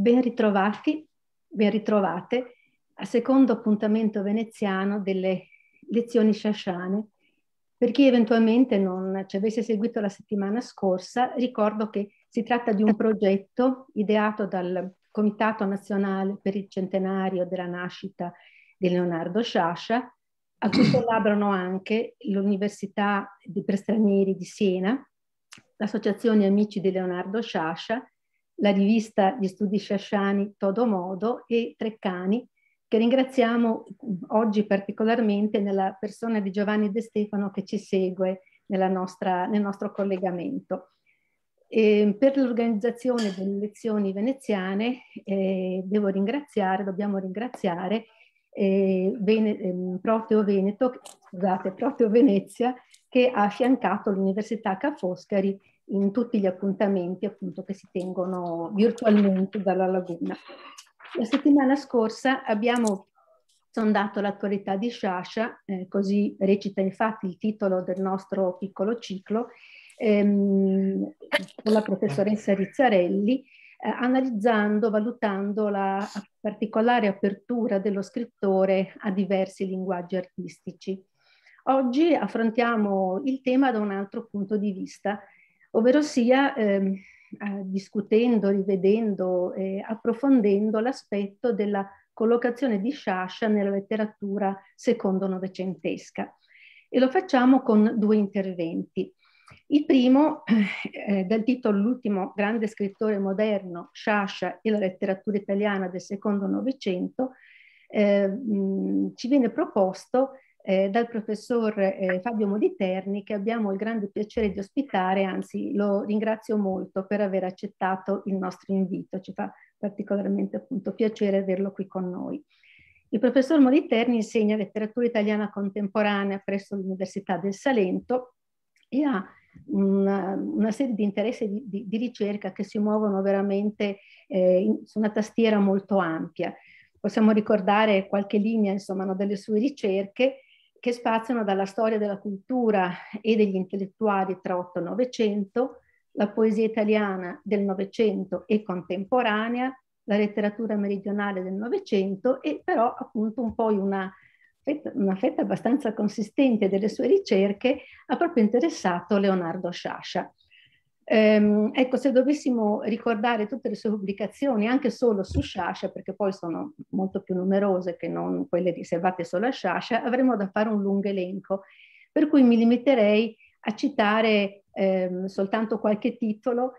Ben ritrovati, ben ritrovate al secondo appuntamento veneziano delle lezioni sciasciane. Per chi eventualmente non ci avesse seguito la settimana scorsa, ricordo che si tratta di un progetto ideato dal Comitato Nazionale per il Centenario della nascita di Leonardo Sciascia, a cui collaborano anche l'Università per Stranieri di Siena, l'Associazione Amici di Leonardo Sciascia, la rivista di Studi Sciasciani Todo Modo e Treccani, che ringraziamo oggi particolarmente nella persona di Giovanni De Stefano che ci segue nostra, nel nostro collegamento. E per l'organizzazione delle lezioni veneziane eh, devo ringraziare, dobbiamo ringraziare eh, Vene, eh, Proteo Veneto, scusate, Proteo Venezia, che ha affiancato l'Università Ca' Foscari in tutti gli appuntamenti appunto, che si tengono virtualmente dalla laguna. La settimana scorsa abbiamo sondato l'attualità di Sciascia, eh, così recita infatti il titolo del nostro piccolo ciclo, ehm, con la professoressa Rizzarelli, eh, analizzando, valutando la particolare apertura dello scrittore a diversi linguaggi artistici. Oggi affrontiamo il tema da un altro punto di vista, ovvero sia ehm, eh, discutendo, rivedendo e eh, approfondendo l'aspetto della collocazione di Sciascia nella letteratura secondo novecentesca. E lo facciamo con due interventi. Il primo, eh, dal titolo L'ultimo grande scrittore moderno, Sciascia e la letteratura italiana del secondo novecento, eh, ci viene proposto eh, dal professor eh, Fabio Moliterni che abbiamo il grande piacere di ospitare, anzi lo ringrazio molto per aver accettato il nostro invito, ci fa particolarmente appunto piacere averlo qui con noi. Il professor Moliterni insegna letteratura italiana contemporanea presso l'Università del Salento e ha una, una serie di interessi di, di, di, ricerca che si muovono veramente eh, in, su una tastiera molto ampia. Possiamo ricordare qualche linea insomma, no, delle sue ricerche, che spaziano dalla storia della cultura e degli intellettuali tra 8 e 900, la poesia italiana del Novecento e contemporanea, la letteratura meridionale del Novecento e però appunto un po' una fetta, una fetta abbastanza consistente delle sue ricerche ha proprio interessato Leonardo Sciascia. Ehm, ecco, se dovessimo ricordare tutte le sue pubblicazioni, anche solo su Sciascia, perché poi sono molto più numerose che non quelle riservate solo a Sciascia, avremmo da fare un lungo elenco, per cui mi limiterei a citare ehm, soltanto qualche titolo.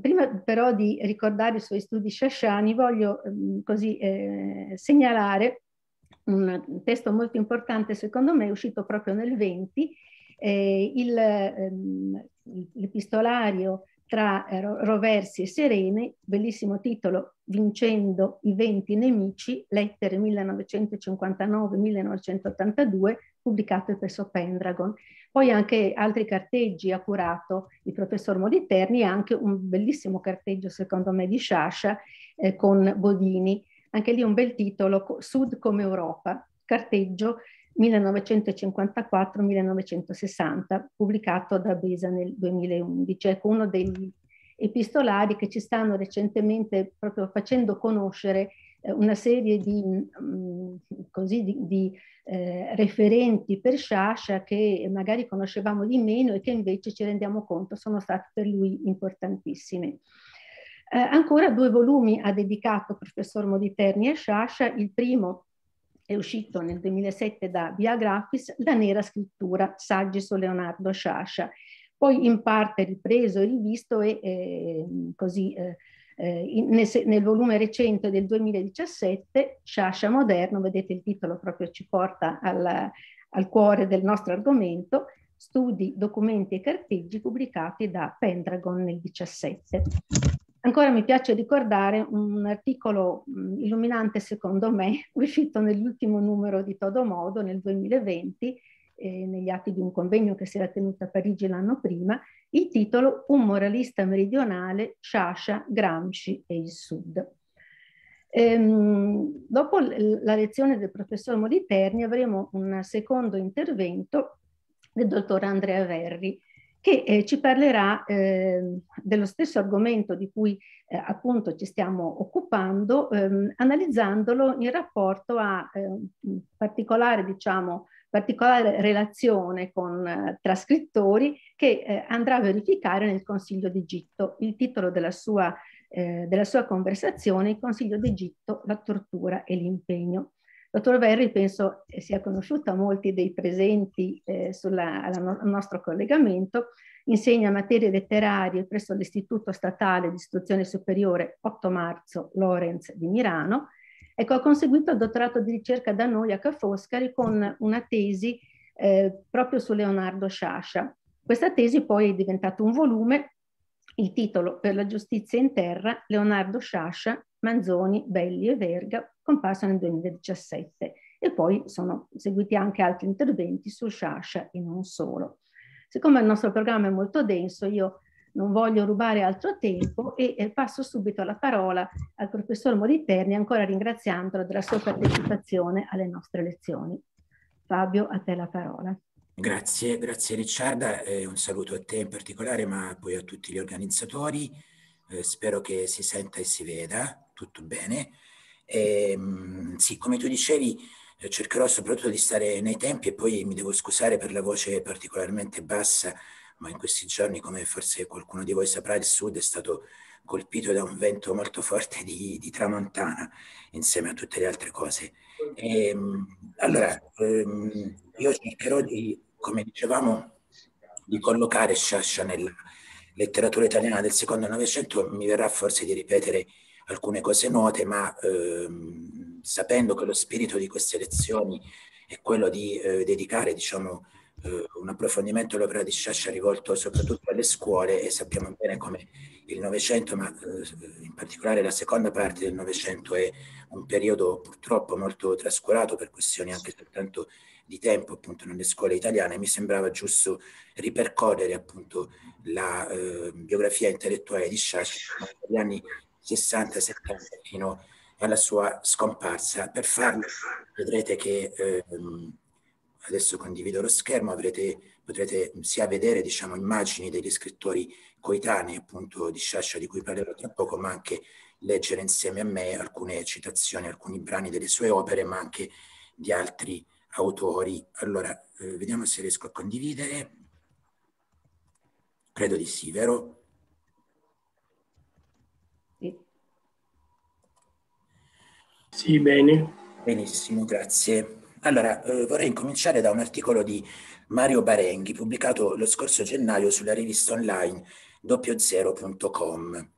Prima però di ricordare i suoi studi sciasciani, voglio ehm, così eh, segnalare un testo molto importante, secondo me, uscito proprio nel 20, eh, il, ehm, l'epistolario tra eh, Roversi e Serene, bellissimo titolo, Vincendo i venti nemici, lettere 1959-1982, pubblicato presso Pendragon. Poi anche altri carteggi ha curato il professor Moditerni e anche un bellissimo carteggio, secondo me, di Sciascia eh, con Bodini. Anche lì un bel titolo, Sud come Europa, carteggio 1954-1960, pubblicato da Besa nel 2011. Ecco uno degli epistolari che ci stanno recentemente proprio facendo conoscere eh, una serie di, mm, così, di, di eh, referenti per Sciascia che magari conoscevamo di meno e che invece ci rendiamo conto sono stati per lui importantissimi. Eh, ancora due volumi ha dedicato il professor Moditerni a Sciascia, il primo è uscito nel 2007 da Via Graffis, La nera scrittura, saggi su Leonardo Sciascia, poi in parte ripreso e rivisto e eh, così eh, eh nel, nel, volume recente del 2017, Sciascia Moderno, vedete il titolo proprio ci porta al, al cuore del nostro argomento, studi, documenti e carteggi pubblicati da Pendragon nel 2017. Ancora mi piace ricordare un articolo mm, illuminante secondo me uscito nell'ultimo numero di Todo Modo nel 2020 eh, negli atti di un convegno che si era tenuto a Parigi l'anno prima, il titolo Un moralista meridionale, Sciascia, Gramsci e il Sud. Ehm, dopo la lezione del professor Moliterni avremo un secondo intervento del dottor Andrea Verri, che eh, ci parlerà eh, dello stesso argomento di cui eh, appunto ci stiamo occupando, ehm, analizzandolo in rapporto a ehm, particolare, diciamo, particolare relazione con eh, tra scrittori che eh, andrà a verificare nel Consiglio d'Egitto. Il titolo della sua, eh, della sua conversazione, il Consiglio d'Egitto, la tortura e l'impegno. Dottor Verri penso sia conosciuta a molti dei presenti eh, sulla, al no nostro collegamento, insegna materie letterarie presso l'Istituto Statale di Istruzione Superiore 8 marzo Lorenz di Milano. Ecco, ha conseguito il dottorato di ricerca da noi a Ca' Foscari con una tesi eh, proprio su Leonardo Sciascia. Questa tesi poi è diventata un volume, il titolo Per la giustizia in terra, Leonardo Sciascia, Manzoni, Belli e Verga, comparsa nel 2017 e poi sono seguiti anche altri interventi su Sciascia e non solo. Siccome il nostro programma è molto denso, io non voglio rubare altro tempo e passo subito la parola al professor Moditerni, ancora ringraziandolo della sua partecipazione alle nostre lezioni. Fabio, a te la parola. Grazie, grazie Ricciarda, eh, un saluto a te in particolare, ma poi a tutti gli organizzatori. Eh, spero che si senta e si veda tutto bene. E, ehm, sì, come tu dicevi, eh, cercherò soprattutto di stare nei tempi e poi mi devo scusare per la voce particolarmente bassa, ma in questi giorni, come forse qualcuno di voi saprà, il sud è stato colpito da un vento molto forte di, di tramontana, insieme a tutte le altre cose. E, ehm, allora, ehm, io cercherò di, come dicevamo, di collocare Sciascia nella letteratura italiana del secondo Novecento, mi verrà forse di ripetere alcune cose note, ma ehm, sapendo che lo spirito di queste lezioni è quello di eh, dedicare diciamo, eh, un approfondimento all'opera di Sciascia rivolto soprattutto alle scuole e sappiamo bene come il Novecento, ma eh, in particolare la seconda parte del Novecento è un periodo purtroppo molto trascurato per questioni anche soltanto di tempo appunto nelle scuole italiane, mi sembrava giusto ripercorrere appunto la eh, biografia intellettuale di Sciascia negli anni 60 settembre fino alla sua scomparsa. Per farlo vedrete che ehm, adesso condivido lo schermo, avrete, potrete sia vedere diciamo, immagini degli scrittori coetanei appunto di Sciascia di cui parlerò tra poco, ma anche leggere insieme a me alcune citazioni, alcuni brani delle sue opere, ma anche di altri autori. Allora, eh, vediamo se riesco a condividere. Credo di sì, vero? Sì, bene. Benissimo, grazie. Allora, eh, vorrei incominciare da un articolo di Mario Barenghi pubblicato lo scorso gennaio sulla rivista online doppiozero.com.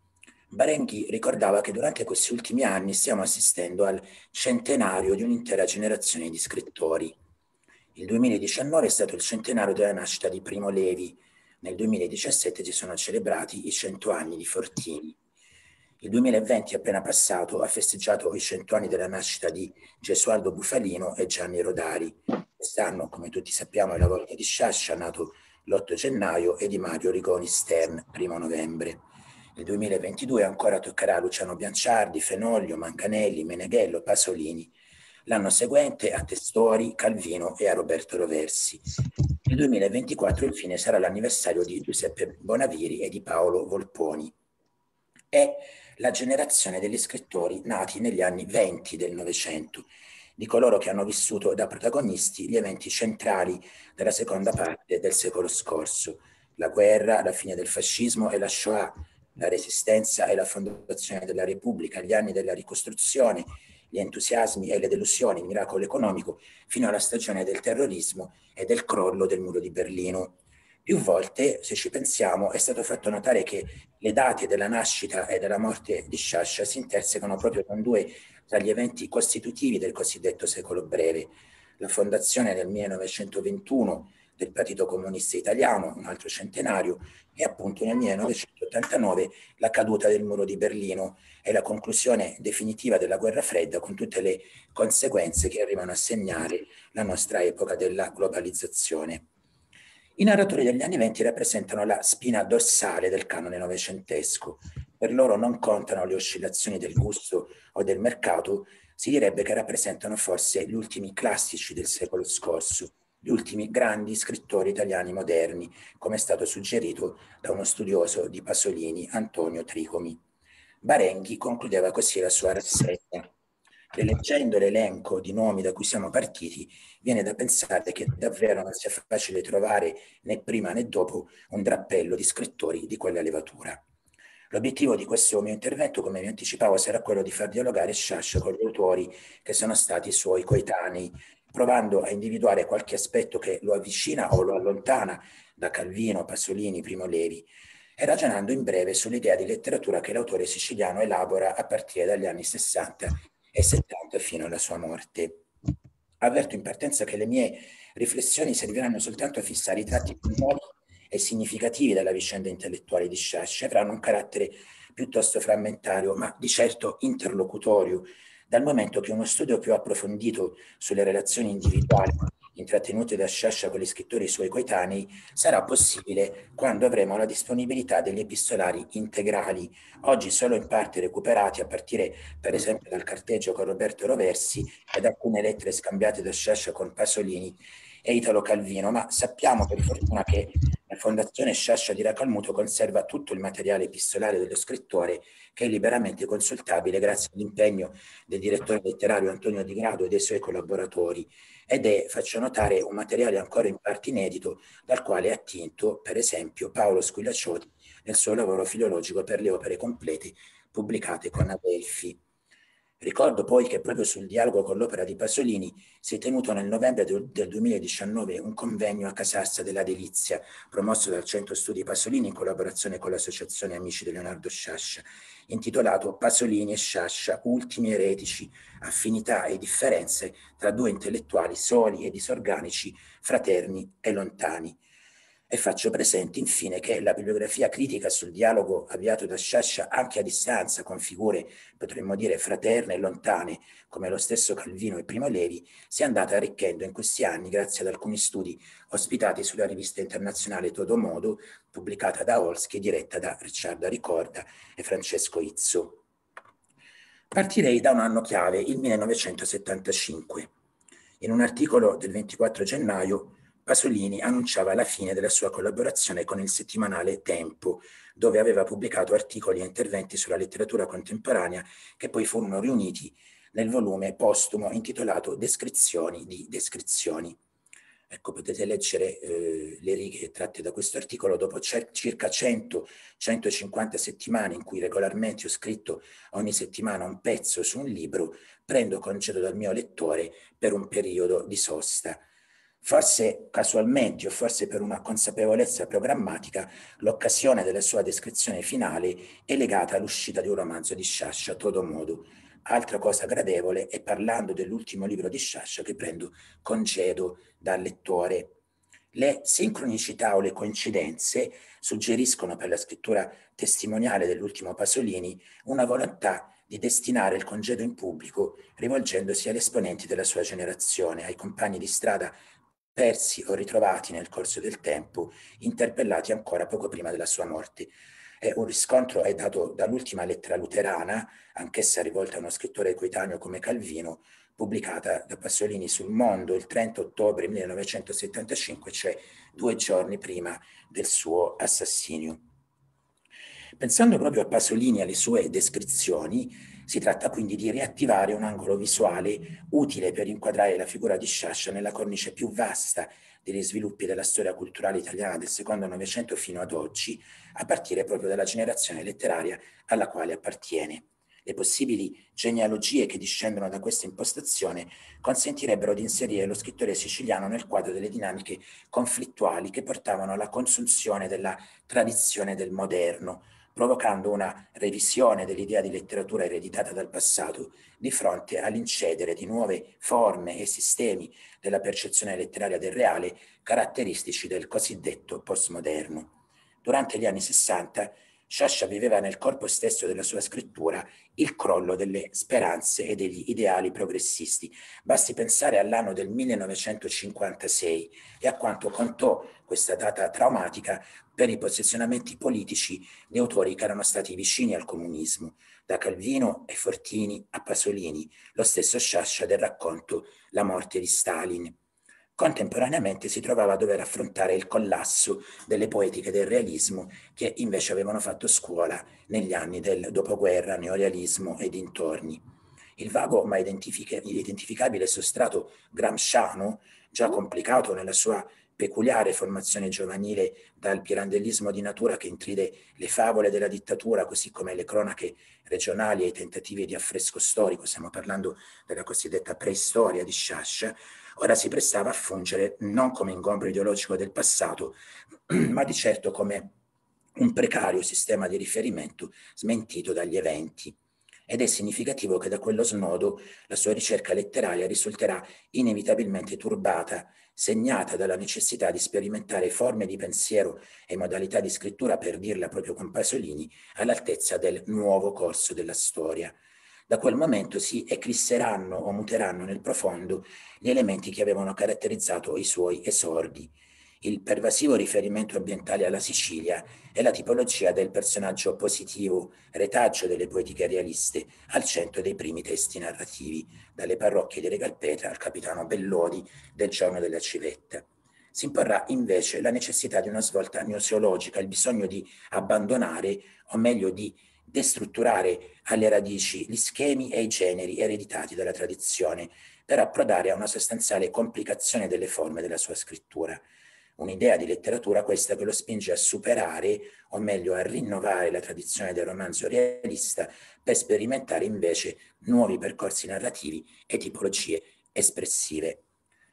Barenghi ricordava che durante questi ultimi anni stiamo assistendo al centenario di un'intera generazione di scrittori. Il 2019 è stato il centenario della nascita di Primo Levi, nel 2017 si sono celebrati i 100 anni di Fortini. Il 2020 è appena passato ha festeggiato i cento anni della nascita di Gesualdo Bufalino e Gianni Rodari. Quest'anno, come tutti sappiamo, è la volta di Sciascia, nato l'8 gennaio, e di Mario Rigoni Stern, primo novembre. Il 2022 ancora toccherà Luciano Bianciardi, Fenoglio, Mancanelli, Meneghello, Pasolini. L'anno seguente a Testori, Calvino e a Roberto Roversi. Il 2024 infine sarà l'anniversario di Giuseppe Bonaviri e di Paolo Volponi. E la generazione degli scrittori nati negli anni 20 del Novecento, di coloro che hanno vissuto da protagonisti gli eventi centrali della seconda parte del secolo scorso, la guerra, la fine del fascismo e la Shoah, la resistenza e la fondazione della Repubblica, gli anni della ricostruzione, gli entusiasmi e le delusioni, il miracolo economico, fino alla stagione del terrorismo e del crollo del muro di Berlino. Più volte, se ci pensiamo, è stato fatto notare che le date della nascita e della morte di Sciascia si intersecano proprio con due tra gli eventi costitutivi del cosiddetto secolo breve. La fondazione nel 1921 del Partito Comunista Italiano, un altro centenario, e appunto nel 1989 la caduta del muro di Berlino e la conclusione definitiva della guerra fredda con tutte le conseguenze che arrivano a segnare la nostra epoca della globalizzazione. I narratori degli anni venti rappresentano la spina dorsale del canone novecentesco. Per loro non contano le oscillazioni del gusto o del mercato, si direbbe che rappresentano forse gli ultimi classici del secolo scorso, gli ultimi grandi scrittori italiani moderni, come è stato suggerito da uno studioso di Pasolini, Antonio Tricomi. Barenghi concludeva così la sua rassegna Rileggendo l'elenco di nomi da cui siamo partiti, viene da pensare che davvero non sia facile trovare né prima né dopo un drappello di scrittori di quella levatura. L'obiettivo di questo mio intervento, come vi anticipavo, sarà quello di far dialogare Sciascia con gli autori che sono stati i suoi coetanei, provando a individuare qualche aspetto che lo avvicina o lo allontana da Calvino, Pasolini, Primo Levi, e ragionando in breve sull'idea di letteratura che l'autore siciliano elabora a partire dagli anni 60 e seguitato fino alla sua morte. Avverto in partenza che le mie riflessioni serviranno soltanto a fissare i tratti più nuovi e significativi della vicenda intellettuale di Sciascia, avranno un carattere piuttosto frammentario, ma di certo interlocutorio, dal momento che uno studio più approfondito sulle relazioni individuali intrattenuti da Sciascia con gli scrittori suoi coetanei, sarà possibile quando avremo la disponibilità degli epistolari integrali, oggi solo in parte recuperati a partire per esempio dal carteggio con Roberto Roversi ed alcune lettere scambiate da Sciascia con Pasolini e Italo Calvino, ma sappiamo per fortuna che la Fondazione Sciascia di Racalmuto conserva tutto il materiale epistolare dello scrittore che è liberamente consultabile grazie all'impegno del direttore letterario Antonio Di Grado e dei suoi collaboratori ed è, faccio notare, un materiale ancora in parte inedito dal quale è attinto, per esempio, Paolo Squillacciotti nel suo lavoro filologico per le opere complete pubblicate con Adelphi. Ricordo poi che proprio sul dialogo con l'opera di Pasolini si è tenuto nel novembre del 2019 un convegno a Casassa della Delizia, promosso dal Centro Studi Pasolini in collaborazione con l'Associazione Amici di Leonardo Sciascia, intitolato Pasolini e Sciascia, ultimi eretici, affinità e differenze tra due intellettuali soli e disorganici, fraterni e lontani. E faccio presente infine che la bibliografia critica sul dialogo avviato da Sciascia anche a distanza, con figure potremmo dire fraterne e lontane, come lo stesso Calvino e Primo Levi, si è andata arricchendo in questi anni grazie ad alcuni studi ospitati sulla rivista internazionale Todo Modo, pubblicata da Olski e diretta da Ricciardo Ricorda e Francesco Izzo. Partirei da un anno chiave, il 1975. In un articolo del 24 gennaio, Pasolini annunciava la fine della sua collaborazione con il settimanale Tempo, dove aveva pubblicato articoli e interventi sulla letteratura contemporanea che poi furono riuniti nel volume postumo intitolato Descrizioni di descrizioni. Ecco, potete leggere eh, le righe tratte da questo articolo dopo circa 100-150 settimane in cui regolarmente ho scritto ogni settimana un pezzo su un libro, prendo congedo dal mio lettore per un periodo di sosta Forse casualmente o forse per una consapevolezza programmatica, l'occasione della sua descrizione finale è legata all'uscita di un romanzo di Sciascia, Todo Modo. Altra cosa gradevole è parlando dell'ultimo libro di Sciascia che prendo congedo dal lettore le sincronicità o le coincidenze suggeriscono per la scrittura testimoniale dell'ultimo Pasolini una volontà di destinare il congedo in pubblico rivolgendosi agli esponenti della sua generazione, ai compagni di strada persi o ritrovati nel corso del tempo, interpellati ancora poco prima della sua morte. Eh, un riscontro è dato dall'ultima lettera luterana, anch'essa rivolta a uno scrittore coetaneo come Calvino, pubblicata da Pasolini sul Mondo il 30 ottobre 1975, cioè due giorni prima del suo assassinio. Pensando proprio a Pasolini e alle sue descrizioni, si tratta quindi di riattivare un angolo visuale utile per inquadrare la figura di Sciascia nella cornice più vasta degli sviluppi della storia culturale italiana del secondo Novecento fino ad oggi, a partire proprio dalla generazione letteraria alla quale appartiene. Le possibili genealogie che discendono da questa impostazione consentirebbero di inserire lo scrittore siciliano nel quadro delle dinamiche conflittuali che portavano alla consunzione della tradizione del moderno, provocando una revisione dell'idea di letteratura ereditata dal passato di fronte all'incedere di nuove forme e sistemi della percezione letteraria del reale caratteristici del cosiddetto postmoderno. Durante gli anni Sessanta, Sciascia viveva nel corpo stesso della sua scrittura il crollo delle speranze e degli ideali progressisti. Basti pensare all'anno del 1956 e a quanto contò questa data traumatica per i posizionamenti politici di autori che erano stati vicini al comunismo, da Calvino e Fortini a Pasolini, lo stesso Sciascia del racconto La morte di Stalin. Contemporaneamente si trovava a dover affrontare il collasso delle poetiche del realismo che invece avevano fatto scuola negli anni del dopoguerra, neorealismo e dintorni. Il vago ma identificabile sostrato gramsciano già complicato nella sua peculiare formazione giovanile dal pirandellismo di natura che intride le favole della dittatura, così come le cronache regionali e i tentativi di affresco storico, stiamo parlando della cosiddetta preistoria di Sciascia, ora si prestava a fungere non come ingombro ideologico del passato, ma di certo come un precario sistema di riferimento smentito dagli eventi ed è significativo che da quello snodo la sua ricerca letteraria risulterà inevitabilmente turbata, segnata dalla necessità di sperimentare forme di pensiero e modalità di scrittura, per dirla proprio con Pasolini, all'altezza del nuovo corso della storia. Da quel momento si eclisseranno o muteranno nel profondo gli elementi che avevano caratterizzato i suoi esordi. Il pervasivo riferimento ambientale alla Sicilia è la tipologia del personaggio positivo, retaggio delle poetiche realiste, al centro dei primi testi narrativi, dalle parrocchie di Regalpetra al capitano Bellodi del giorno della civetta. Si imporrà invece la necessità di una svolta museologica, il bisogno di abbandonare, o meglio di destrutturare alle radici gli schemi e i generi ereditati dalla tradizione per approdare a una sostanziale complicazione delle forme della sua scrittura un'idea di letteratura questa che lo spinge a superare, o meglio a rinnovare la tradizione del romanzo realista per sperimentare invece nuovi percorsi narrativi e tipologie espressive.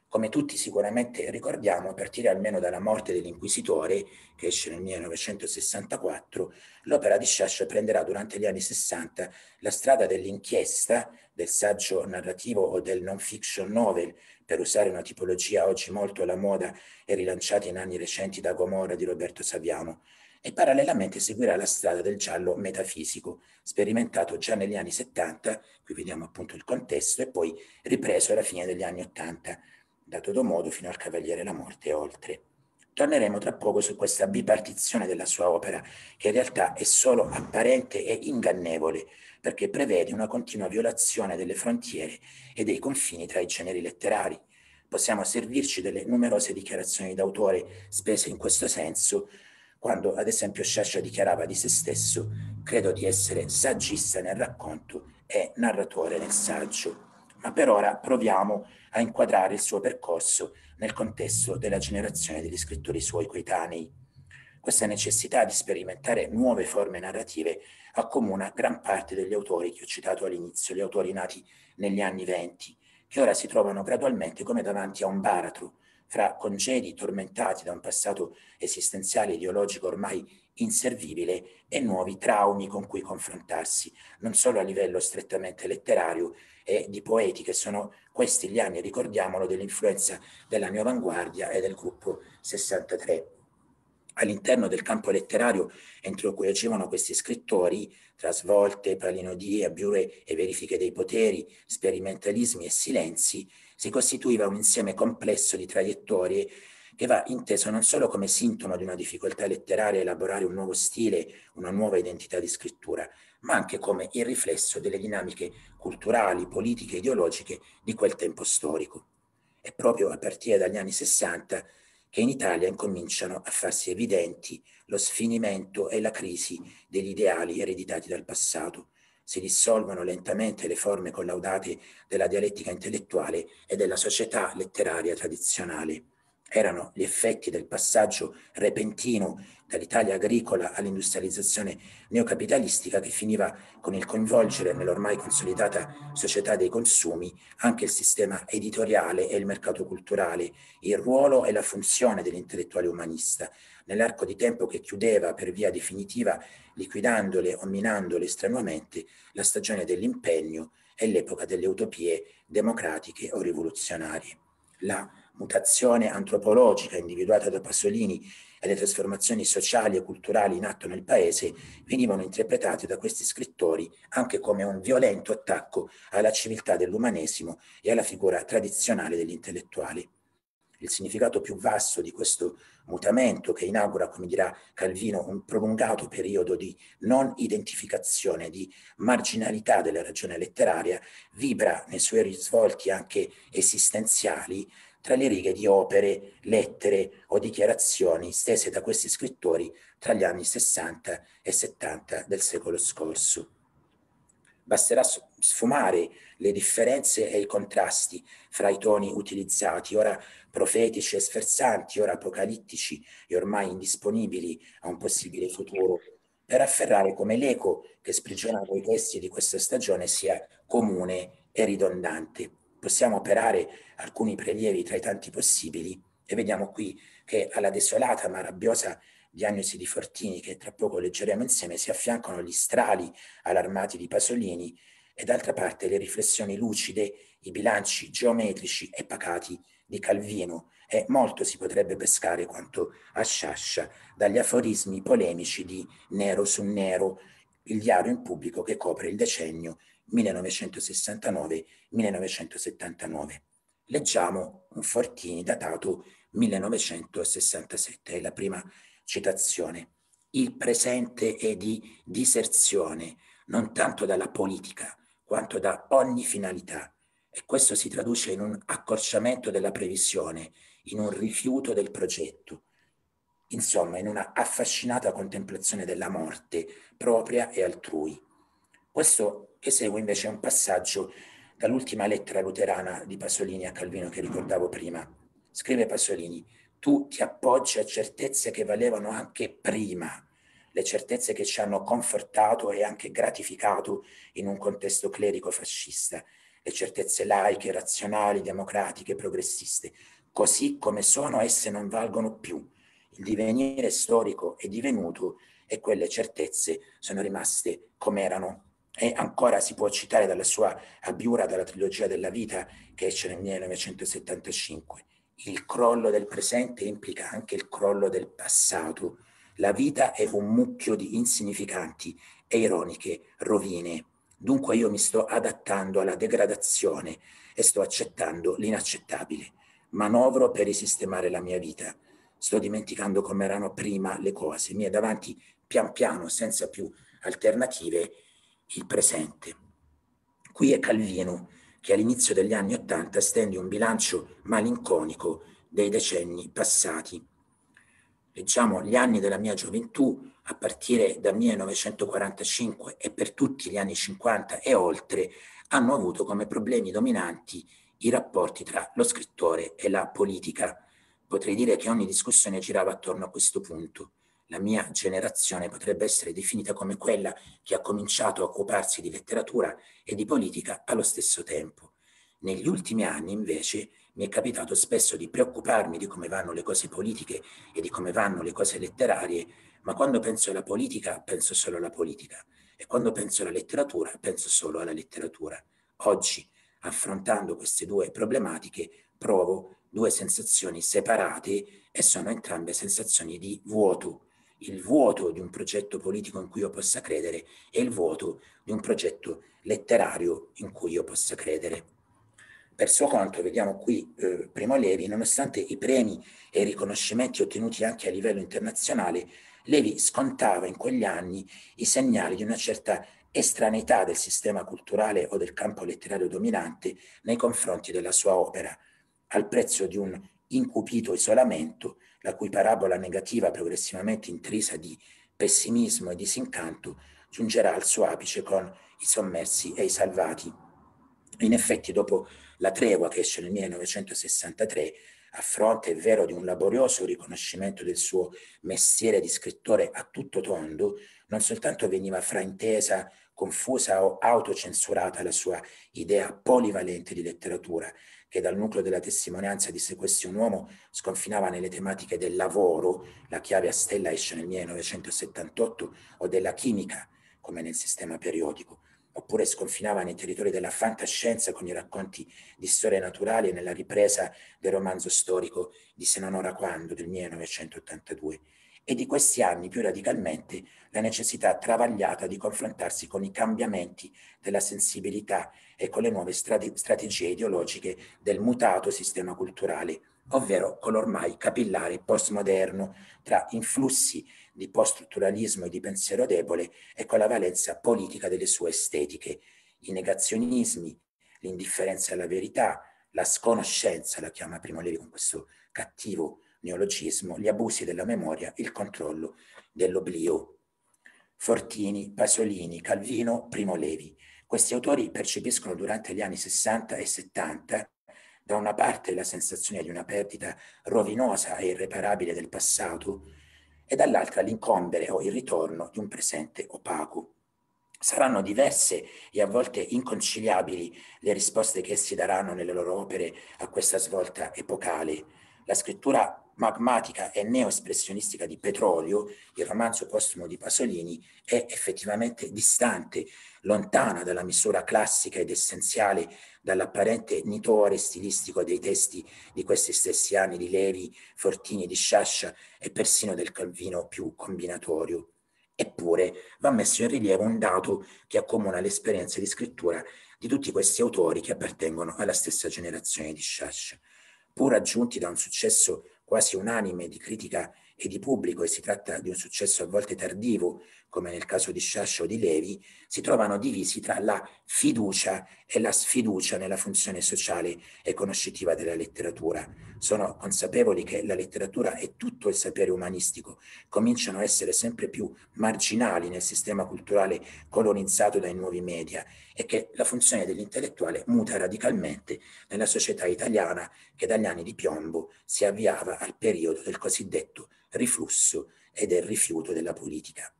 Come tutti sicuramente ricordiamo, a partire almeno dalla morte dell'inquisitore, che esce nel 1964, l'opera di Sciascia prenderà durante gli anni 60 la strada dell'inchiesta, del saggio narrativo o del non fiction novel per usare una tipologia oggi molto alla moda e rilanciata in anni recenti da Gomorra di Roberto Saviano, e parallelamente seguirà la strada del giallo metafisico, sperimentato già negli anni 70, qui vediamo appunto il contesto, e poi ripreso alla fine degli anni 80, da Todo Modo fino al Cavaliere la Morte e oltre. Torneremo tra poco su questa bipartizione della sua opera, che in realtà è solo apparente e ingannevole, perché prevede una continua violazione delle frontiere e dei confini tra i generi letterari. Possiamo servirci delle numerose dichiarazioni d'autore spese in questo senso, quando ad esempio Sciascia dichiarava di se stesso credo di essere saggista nel racconto e narratore nel saggio. Ma per ora proviamo a inquadrare il suo percorso nel contesto della generazione degli scrittori suoi coetanei. Questa necessità di sperimentare nuove forme narrative accomuna gran parte degli autori che ho citato all'inizio, gli autori nati negli anni venti, che ora si trovano gradualmente come davanti a un baratro fra congedi tormentati da un passato esistenziale e ideologico ormai inservibile e nuovi traumi con cui confrontarsi, non solo a livello strettamente letterario e di poeti, sono questi gli anni, ricordiamolo, dell'influenza della neovanguardia e del gruppo 63 all'interno del campo letterario entro cui agivano questi scrittori, tra svolte, palinodie, abbiure e verifiche dei poteri, sperimentalismi e silenzi, si costituiva un insieme complesso di traiettorie che va inteso non solo come sintomo di una difficoltà letteraria a elaborare un nuovo stile, una nuova identità di scrittura, ma anche come il riflesso delle dinamiche culturali, politiche, e ideologiche di quel tempo storico. È proprio a partire dagli anni Sessanta, che in Italia incominciano a farsi evidenti lo sfinimento e la crisi degli ideali ereditati dal passato. Si dissolvono lentamente le forme collaudate della dialettica intellettuale e della società letteraria tradizionale erano gli effetti del passaggio repentino dall'Italia agricola all'industrializzazione neocapitalistica che finiva con il coinvolgere nell'ormai consolidata società dei consumi anche il sistema editoriale e il mercato culturale, il ruolo e la funzione dell'intellettuale umanista, nell'arco di tempo che chiudeva per via definitiva, liquidandole o minandole estremamente la stagione dell'impegno e l'epoca delle utopie democratiche o rivoluzionarie. La mutazione antropologica individuata da Pasolini e le trasformazioni sociali e culturali in atto nel paese venivano interpretate da questi scrittori anche come un violento attacco alla civiltà dell'umanesimo e alla figura tradizionale dell'intellettuale. Il significato più vasto di questo mutamento che inaugura, come dirà Calvino, un prolungato periodo di non identificazione, di marginalità della ragione letteraria, vibra nei suoi risvolti anche esistenziali tra le righe di opere, lettere o dichiarazioni stese da questi scrittori tra gli anni 60 e 70 del secolo scorso. Basterà sfumare le differenze e i contrasti fra i toni utilizzati, ora profetici e sferzanti, ora apocalittici e ormai indisponibili a un possibile futuro, per afferrare come l'eco che sprigiona i testi di questa stagione sia comune e ridondante possiamo operare alcuni prelievi tra i tanti possibili e vediamo qui che alla desolata ma rabbiosa diagnosi di Fortini che tra poco leggeremo insieme si affiancano gli strali allarmati di Pasolini e d'altra parte le riflessioni lucide, i bilanci geometrici e pacati di Calvino e molto si potrebbe pescare quanto a Sciascia dagli aforismi polemici di Nero su Nero, il diario in pubblico che copre il decennio 1969-1979. Leggiamo un Fortini datato 1967, è la prima citazione. Il presente è di diserzione, non tanto dalla politica, quanto da ogni finalità. E questo si traduce in un accorciamento della previsione, in un rifiuto del progetto, insomma in una affascinata contemplazione della morte propria e altrui. Questo che segue invece un passaggio dall'ultima lettera luterana di Pasolini a Calvino che ricordavo prima. Scrive Pasolini, tu ti appoggi a certezze che valevano anche prima, le certezze che ci hanno confortato e anche gratificato in un contesto clerico fascista, le certezze laiche, razionali, democratiche, progressiste, così come sono esse non valgono più. Il divenire storico è divenuto e quelle certezze sono rimaste come erano e ancora si può citare dalla sua abiura dalla trilogia della vita che esce nel 1975. Il crollo del presente implica anche il crollo del passato. La vita è un mucchio di insignificanti e ironiche rovine. Dunque io mi sto adattando alla degradazione e sto accettando l'inaccettabile. Manovro per risistemare la mia vita. Sto dimenticando come erano prima le cose. Mi è davanti pian piano, senza più alternative, il presente. Qui è Calvino che all'inizio degli anni Ottanta stende un bilancio malinconico dei decenni passati. Leggiamo gli anni della mia gioventù, a partire dal 1945 e per tutti gli anni 50 e oltre, hanno avuto come problemi dominanti i rapporti tra lo scrittore e la politica. Potrei dire che ogni discussione girava attorno a questo punto la mia generazione potrebbe essere definita come quella che ha cominciato a occuparsi di letteratura e di politica allo stesso tempo. Negli ultimi anni, invece, mi è capitato spesso di preoccuparmi di come vanno le cose politiche e di come vanno le cose letterarie, ma quando penso alla politica penso solo alla politica e quando penso alla letteratura penso solo alla letteratura. Oggi, affrontando queste due problematiche, provo due sensazioni separate e sono entrambe sensazioni di vuoto il vuoto di un progetto politico in cui io possa credere e il vuoto di un progetto letterario in cui io possa credere. Per suo conto, vediamo qui eh, Primo Levi, nonostante i premi e i riconoscimenti ottenuti anche a livello internazionale, Levi scontava in quegli anni i segnali di una certa estraneità del sistema culturale o del campo letterario dominante nei confronti della sua opera, al prezzo di un incupito isolamento la cui parabola negativa progressivamente intrisa di pessimismo e disincanto giungerà al suo apice con i sommersi e i salvati. In effetti, dopo la tregua che esce nel 1963, a fronte, è vero, di un laborioso riconoscimento del suo mestiere di scrittore a tutto tondo, non soltanto veniva fraintesa, confusa o autocensurata la sua idea polivalente di letteratura, che dal nucleo della testimonianza di Se questi un uomo sconfinava nelle tematiche del lavoro, la chiave a stella esce nel 1978, o della chimica, come nel sistema periodico, oppure sconfinava nei territori della fantascienza con i racconti di storie naturali e nella ripresa del romanzo storico di Se non ora quando del 1982 e di questi anni più radicalmente la necessità travagliata di confrontarsi con i cambiamenti della sensibilità e con le nuove strate- strategie ideologiche del mutato sistema culturale, ovvero con l'ormai capillare postmoderno tra influssi di poststrutturalismo e di pensiero debole e con la valenza politica delle sue estetiche, i negazionismi, l'indifferenza alla verità, la sconoscenza, la chiama Primo Levi con questo cattivo neologismo, gli abusi della memoria, il controllo dell'oblio. Fortini, Pasolini, Calvino, Primo Levi. Questi autori percepiscono durante gli anni 60 e 70 da una parte la sensazione di una perdita rovinosa e irreparabile del passato e dall'altra l'incombere o il ritorno di un presente opaco. Saranno diverse e a volte inconciliabili le risposte che essi daranno nelle loro opere a questa svolta epocale. La scrittura magmatica e neoespressionistica di petrolio, il romanzo postumo di Pasolini, è effettivamente distante, lontana dalla misura classica ed essenziale dall'apparente nitore stilistico dei testi di questi stessi anni di Levi, Fortini, di Sciascia e persino del Calvino più combinatorio. Eppure va messo in rilievo un dato che accomuna le esperienze di scrittura di tutti questi autori che appartengono alla stessa generazione di Sciascia. Pur raggiunti da un successo quasi unanime di critica e di pubblico e si tratta di un successo a volte tardivo come nel caso di Sciascio o di Levi, si trovano divisi tra la fiducia e la sfiducia nella funzione sociale e conoscitiva della letteratura. Sono consapevoli che la letteratura e tutto il sapere umanistico cominciano a essere sempre più marginali nel sistema culturale colonizzato dai nuovi media e che la funzione dell'intellettuale muta radicalmente nella società italiana che dagli anni di piombo si avviava al periodo del cosiddetto riflusso e del rifiuto della politica.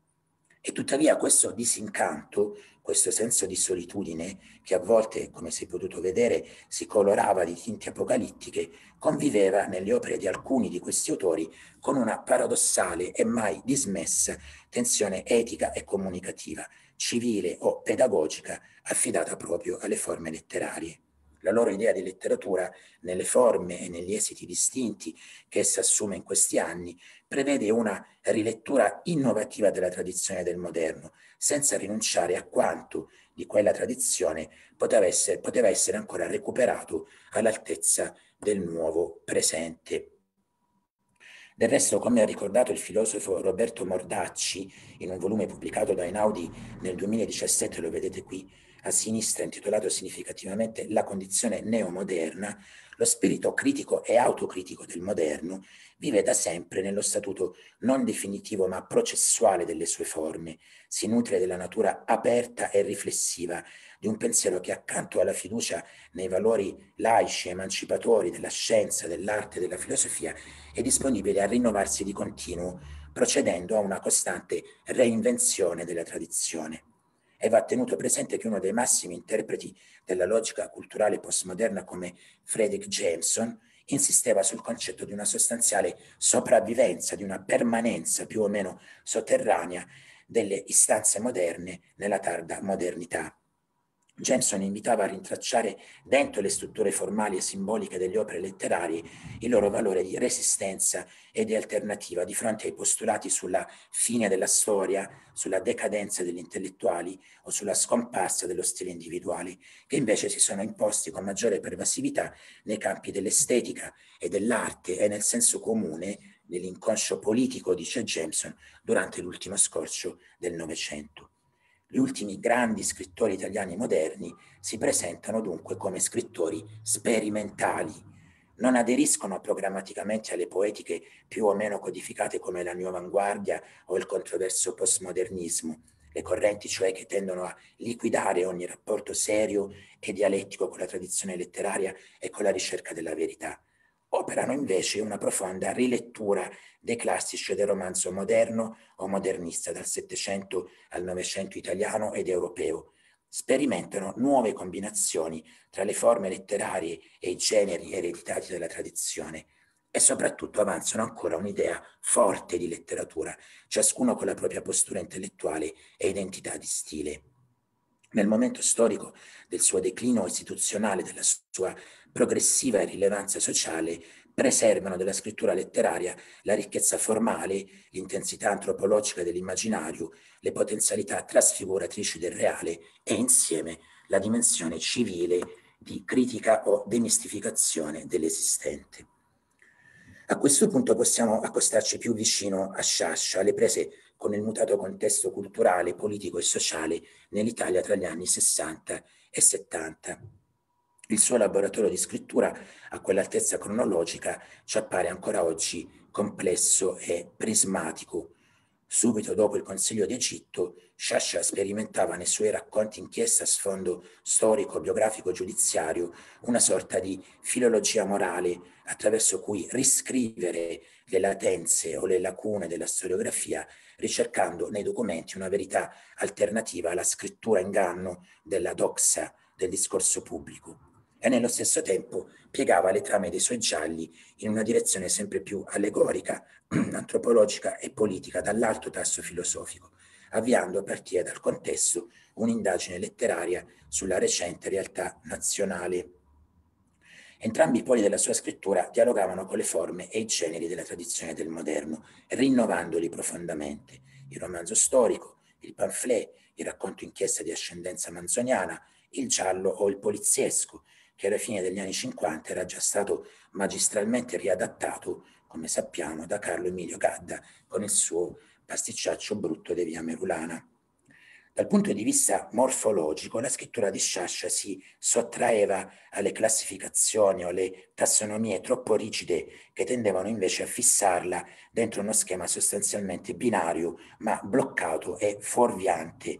E tuttavia questo disincanto, questo senso di solitudine, che a volte, come si è potuto vedere, si colorava di tinte apocalittiche, conviveva nelle opere di alcuni di questi autori con una paradossale e mai dismessa tensione etica e comunicativa, civile o pedagogica, affidata proprio alle forme letterarie la loro idea di letteratura nelle forme e negli esiti distinti che essa assume in questi anni prevede una rilettura innovativa della tradizione del moderno, senza rinunciare a quanto di quella tradizione poteva essere, poteva essere ancora recuperato all'altezza del nuovo presente. Del resto, come ha ricordato il filosofo Roberto Mordacci in un volume pubblicato da Einaudi nel 2017, lo vedete qui a sinistra, intitolato significativamente La condizione neomoderna, lo spirito critico e autocritico del moderno vive da sempre nello statuto non definitivo ma processuale delle sue forme, si nutre della natura aperta e riflessiva di un pensiero che accanto alla fiducia nei valori laici e emancipatori della scienza, dell'arte e della filosofia è disponibile a rinnovarsi di continuo, procedendo a una costante reinvenzione della tradizione. E va tenuto presente che uno dei massimi interpreti della logica culturale postmoderna come Frederick Jameson insisteva sul concetto di una sostanziale sopravvivenza, di una permanenza più o meno sotterranea delle istanze moderne nella tarda modernità. Jameson invitava a rintracciare dentro le strutture formali e simboliche delle opere letterarie il loro valore di resistenza e di alternativa di fronte ai postulati sulla fine della storia, sulla decadenza degli intellettuali o sulla scomparsa dello stile individuale, che invece si sono imposti con maggiore pervasività nei campi dell'estetica e dell'arte e nel senso comune dell'inconscio politico, dice Jameson, durante l'ultimo scorcio del Novecento. Gli ultimi grandi scrittori italiani moderni si presentano dunque come scrittori sperimentali, non aderiscono programmaticamente alle poetiche più o meno codificate come la nuova avanguardia o il controverso postmodernismo, le correnti cioè che tendono a liquidare ogni rapporto serio e dialettico con la tradizione letteraria e con la ricerca della verità operano invece una profonda rilettura dei classici del romanzo moderno o modernista dal Settecento al Novecento italiano ed europeo. Sperimentano nuove combinazioni tra le forme letterarie e i generi ereditati dalla tradizione e soprattutto avanzano ancora un'idea forte di letteratura, ciascuno con la propria postura intellettuale e identità di stile. Nel momento storico del suo declino istituzionale, della sua progressiva rilevanza sociale preservano della scrittura letteraria la ricchezza formale, l'intensità antropologica dell'immaginario, le potenzialità trasfiguratrici del reale e insieme la dimensione civile di critica o demistificazione dell'esistente. A questo punto possiamo accostarci più vicino a Sciascia, alle prese con il mutato contesto culturale, politico e sociale nell'Italia tra gli anni 60 e 70 il suo laboratorio di scrittura a quell'altezza cronologica ci appare ancora oggi complesso e prismatico. Subito dopo il Consiglio d'Egitto, Sciascia sperimentava nei suoi racconti inchiesta a sfondo storico, biografico, giudiziario una sorta di filologia morale attraverso cui riscrivere le latenze o le lacune della storiografia, ricercando nei documenti una verità alternativa alla scrittura inganno della doxa del discorso pubblico e nello stesso tempo piegava le trame dei suoi gialli in una direzione sempre più allegorica, antropologica e politica dall'alto tasso filosofico, avviando a partire dal contesto un'indagine letteraria sulla recente realtà nazionale. Entrambi i poli della sua scrittura dialogavano con le forme e i generi della tradizione del moderno, rinnovandoli profondamente. Il romanzo storico, il pamphlet, il racconto inchiesta di ascendenza manzoniana, il giallo o il poliziesco, che alla fine degli anni 50 era già stato magistralmente riadattato, come sappiamo, da Carlo Emilio Gadda con il suo pasticciaccio brutto di via Merulana. Dal punto di vista morfologico, la scrittura di Sciascia si sottraeva alle classificazioni o alle tassonomie troppo rigide che tendevano invece a fissarla dentro uno schema sostanzialmente binario, ma bloccato e fuorviante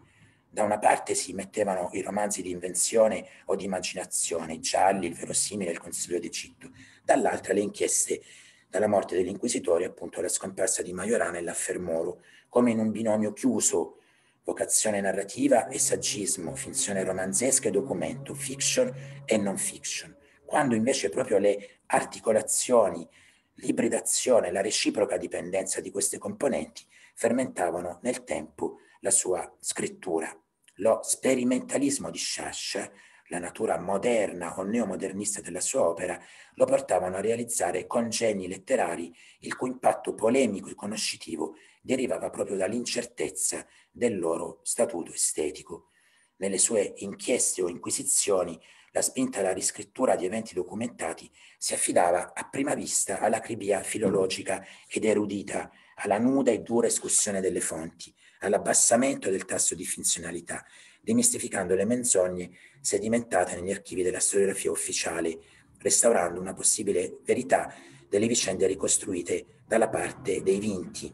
da una parte si mettevano i romanzi di invenzione o di immaginazione, gialli, il verosimile, il consiglio d'Egitto, dall'altra le inchieste dalla morte degli inquisitori, appunto alla scomparsa di Majorana e l'affermoro, come in un binomio chiuso, vocazione narrativa e saggismo, finzione romanzesca e documento, fiction e non fiction, quando invece proprio le articolazioni, l'ibridazione, la reciproca dipendenza di queste componenti fermentavano nel tempo la sua scrittura. Lo sperimentalismo di Sciascia, la natura moderna o neomodernista della sua opera, lo portavano a realizzare congegni letterari il cui impatto polemico e conoscitivo derivava proprio dall'incertezza del loro statuto estetico. Nelle sue inchieste o inquisizioni, la spinta alla riscrittura di eventi documentati si affidava a prima vista alla cribia filologica ed erudita, alla nuda e dura escursione delle fonti, all'abbassamento del tasso di funzionalità, demistificando le menzogne sedimentate negli archivi della storiografia ufficiale, restaurando una possibile verità delle vicende ricostruite dalla parte dei vinti.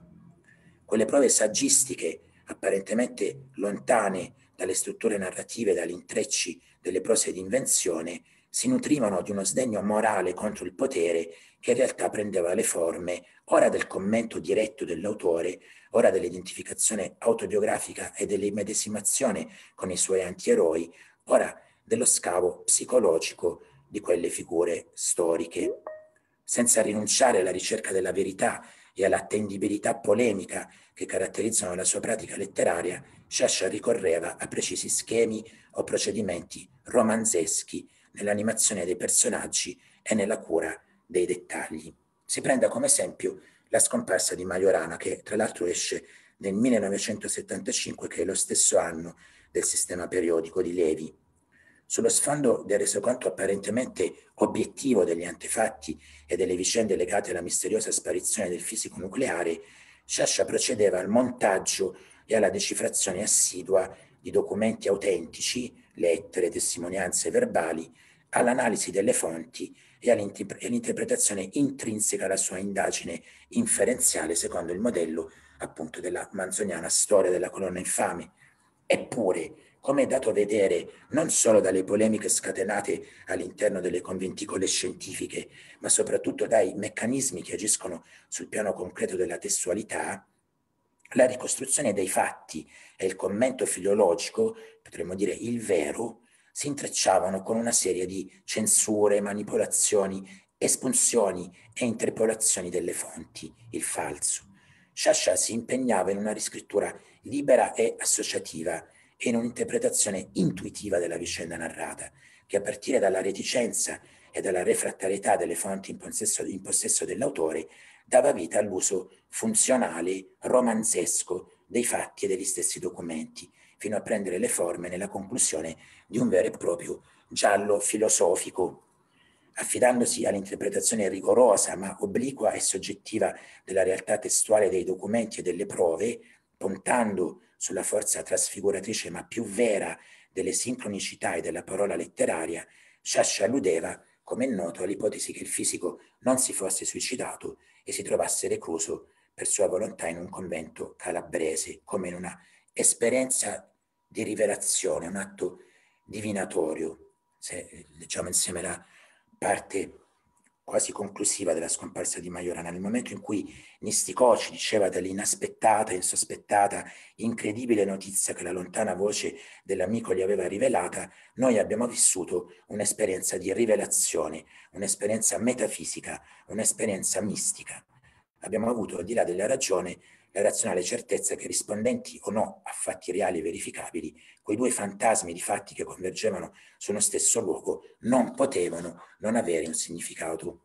Quelle prove saggistiche, apparentemente lontane dalle strutture narrative e dagli intrecci delle prose di invenzione, si nutrivano di uno sdegno morale contro il potere che in realtà prendeva le forme ora del commento diretto dell'autore, ora dell'identificazione autobiografica e dell'immedesimazione con i suoi antieroi, ora dello scavo psicologico di quelle figure storiche. Senza rinunciare alla ricerca della verità e all'attendibilità polemica che caratterizzano la sua pratica letteraria, Sciascia ricorreva a precisi schemi o procedimenti romanzeschi nell'animazione dei personaggi e nella cura dei dettagli si prenda come esempio la scomparsa di Majorana, che tra l'altro esce nel 1975, che è lo stesso anno del sistema periodico di Levi. Sullo sfondo del resoconto apparentemente obiettivo degli antefatti e delle vicende legate alla misteriosa sparizione del fisico nucleare, Sciascia procedeva al montaggio e alla decifrazione assidua di documenti autentici, lettere, testimonianze verbali, all'analisi delle fonti e all'interpretazione intrinseca alla sua indagine inferenziale secondo il modello appunto della manzoniana storia della colonna infame. Eppure, come è dato vedere non solo dalle polemiche scatenate all'interno delle conventicole scientifiche, ma soprattutto dai meccanismi che agiscono sul piano concreto della testualità, la ricostruzione dei fatti e il commento filologico, potremmo dire il vero, si intrecciavano con una serie di censure, manipolazioni, espulsioni e interpolazioni delle fonti, il falso. Sciascia si impegnava in una riscrittura libera e associativa e in un'interpretazione intuitiva della vicenda narrata, che a partire dalla reticenza e dalla refrattarietà delle fonti in possesso, in possesso dell'autore dava vita all'uso funzionale, romanzesco dei fatti e degli stessi documenti, fino a prendere le forme nella conclusione di un vero e proprio giallo filosofico, affidandosi all'interpretazione rigorosa ma obliqua e soggettiva della realtà testuale dei documenti e delle prove, puntando sulla forza trasfiguratrice ma più vera delle sincronicità e della parola letteraria, Sciascia alludeva, come è noto, all'ipotesi che il fisico non si fosse suicidato e si trovasse recluso per sua volontà in un convento calabrese, come in una esperienza di rivelazione, un atto divinatorio, se eh, leggiamo insieme la parte quasi conclusiva della scomparsa di Majorana, nel momento in cui Nisticò ci diceva dell'inaspettata, insospettata, incredibile notizia che la lontana voce dell'amico gli aveva rivelata, noi abbiamo vissuto un'esperienza di rivelazione, un'esperienza metafisica, un'esperienza mistica. Abbiamo avuto, al di là della ragione, la razionale certezza che rispondenti o no a fatti reali e verificabili, quei due fantasmi di fatti che convergevano su uno stesso luogo non potevano non avere un significato.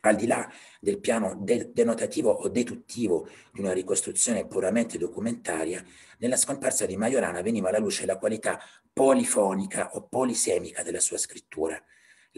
Al di là del piano de- denotativo o detuttivo di una ricostruzione puramente documentaria, nella scomparsa di Majorana veniva alla luce la qualità polifonica o polisemica della sua scrittura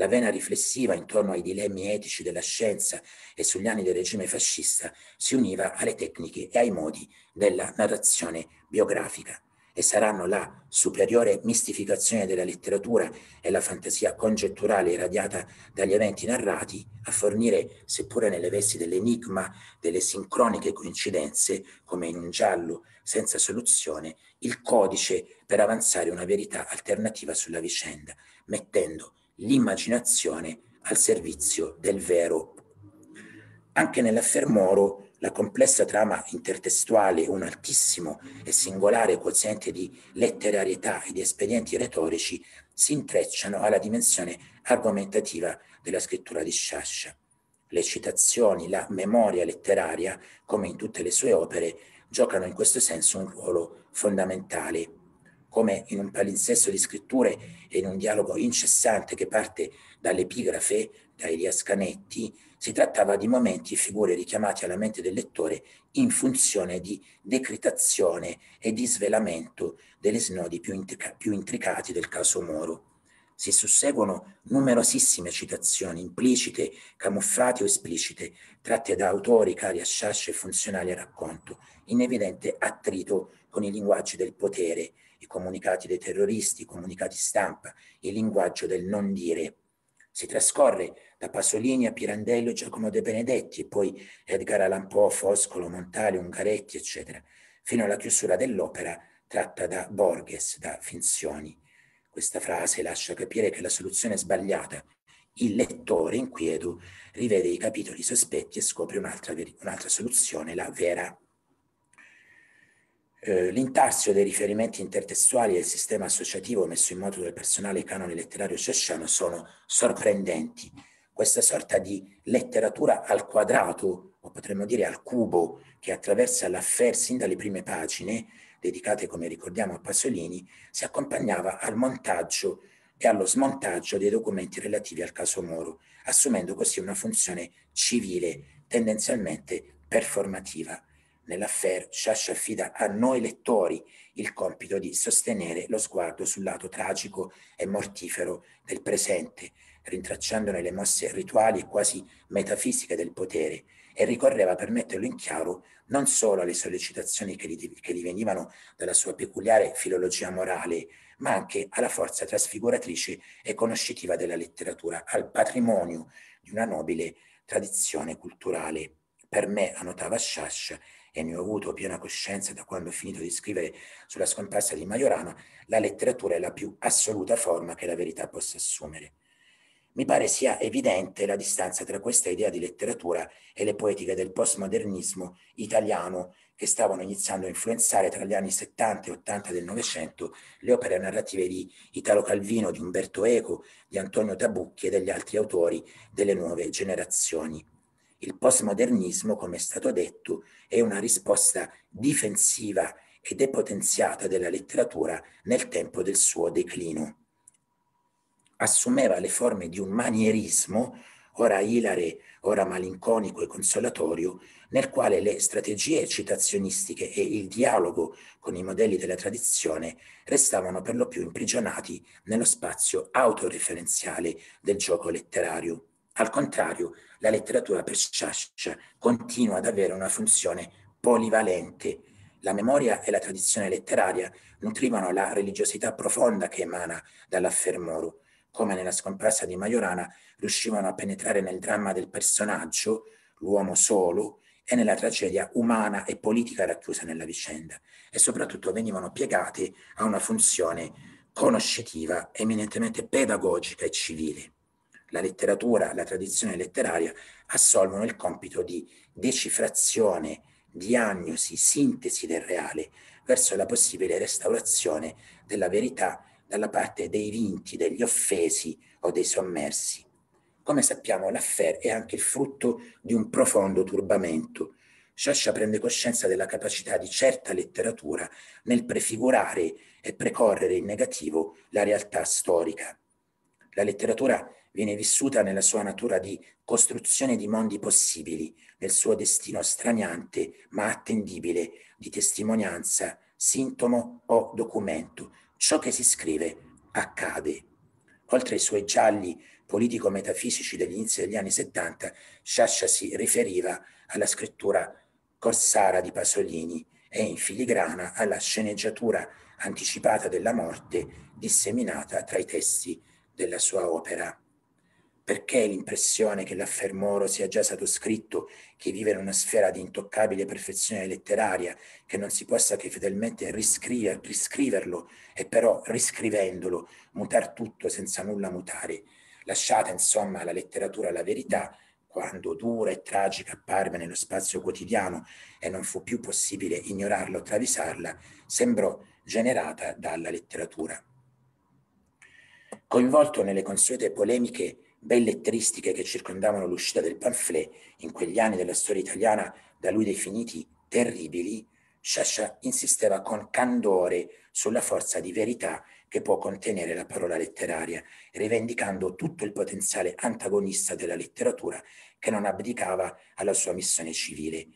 la vena riflessiva intorno ai dilemmi etici della scienza e sugli anni del regime fascista si univa alle tecniche e ai modi della narrazione biografica e saranno la superiore mistificazione della letteratura e la fantasia congetturale irradiata dagli eventi narrati a fornire, seppure nelle vesti dell'enigma, delle sincroniche coincidenze, come in un giallo senza soluzione, il codice per avanzare una verità alternativa sulla vicenda, mettendo l'immaginazione al servizio del vero. Anche nell'affer Moro la complessa trama intertestuale, un altissimo e singolare quoziente di letterarietà e di espedienti retorici si intrecciano alla dimensione argomentativa della scrittura di Sciascia. Le citazioni, la memoria letteraria, come in tutte le sue opere, giocano in questo senso un ruolo fondamentale come in un palinsesto di scritture e in un dialogo incessante che parte dall'epigrafe, da Elias Canetti, si trattava di momenti e figure richiamati alla mente del lettore in funzione di decritazione e di svelamento delle snodi più, intric- più intricati del caso Moro. Si susseguono numerosissime citazioni implicite, camuffate o esplicite, tratte da autori cari a sciasce e funzionali al racconto, in evidente attrito con i linguaggi del potere comunicati dei terroristi, comunicati stampa, il linguaggio del non dire. Si trascorre da Pasolini a Pirandello, e Giacomo De Benedetti, e poi Edgar Allan Poe, Foscolo, Montale, Ungaretti, eccetera, fino alla chiusura dell'opera tratta da Borges, da Finzioni. Questa frase lascia capire che la soluzione è sbagliata. Il lettore inquieto rivede i capitoli sospetti e scopre un'altra, ver- un'altra soluzione, la vera. Eh, l'intarsio dei riferimenti intertestuali e del sistema associativo messo in moto dal personale canone letterario cesciano sono sorprendenti. Questa sorta di letteratura al quadrato, o potremmo dire al cubo, che attraversa l'affair sin dalle prime pagine, dedicate come ricordiamo a Pasolini, si accompagnava al montaggio e allo smontaggio dei documenti relativi al caso Moro, assumendo così una funzione civile, tendenzialmente performativa. Nell'affair Shash affida a noi lettori il compito di sostenere lo sguardo sul lato tragico e mortifero del presente, rintracciandone le mosse rituali e quasi metafisiche del potere, e ricorreva per metterlo in chiaro non solo alle sollecitazioni che gli, che gli venivano dalla sua peculiare filologia morale, ma anche alla forza trasfiguratrice e conoscitiva della letteratura, al patrimonio di una nobile tradizione culturale. Per me, annotava Shash, e ne ho avuto piena coscienza da quando ho finito di scrivere sulla scomparsa di Majorana, la letteratura è la più assoluta forma che la verità possa assumere. Mi pare sia evidente la distanza tra questa idea di letteratura e le poetiche del postmodernismo italiano che stavano iniziando a influenzare tra gli anni 70 e 80 del Novecento le opere narrative di Italo Calvino, di Umberto Eco, di Antonio Tabucchi e degli altri autori delle nuove generazioni. Il postmodernismo, come è stato detto, è una risposta difensiva e depotenziata della letteratura nel tempo del suo declino. Assumeva le forme di un manierismo, ora ilare, ora malinconico e consolatorio, nel quale le strategie citazionistiche e il dialogo con i modelli della tradizione restavano per lo più imprigionati nello spazio autoreferenziale del gioco letterario. Al contrario, la letteratura per Sciascia continua ad avere una funzione polivalente. La memoria e la tradizione letteraria nutrivano la religiosità profonda che emana dall'affermoro, come nella scomparsa di Majorana riuscivano a penetrare nel dramma del personaggio, l'uomo solo, e nella tragedia umana e politica racchiusa nella vicenda, e soprattutto venivano piegate a una funzione conoscitiva eminentemente pedagogica e civile la letteratura, la tradizione letteraria assolvono il compito di decifrazione, diagnosi, sintesi del reale verso la possibile restaurazione della verità dalla parte dei vinti, degli offesi o dei sommersi. Come sappiamo, l'affair è anche il frutto di un profondo turbamento. Sciascia prende coscienza della capacità di certa letteratura nel prefigurare e precorrere in negativo la realtà storica. La letteratura viene vissuta nella sua natura di costruzione di mondi possibili, nel suo destino straniante ma attendibile di testimonianza, sintomo o documento. Ciò che si scrive accade. Oltre ai suoi gialli politico-metafisici dell'inizio degli anni 70, Sciascia si riferiva alla scrittura corsara di Pasolini e in filigrana alla sceneggiatura anticipata della morte disseminata tra i testi della sua opera perché l'impressione che l'affermoro sia già stato scritto, che vive in una sfera di intoccabile perfezione letteraria, che non si possa che fedelmente riscriver, riscriverlo e però riscrivendolo mutar tutto senza nulla mutare. Lasciata insomma alla letteratura la verità, quando dura e tragica apparve nello spazio quotidiano e non fu più possibile ignorarla o travisarla, sembrò generata dalla letteratura. Coinvolto nelle consuete polemiche belle letteristiche che circondavano l'uscita del pamphlet in quegli anni della storia italiana da lui definiti terribili, Sciascia insisteva con candore sulla forza di verità che può contenere la parola letteraria, rivendicando tutto il potenziale antagonista della letteratura che non abdicava alla sua missione civile.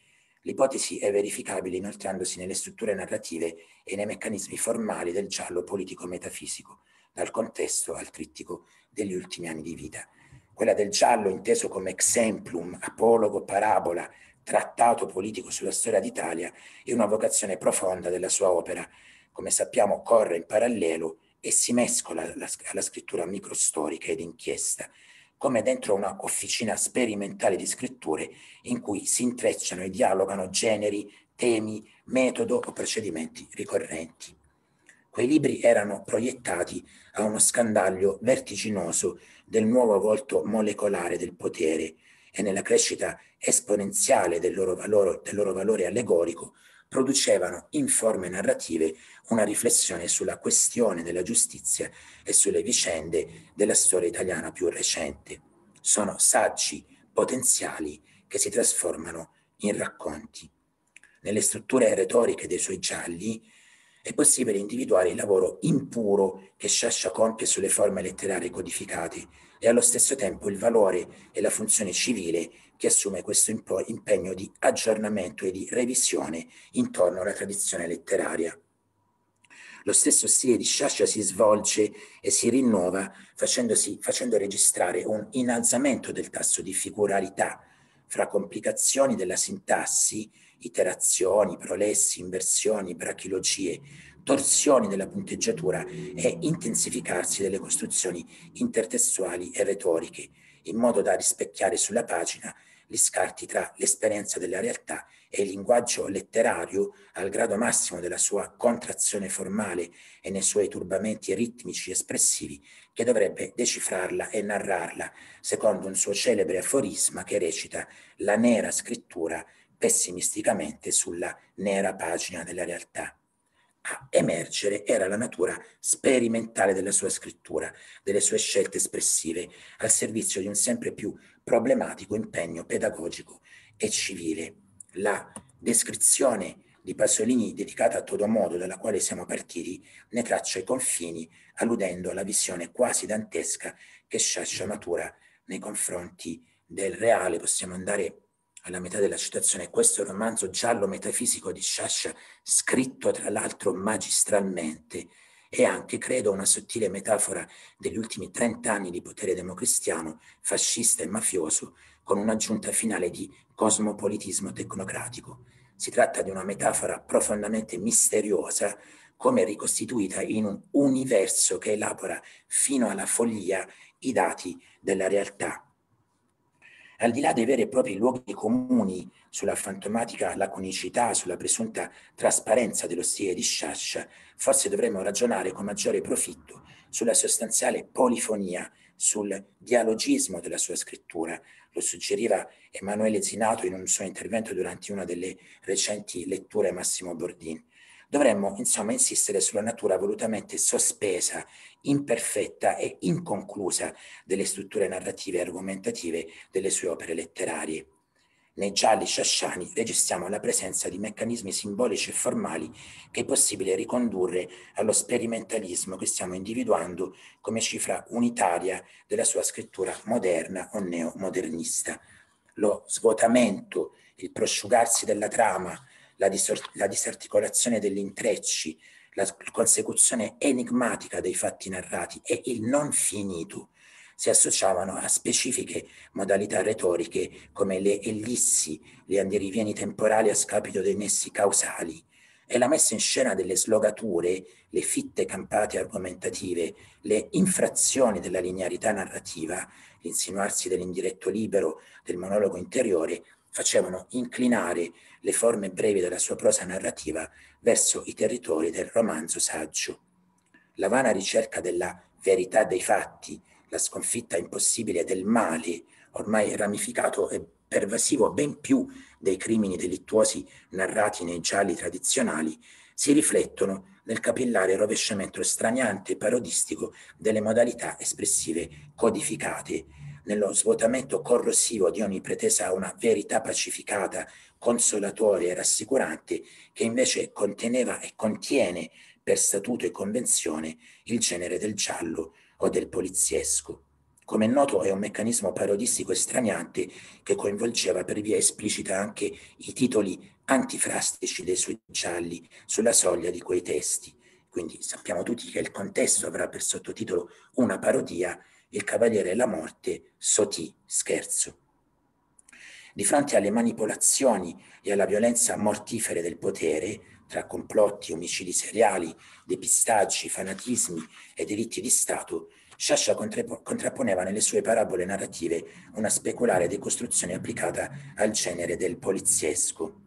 L'ipotesi è verificabile inoltrandosi nelle strutture narrative e nei meccanismi formali del giallo politico-metafisico dal contesto al trittico degli ultimi anni di vita. Quella del giallo inteso come exemplum, apologo, parabola, trattato politico sulla storia d'Italia è una vocazione profonda della sua opera. Come sappiamo corre in parallelo e si mescola alla, alla scrittura microstorica ed inchiesta, come dentro una officina sperimentale di scritture in cui si intrecciano e dialogano generi, temi, metodo o procedimenti ricorrenti. Quei libri erano proiettati a uno scandaglio vertiginoso del nuovo volto molecolare del potere e nella crescita esponenziale del loro, valore, del loro valore allegorico producevano in forme narrative una riflessione sulla questione della giustizia e sulle vicende della storia italiana più recente. Sono saggi potenziali che si trasformano in racconti. Nelle strutture retoriche dei suoi gialli, è possibile individuare il lavoro impuro che Sciascia compie sulle forme letterarie codificate e allo stesso tempo il valore e la funzione civile che assume questo impegno di aggiornamento e di revisione intorno alla tradizione letteraria. Lo stesso stile di Sciascia si svolge e si rinnova facendo registrare un innalzamento del tasso di figuralità fra complicazioni della sintassi iterazioni, prolessi, inversioni, brachilogie, torsioni della punteggiatura e intensificarsi delle costruzioni intertestuali e retoriche, in modo da rispecchiare sulla pagina gli scarti tra l'esperienza della realtà e il linguaggio letterario al grado massimo della sua contrazione formale e nei suoi turbamenti ritmici espressivi che dovrebbe decifrarla e narrarla secondo un suo celebre aforisma che recita la nera scrittura pessimisticamente sulla nera pagina della realtà. A emergere era la natura sperimentale della sua scrittura, delle sue scelte espressive, al servizio di un sempre più problematico impegno pedagogico e civile. La descrizione di Pasolini dedicata a Modo, dalla quale siamo partiti ne traccia i confini alludendo alla visione quasi dantesca che Sciascia matura nei confronti del reale. Possiamo andare alla metà della citazione, questo è il romanzo giallo metafisico di Sciascia, scritto tra l'altro magistralmente e anche, credo, una sottile metafora degli ultimi 30 anni di potere democristiano, fascista e mafioso, con un'aggiunta finale di cosmopolitismo tecnocratico. Si tratta di una metafora profondamente misteriosa, come ricostituita in un universo che elabora fino alla follia i dati della realtà al di là dei veri e propri luoghi comuni sulla fantomatica laconicità, sulla presunta trasparenza dello stile di Sciascia, forse dovremmo ragionare con maggiore profitto sulla sostanziale polifonia, sul dialogismo della sua scrittura. Lo suggeriva Emanuele Zinato in un suo intervento durante una delle recenti letture a Massimo Bordin. Dovremmo insomma insistere sulla natura volutamente sospesa, imperfetta e inconclusa delle strutture narrative e argomentative delle sue opere letterarie. Nei gialli sciasciani registriamo la presenza di meccanismi simbolici e formali che è possibile ricondurre allo sperimentalismo che stiamo individuando come cifra unitaria della sua scrittura moderna o neomodernista. Lo svuotamento, il prosciugarsi della trama, la, disor- la disarticolazione degli intrecci, la consecuzione enigmatica dei fatti narrati e il non finito si associavano a specifiche modalità retoriche come le ellissi, gli andirivieni temporali a scapito dei nessi causali e la messa in scena delle slogature, le fitte campate argomentative, le infrazioni della linearità narrativa, l'insinuarsi dell'indiretto libero, del monologo interiore, facevano inclinare le forme brevi della sua prosa narrativa verso i territori del romanzo saggio. La vana ricerca della verità dei fatti, la sconfitta impossibile del male, ormai ramificato e pervasivo ben più dei crimini delittuosi narrati nei gialli tradizionali, si riflettono nel capillare rovesciamento straniante e parodistico delle modalità espressive codificate, nello svuotamento corrosivo di ogni pretesa a una verità pacificata, consolatoria e rassicurante, che invece conteneva e contiene per statuto e convenzione il genere del giallo o del poliziesco. Come è noto è un meccanismo parodistico e straniante che coinvolgeva per via esplicita anche i titoli antifrastici dei suoi gialli sulla soglia di quei testi. Quindi sappiamo tutti che il contesto avrà per sottotitolo una parodia il Cavaliere e la Morte, Soti, scherzo. Di fronte alle manipolazioni e alla violenza mortifere del potere, tra complotti, omicidi seriali, depistaggi, fanatismi e delitti di Stato, Sciascia contrapponeva nelle sue parabole narrative una speculare decostruzione applicata al genere del poliziesco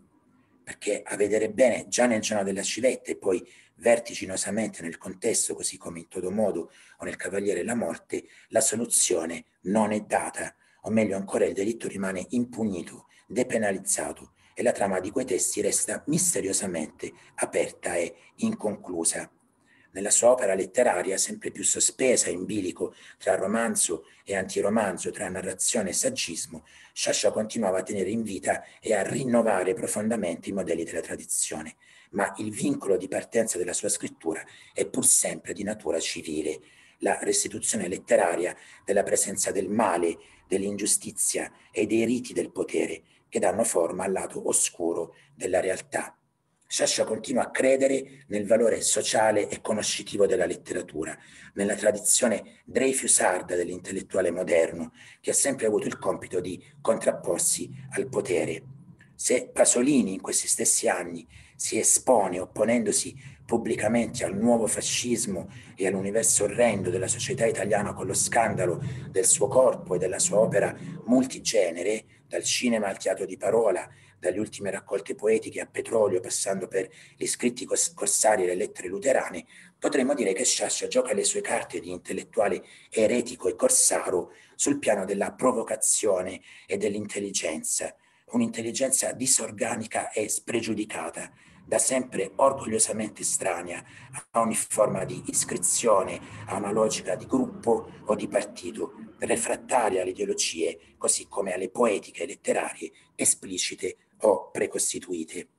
perché a vedere bene, già nel giorno della civetta e poi vertiginosamente nel contesto, così come in todo modo o nel Cavaliere della Morte, la soluzione non è data, o meglio ancora il delitto rimane impunito, depenalizzato e la trama di quei testi resta misteriosamente aperta e inconclusa nella sua opera letteraria sempre più sospesa in bilico tra romanzo e antiromanzo, tra narrazione e saggismo, Sciascia continuava a tenere in vita e a rinnovare profondamente i modelli della tradizione, ma il vincolo di partenza della sua scrittura è pur sempre di natura civile, la restituzione letteraria della presenza del male, dell'ingiustizia e dei riti del potere che danno forma al lato oscuro della realtà Sciascia continua a credere nel valore sociale e conoscitivo della letteratura, nella tradizione dreyfusarda dell'intellettuale moderno, che ha sempre avuto il compito di contrapporsi al potere. Se Pasolini in questi stessi anni si espone opponendosi pubblicamente al nuovo fascismo e all'universo orrendo della società italiana con lo scandalo del suo corpo e della sua opera multigenere, dal cinema al teatro di parola dalle ultime raccolte poetiche a Petrolio, passando per gli scritti corsari e le lettere luterane, potremmo dire che Sciascia gioca le sue carte di intellettuale eretico e corsaro sul piano della provocazione e dell'intelligenza, un'intelligenza disorganica e spregiudicata, da sempre orgogliosamente estranea a ogni forma di iscrizione, a una logica di gruppo o di partito, refrattaria alle ideologie, così come alle poetiche letterarie esplicite o precostituite.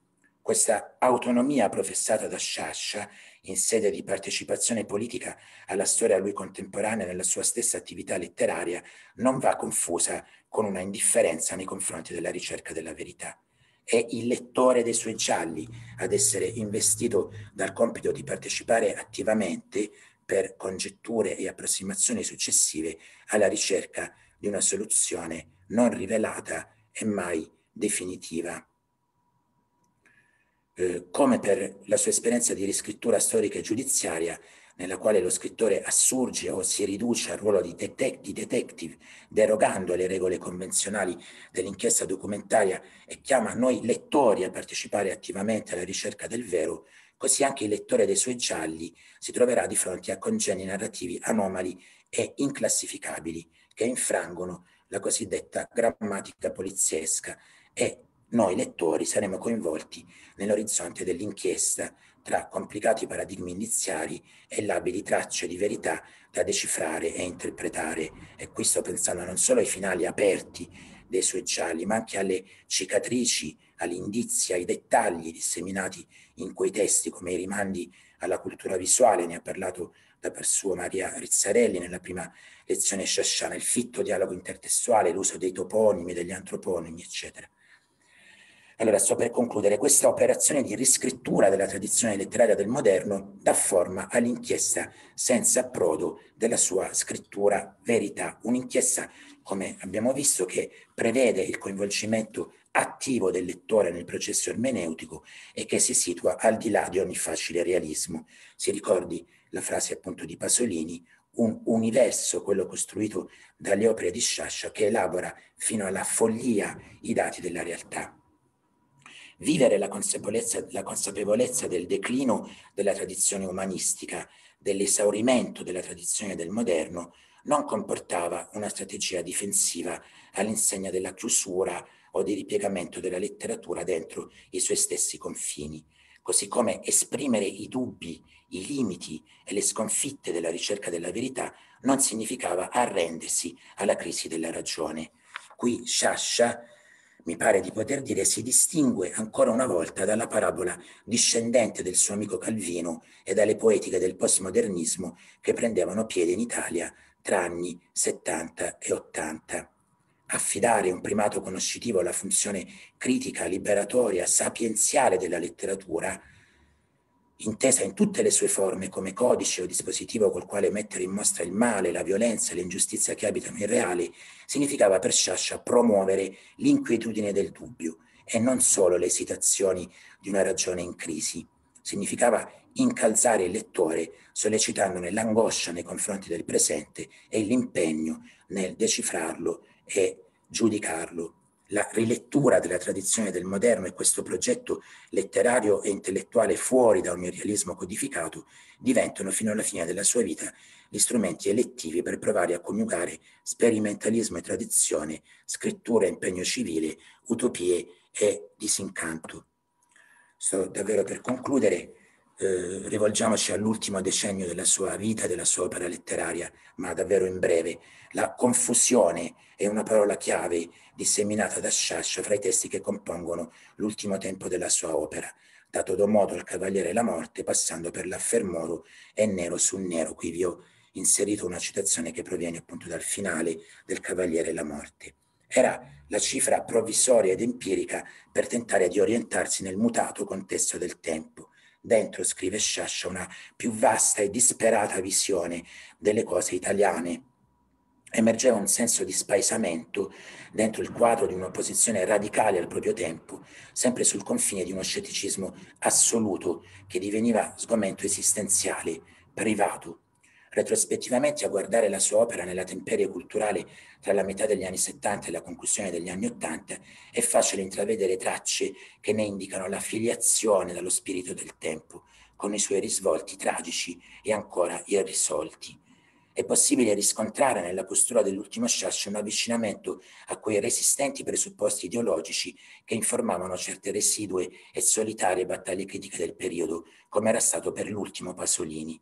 Questa autonomia professata da Sciascia in sede di partecipazione politica alla storia a lui contemporanea nella sua stessa attività letteraria non va confusa con una indifferenza nei confronti della ricerca della verità è il lettore dei suoi gialli ad essere investito dal compito di partecipare attivamente per congetture e approssimazioni successive alla ricerca di una soluzione non rivelata e mai definitiva. Eh, come per la sua esperienza di riscrittura storica e giudiziaria, nella quale lo scrittore assurge o si riduce al ruolo di, detect- di detective, derogando alle regole convenzionali dell'inchiesta documentaria e chiama noi lettori a partecipare attivamente alla ricerca del vero, così anche il lettore dei suoi gialli si troverà di fronte a congeni narrativi anomali e inclassificabili che infrangono la cosiddetta grammatica poliziesca e noi lettori saremo coinvolti nell'orizzonte dell'inchiesta tra complicati paradigmi iniziali e labili tracce di verità da decifrare e interpretare. E qui sto pensando non solo ai finali aperti dei suoi gialli, ma anche alle cicatrici, agli indizi, ai dettagli disseminati in quei testi, come i rimandi alla cultura visuale, ne ha parlato da per suo Maria Rizzarelli nella prima lezione sciasciana, il fitto dialogo intertestuale, l'uso dei toponimi, degli antroponimi, eccetera. Allora, sto per concludere, questa operazione di riscrittura della tradizione letteraria del moderno dà forma all'inchiesta senza approdo della sua scrittura verità, un'inchiesta, come abbiamo visto, che prevede il coinvolgimento attivo del lettore nel processo ermeneutico e che si situa al di là di ogni facile realismo. Si ricordi la frase appunto di Pasolini, un universo, quello costruito dalle opere di Sciascia, che elabora fino alla follia i dati della realtà vivere la consapevolezza, la consapevolezza del declino della tradizione umanistica, dell'esaurimento della tradizione del moderno, non comportava una strategia difensiva all'insegna della chiusura o di ripiegamento della letteratura dentro i suoi stessi confini, così come esprimere i dubbi, i limiti e le sconfitte della ricerca della verità non significava arrendersi alla crisi della ragione. Qui Sciascia mi pare di poter dire, si distingue ancora una volta dalla parabola discendente del suo amico Calvino e dalle poetiche del postmodernismo che prendevano piede in Italia tra anni 70 e 80. Affidare un primato conoscitivo alla funzione critica, liberatoria, sapienziale della letteratura intesa in tutte le sue forme come codice o dispositivo col quale mettere in mostra il male, la violenza e l'ingiustizia che abitano il reale, significava per Sciascia promuovere l'inquietudine del dubbio e non solo le esitazioni di una ragione in crisi. Significava incalzare il lettore sollecitandone l'angoscia nei confronti del presente e l'impegno nel decifrarlo e giudicarlo la rilettura della tradizione del moderno e questo progetto letterario e intellettuale fuori da ogni realismo codificato diventano fino alla fine della sua vita gli strumenti elettivi per provare a coniugare sperimentalismo e tradizione, scrittura e impegno civile, utopie e disincanto. Sto davvero per concludere eh, rivolgiamoci all'ultimo decennio della sua vita e della sua opera letteraria, ma davvero in breve. La confusione è una parola chiave disseminata da Sciascia fra i testi che compongono l'ultimo tempo della sua opera, dato do modo al Cavaliere e la Morte, passando per l'Affermoro e Nero su Nero, qui vi ho inserito una citazione che proviene appunto dal finale del Cavaliere e la Morte. Era la cifra provvisoria ed empirica per tentare di orientarsi nel mutato contesto del tempo dentro, scrive Sciascia, una più vasta e disperata visione delle cose italiane. Emergeva un senso di spaesamento dentro il quadro di un'opposizione radicale al proprio tempo, sempre sul confine di uno scetticismo assoluto che diveniva sgomento esistenziale, privato Retrospettivamente a guardare la sua opera nella temperie culturale tra la metà degli anni 70 e la conclusione degli anni 80 è facile intravedere tracce che ne indicano la filiazione dallo spirito del tempo, con i suoi risvolti tragici e ancora irrisolti. È possibile riscontrare nella postura dell'ultimo Sciascia un avvicinamento a quei resistenti presupposti ideologici che informavano certe residue e solitarie battaglie critiche del periodo, come era stato per l'ultimo Pasolini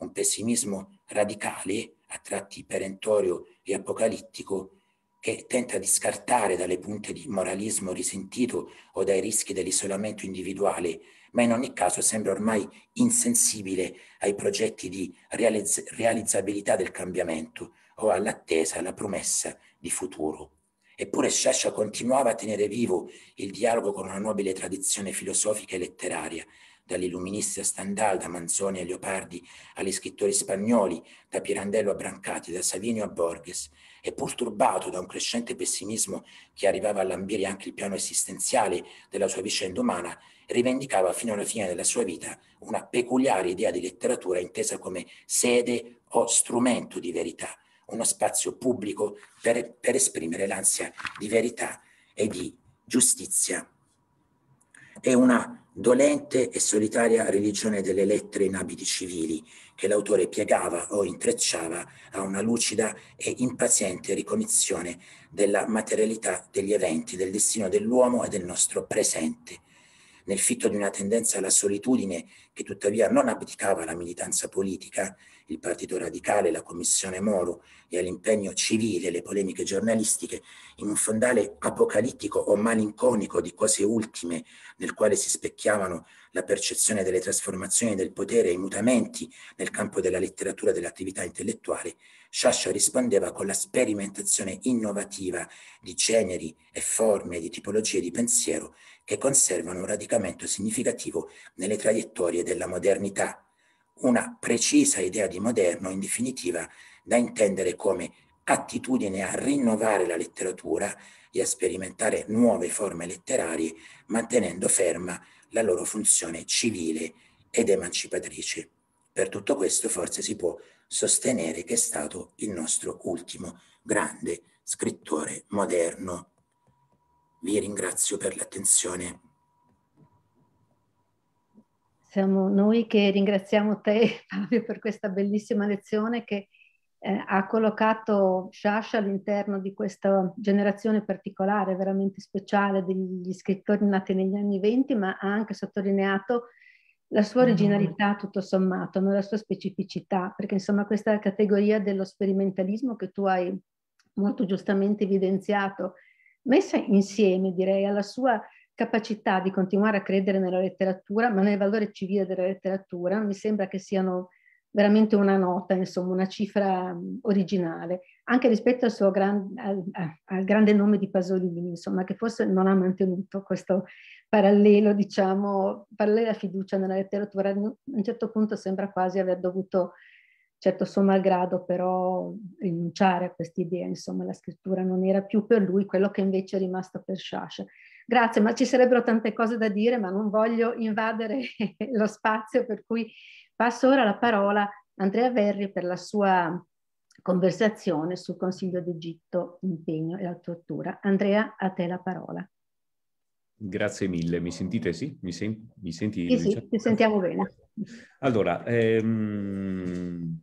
un pessimismo radicale, a tratti perentorio e apocalittico, che tenta di scartare dalle punte di moralismo risentito o dai rischi dell'isolamento individuale, ma in ogni caso sembra ormai insensibile ai progetti di realizz- realizzabilità del cambiamento o all'attesa, alla promessa di futuro. Eppure Sciascia continuava a tenere vivo il dialogo con una nobile tradizione filosofica e letteraria, dall'illuminista Stendhal, da Manzoni a Leopardi, agli scrittori spagnoli, da Pirandello a Brancati, da Savinio a Borges, e pur turbato da un crescente pessimismo che arrivava a lambire anche il piano esistenziale della sua vicenda umana, rivendicava fino alla fine della sua vita una peculiare idea di letteratura intesa come sede o strumento di verità, uno spazio pubblico per, per esprimere l'ansia di verità e di giustizia. È una dolente e solitaria religione delle lettere in abiti civili, che l'autore piegava o intrecciava a una lucida e impaziente ricognizione della materialità degli eventi, del destino dell'uomo e del nostro presente, nel fitto di una tendenza alla solitudine che tuttavia non abdicava alla militanza politica il Partito Radicale, la Commissione Moro e all'impegno civile, le polemiche giornalistiche, in un fondale apocalittico o malinconico di cose ultime nel quale si specchiavano la percezione delle trasformazioni del potere e i mutamenti nel campo della letteratura e dell'attività intellettuale, Sciascia rispondeva con la sperimentazione innovativa di generi e forme, di tipologie di pensiero che conservano un radicamento significativo nelle traiettorie della modernità una precisa idea di moderno, in definitiva, da intendere come attitudine a rinnovare la letteratura e a sperimentare nuove forme letterarie, mantenendo ferma la loro funzione civile ed emancipatrice. Per tutto questo forse si può sostenere che è stato il nostro ultimo grande scrittore moderno. Vi ringrazio per l'attenzione. Siamo noi che ringraziamo te, Fabio, per questa bellissima lezione che eh, ha collocato Shasha all'interno di questa generazione particolare, veramente speciale, degli scrittori nati negli anni venti, ma ha anche sottolineato la sua mm-hmm. originalità tutto sommato, non la sua specificità, perché insomma questa categoria dello sperimentalismo che tu hai molto giustamente evidenziato, messa insieme direi alla sua capacità di continuare a credere nella letteratura, ma nel valore civile della letteratura, mi sembra che siano veramente una nota, insomma, una cifra mm, originale, anche rispetto al suo gran, al, al grande nome di Pasolini, insomma, che forse non ha mantenuto questo parallelo, diciamo, parallela fiducia nella letteratura. A un certo punto sembra quasi aver dovuto, certo suo malgrado, però rinunciare a quest'idea, insomma, la scrittura non era più per lui quello che invece è rimasto per Sciascia. Grazie, ma ci sarebbero tante cose da dire, ma non voglio invadere lo spazio, per cui passo ora la parola a Andrea Verri per la sua conversazione sul Consiglio d'Egitto, impegno e la tortura. Andrea, a te la parola. Grazie mille, mi sentite? Sì, mi, sen mi senti? Sì, sì, ti sentiamo bene. Allora, ehm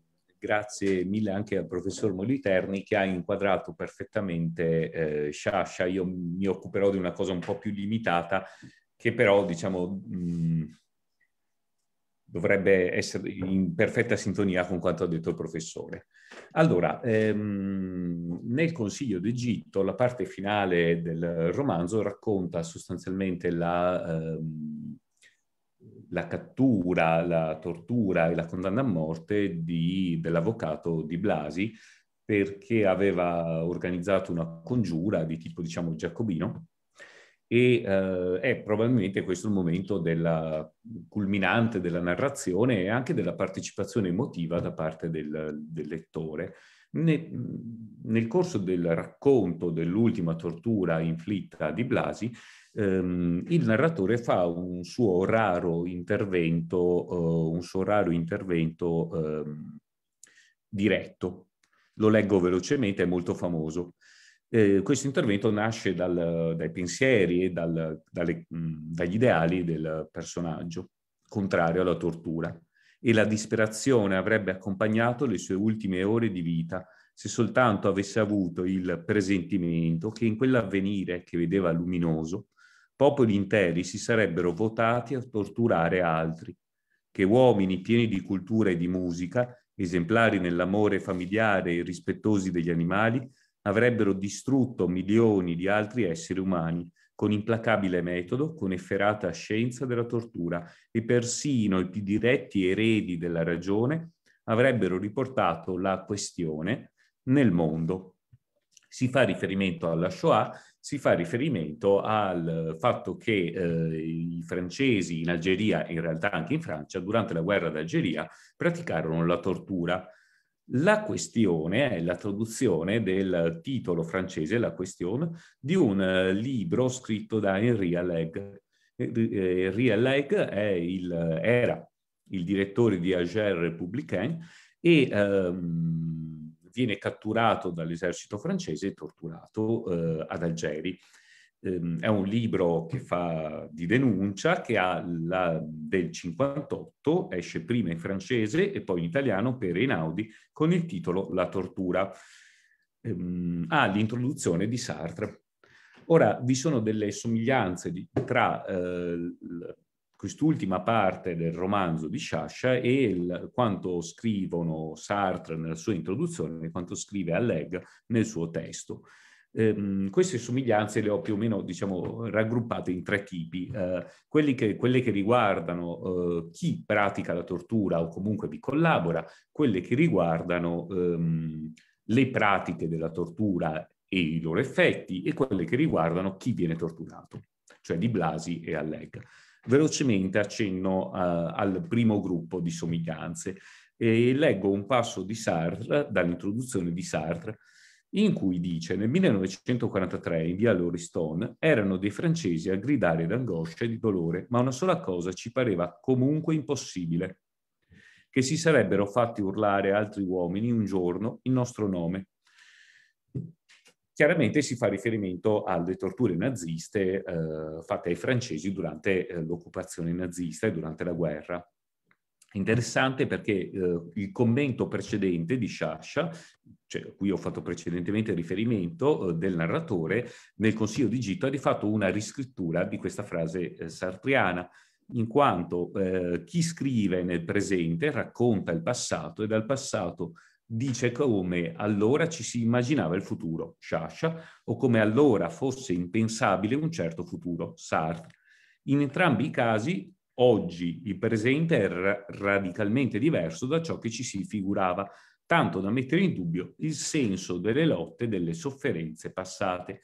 grazie mille anche al professor Moliterni che ha inquadrato perfettamente eh, Sciascia. Io mi occuperò di una cosa un po' più limitata che però diciamo mh, mm, dovrebbe essere in perfetta sintonia con quanto ha detto il professore. Allora, ehm, nel Consiglio d'Egitto la parte finale del romanzo racconta sostanzialmente la... Ehm, la cattura, la tortura e la condanna a morte di, dell'avvocato Di Blasi perché aveva organizzato una congiura di tipo, diciamo, giacobino e eh, è probabilmente questo il momento della, culminante della narrazione e anche della partecipazione emotiva da parte del, del lettore. Ne, nel corso del racconto dell'ultima tortura inflitta Di Blasi, ehm, il narratore fa un suo raro intervento, eh, un suo raro intervento eh, diretto. Lo leggo velocemente, è molto famoso. Eh, questo intervento nasce dal, dai pensieri e dal, dalle, mh, mm, dagli ideali del personaggio, contrario alla tortura. E la disperazione avrebbe accompagnato le sue ultime ore di vita, se soltanto avesse avuto il presentimento che in quell'avvenire che vedeva luminoso popoli interi si sarebbero votati a torturare altri, che uomini pieni di cultura e di musica, esemplari nell'amore familiare e rispettosi degli animali, avrebbero distrutto milioni di altri esseri umani con implacabile metodo, con efferata scienza della tortura e persino i più diretti eredi della ragione avrebbero riportato la questione nel mondo. Si fa riferimento alla Shoah si fa riferimento al fatto che eh, i francesi in Algeria in realtà anche in Francia durante la guerra d'Algeria praticarono la tortura. La questione è la traduzione del titolo francese, la questione, di un eh, libro scritto da Henri Alleg. Eh, eh, Henri Alleg il, era il direttore di Alger Républicain e ehm, viene catturato dall'esercito francese e torturato eh, ad Algeri. Ehm, è un libro che fa di denuncia, che ha la, del 58, esce prima in francese e poi in italiano per Einaudi con il titolo La tortura. Eh, ha l'introduzione di Sartre. Ora, vi sono delle somiglianze di, tra eh, quest'ultima parte del romanzo di Sciascia e il, quanto scrivono Sartre nella sua introduzione e quanto scrive Alleg nel suo testo. Ehm, queste somiglianze le ho più o meno diciamo, raggruppate in tre tipi, eh, che, quelle che riguardano eh, chi pratica la tortura o comunque vi collabora, quelle che riguardano ehm, le pratiche della tortura e i loro effetti e quelle che riguardano chi viene torturato, cioè Di Blasi e Alleg. Velocemente accenno eh, al primo gruppo di somiglianze e leggo un passo di Sartre, dall'introduzione di Sartre, in cui dice nel 1943 in via Loriston, erano dei francesi a gridare d'angoscia e di dolore, ma una sola cosa ci pareva comunque impossibile, che si sarebbero fatti urlare altri uomini un giorno in nostro nome, Chiaramente si fa riferimento alle torture naziste eh, fatte ai francesi durante eh, l'occupazione nazista e durante la guerra. Interessante perché eh, il commento precedente di Sciascia, cioè, a cui ho fatto precedentemente riferimento, eh, del narratore, nel Consiglio di Gitto ha di fatto una riscrittura di questa frase eh, sartriana, in quanto eh, chi scrive nel presente racconta il passato e dal passato dice come allora ci si immaginava il futuro, Sciascia, o come allora fosse impensabile un certo futuro, Sartre. In entrambi i casi, oggi il presente è ra- radicalmente diverso da ciò che ci si figurava, tanto da mettere in dubbio il senso delle lotte e delle sofferenze passate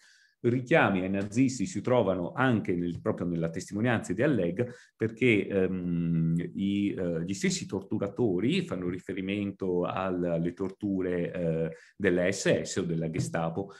richiami ai nazisti si trovano anche nel, proprio nella testimonianza di Alleg perché ehm, i, eh, gli stessi torturatori fanno riferimento al, alle torture eh, della SS o della Gestapo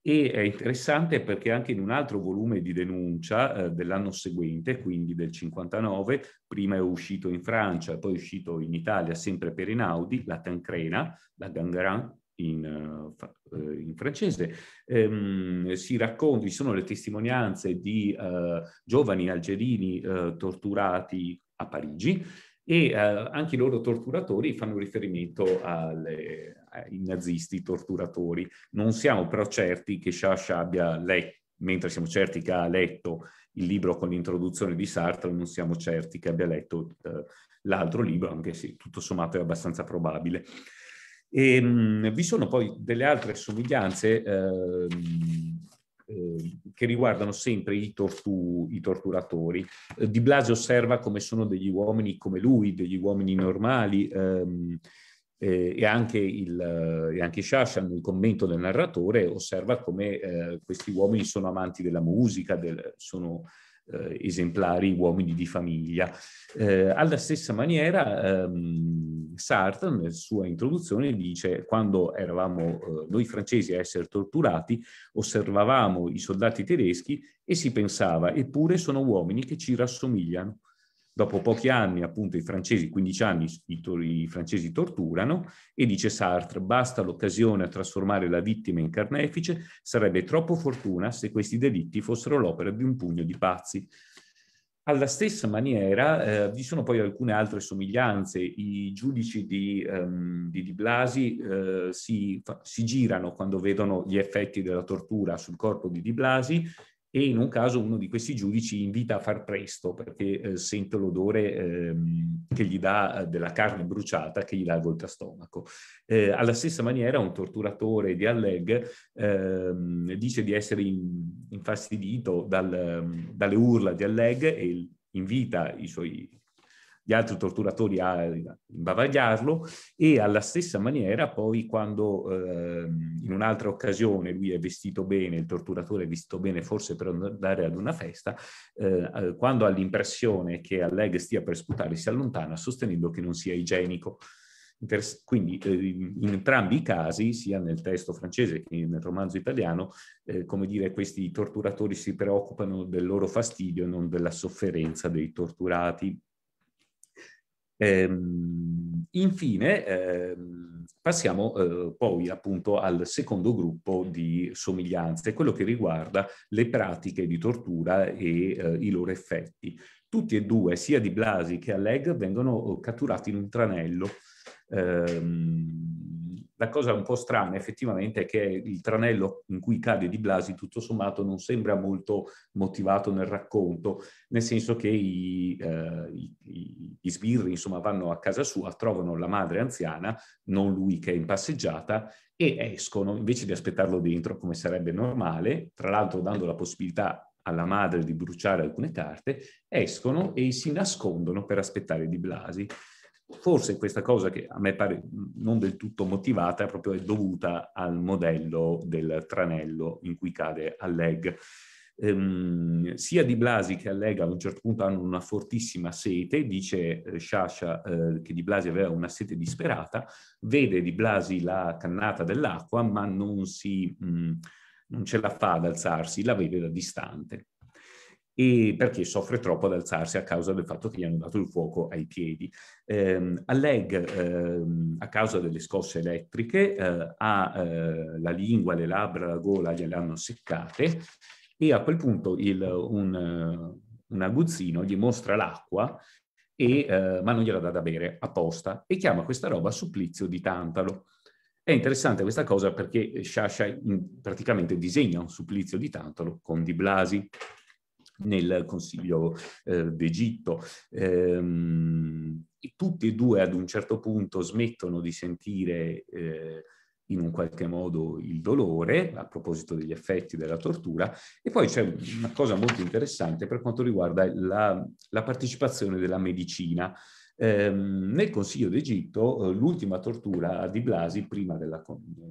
e è interessante perché anche in un altro volume di denuncia eh, dell'anno seguente, quindi del 59, prima è uscito in Francia, poi è uscito in Italia sempre per Einaudi, la Tancrena, la Gangarin, in, eh, eh, in francese, ehm, si racconta, vi sono le testimonianze di eh, giovani algerini eh, torturati a Parigi e eh, anche i loro torturatori fanno riferimento alle, ai nazisti torturatori. Non siamo però certi che Sciascia abbia letto, mentre siamo certi che ha letto il libro con l'introduzione di Sartre, non siamo certi che abbia letto eh, l'altro libro, anche se tutto sommato è abbastanza probabile. E, ehm, mh, vi sono poi delle altre somiglianze eh, eh, che riguardano sempre i, tortu, i torturatori. Eh, Di Blasio osserva come sono degli uomini come lui, degli uomini normali, ehm, eh, e anche, anche Shasha nel commento del narratore osserva come eh, questi uomini sono amanti della musica, del, sono eh, esemplari uomini di famiglia. Eh, alla stessa maniera ehm, Sartre nella sua introduzione dice quando eravamo eh, noi francesi a essere torturati osservavamo i soldati tedeschi e si pensava eppure sono uomini che ci rassomigliano. Dopo pochi anni, appunto, i francesi, 15 anni, i, to- i francesi torturano e dice Sartre, basta l'occasione a trasformare la vittima in carnefice, sarebbe troppo fortuna se questi delitti fossero l'opera di un pugno di pazzi. Alla stessa maniera eh, vi sono poi alcune altre somiglianze. I giudici di, um, di, di Blasi eh, si, fa, si, girano quando vedono gli effetti della tortura sul corpo di Di Blasi e in un caso uno di questi giudici invita a far presto perché eh, sente l'odore eh, che gli dà eh, della carne bruciata che gli dà il voltastomaco. Eh, alla stessa maniera un torturatore di Alleg ehm, dice di essere in, infastidito dal, ehm, dalle urla di Alleg e invita i suoi gli altri torturatori a imbavagliarlo e alla stessa maniera poi quando eh, in un'altra occasione lui è vestito bene, il torturatore è vestito bene forse per andare ad una festa, eh, eh quando ha l'impressione che Alleg stia per sputare si allontana sostenendo che non sia igienico. Quindi eh, in entrambi i casi, sia nel testo francese che nel romanzo italiano, eh, come dire, questi torturatori si preoccupano del loro fastidio e non della sofferenza dei torturati. Ehm, infine, ehm, passiamo eh, poi appunto al secondo gruppo di somiglianze, quello che riguarda le pratiche di tortura e eh, i loro effetti. Tutti e due, sia Di Blasi che Alleg, vengono eh, catturati in un tranello. Ehm, la cosa un po' strana effettivamente è che il tranello in cui cade Di Blasi tutto sommato non sembra molto motivato nel racconto, nel senso che i, eh, i, i sbirri insomma, vanno a casa sua, trovano la madre anziana, non lui che è in passeggiata, e escono invece di aspettarlo dentro come sarebbe normale, tra l'altro dando la possibilità alla madre di bruciare alcune carte, escono e si nascondono per aspettare Di Blasi. Forse questa cosa che a me pare non del tutto motivata è proprio dovuta al modello del tranello in cui cade Alleg. Ehm, sia Di Blasi che Allega ad un certo punto hanno una fortissima sete, dice eh, Sciascia eh, che Di Blasi aveva una sete disperata, vede Di Blasi la cannata dell'acqua ma non, si, mh, mm, non ce la fa ad alzarsi, la vede da distante e perché soffre troppo ad alzarsi a causa del fatto che gli hanno dato il fuoco ai piedi. Eh, a Leg, eh, a causa delle scosse elettriche, eh, ha eh, la lingua, le labbra, la gola gliele hanno seccate e a quel punto il, un, un aguzzino gli mostra l'acqua e, eh, ma non gliela dà da bere apposta e chiama questa roba supplizio di Tantalo. È interessante questa cosa perché Sciascia praticamente disegna un supplizio di Tantalo con Di Blasi nel Consiglio eh, d'Egitto. Ehm, tutti e due ad un certo punto smettono di sentire eh, in un qualche modo il dolore, a proposito degli effetti della tortura, e poi c'è una cosa molto interessante per quanto riguarda la, la partecipazione della medicina. Eh, nel Consiglio d'Egitto eh, l'ultima tortura a Di Blasi, prima della,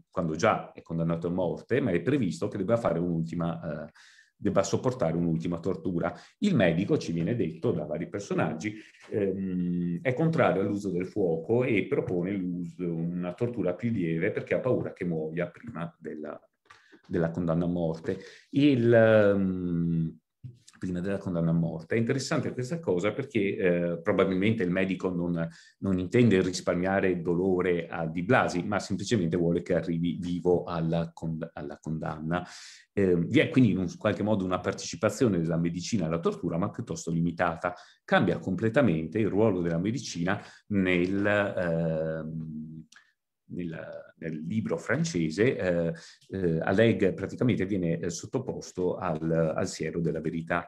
quando già è condannato a morte, ma è previsto che debba fare un'ultima eh, debba sopportare un'ultima tortura. Il medico, ci viene detto da vari personaggi, ehm, è contrario all'uso del fuoco e propone una tortura più lieve perché ha paura che muoia prima della, della condanna a morte. Il, um, prima della condanna a morte. È interessante questa cosa perché eh, probabilmente il medico non, non, intende risparmiare dolore a Di Blasi, ma semplicemente vuole che arrivi vivo alla, cond- alla condanna. Eh, vi è quindi in un, qualche modo una partecipazione della medicina alla tortura, ma piuttosto limitata. Cambia completamente il ruolo della medicina nel... Eh, nel, nel libro francese, eh, eh, Alleg praticamente viene eh, sottoposto al, al siero della verità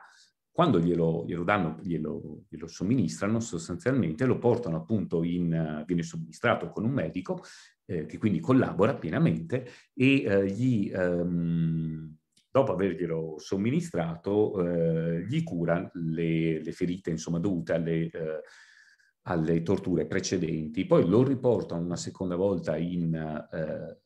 quando glielo, glielo danno, glielo, glielo, somministrano sostanzialmente, lo portano appunto in, viene somministrato con un medico eh, che quindi collabora pienamente e eh, gli, ehm, dopo averglielo somministrato, eh, gli cura le, le ferite insomma, dovute alle, eh, alle torture precedenti, poi lo riportano una seconda volta in, eh,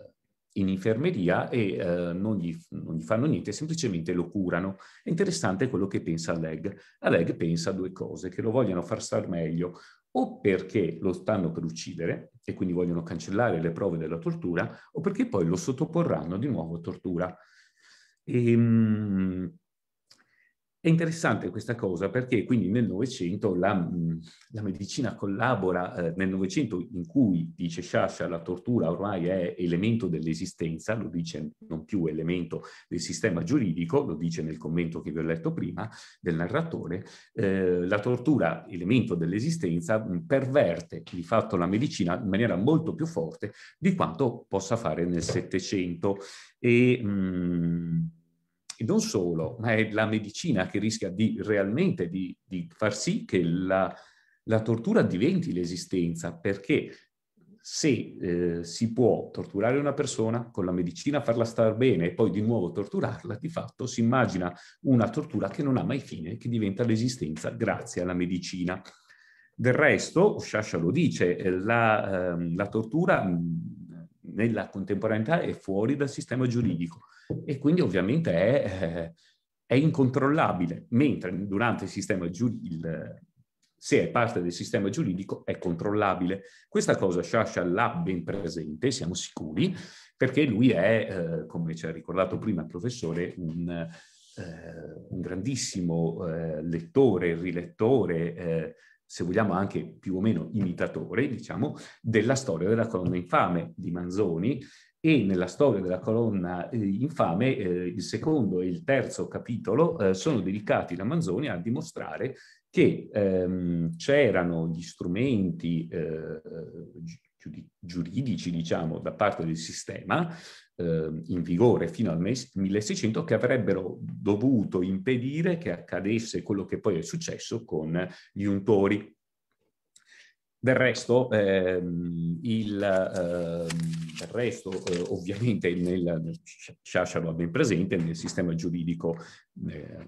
in infermeria e eh, non, gli, non, gli, fanno niente, semplicemente lo curano. È interessante quello che pensa Alleg. Alleg pensa a due cose, che lo vogliono far star meglio o perché lo stanno per uccidere e quindi vogliono cancellare le prove della tortura o perché poi lo sottoporranno di nuovo a tortura. Ehm... È interessante questa cosa perché quindi nel Novecento la, la, medicina collabora, eh, nel Novecento in cui, dice Sciascia, la tortura ormai è elemento dell'esistenza, lo dice non più elemento del sistema giuridico, lo dice nel commento che vi ho letto prima del narratore, eh, la tortura, elemento dell'esistenza, perverte di fatto la medicina in maniera molto più forte di quanto possa fare nel Settecento. E... Mh, e non solo, ma è la medicina che rischia di, realmente di, di far sì che la, la tortura diventi l'esistenza, perché se eh, si può torturare una persona con la medicina, farla star bene e poi di nuovo torturarla, di fatto si immagina una tortura che non ha mai fine, che diventa l'esistenza grazie alla medicina. Del resto, Shasha lo dice, eh, la, ehm, la tortura mm, nella contemporaneità è fuori dal sistema giuridico e quindi ovviamente è, eh, è incontrollabile, mentre durante il sistema giuridico, se è parte del sistema giuridico, è controllabile. Questa cosa Sciascia l'ha ben presente, siamo sicuri, perché lui è, eh, come ci ha ricordato prima il professore, un, eh, un grandissimo eh, lettore, rilettore, eh, se vogliamo anche più o meno imitatore, diciamo, della storia della colonna infame di Manzoni e nella storia della colonna eh, infame eh, il secondo e il terzo capitolo eh, sono dedicati da Manzoni a dimostrare che ehm, c'erano gli strumenti eh, gi- giuridici, diciamo, da parte del sistema ehm, in vigore fino al 1600 che avrebbero dovuto impedire che accadesse quello che poi è successo con gli untori del resto, ehm, il, ehm, del resto eh, ovviamente, nel, Sciascia lo ha ben presente, nel sistema giuridico eh,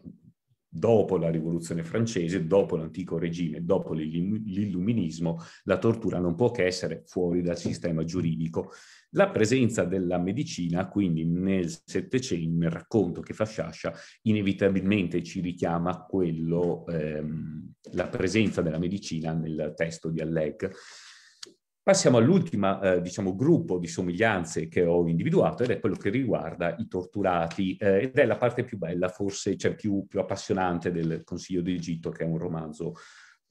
dopo la rivoluzione francese, dopo l'antico regime, dopo l'illuminismo, la tortura non può che essere fuori dal sistema giuridico la presenza della medicina, quindi nel Settecento, nel racconto che fa Sciascia, inevitabilmente ci richiama quello, ehm, la presenza della medicina nel testo di Alleg. Passiamo all'ultimo eh, diciamo, gruppo di somiglianze che ho individuato ed è quello che riguarda i torturati eh, ed è la parte più bella, forse cioè, più, più appassionante del Consiglio d'Egitto, che è un romanzo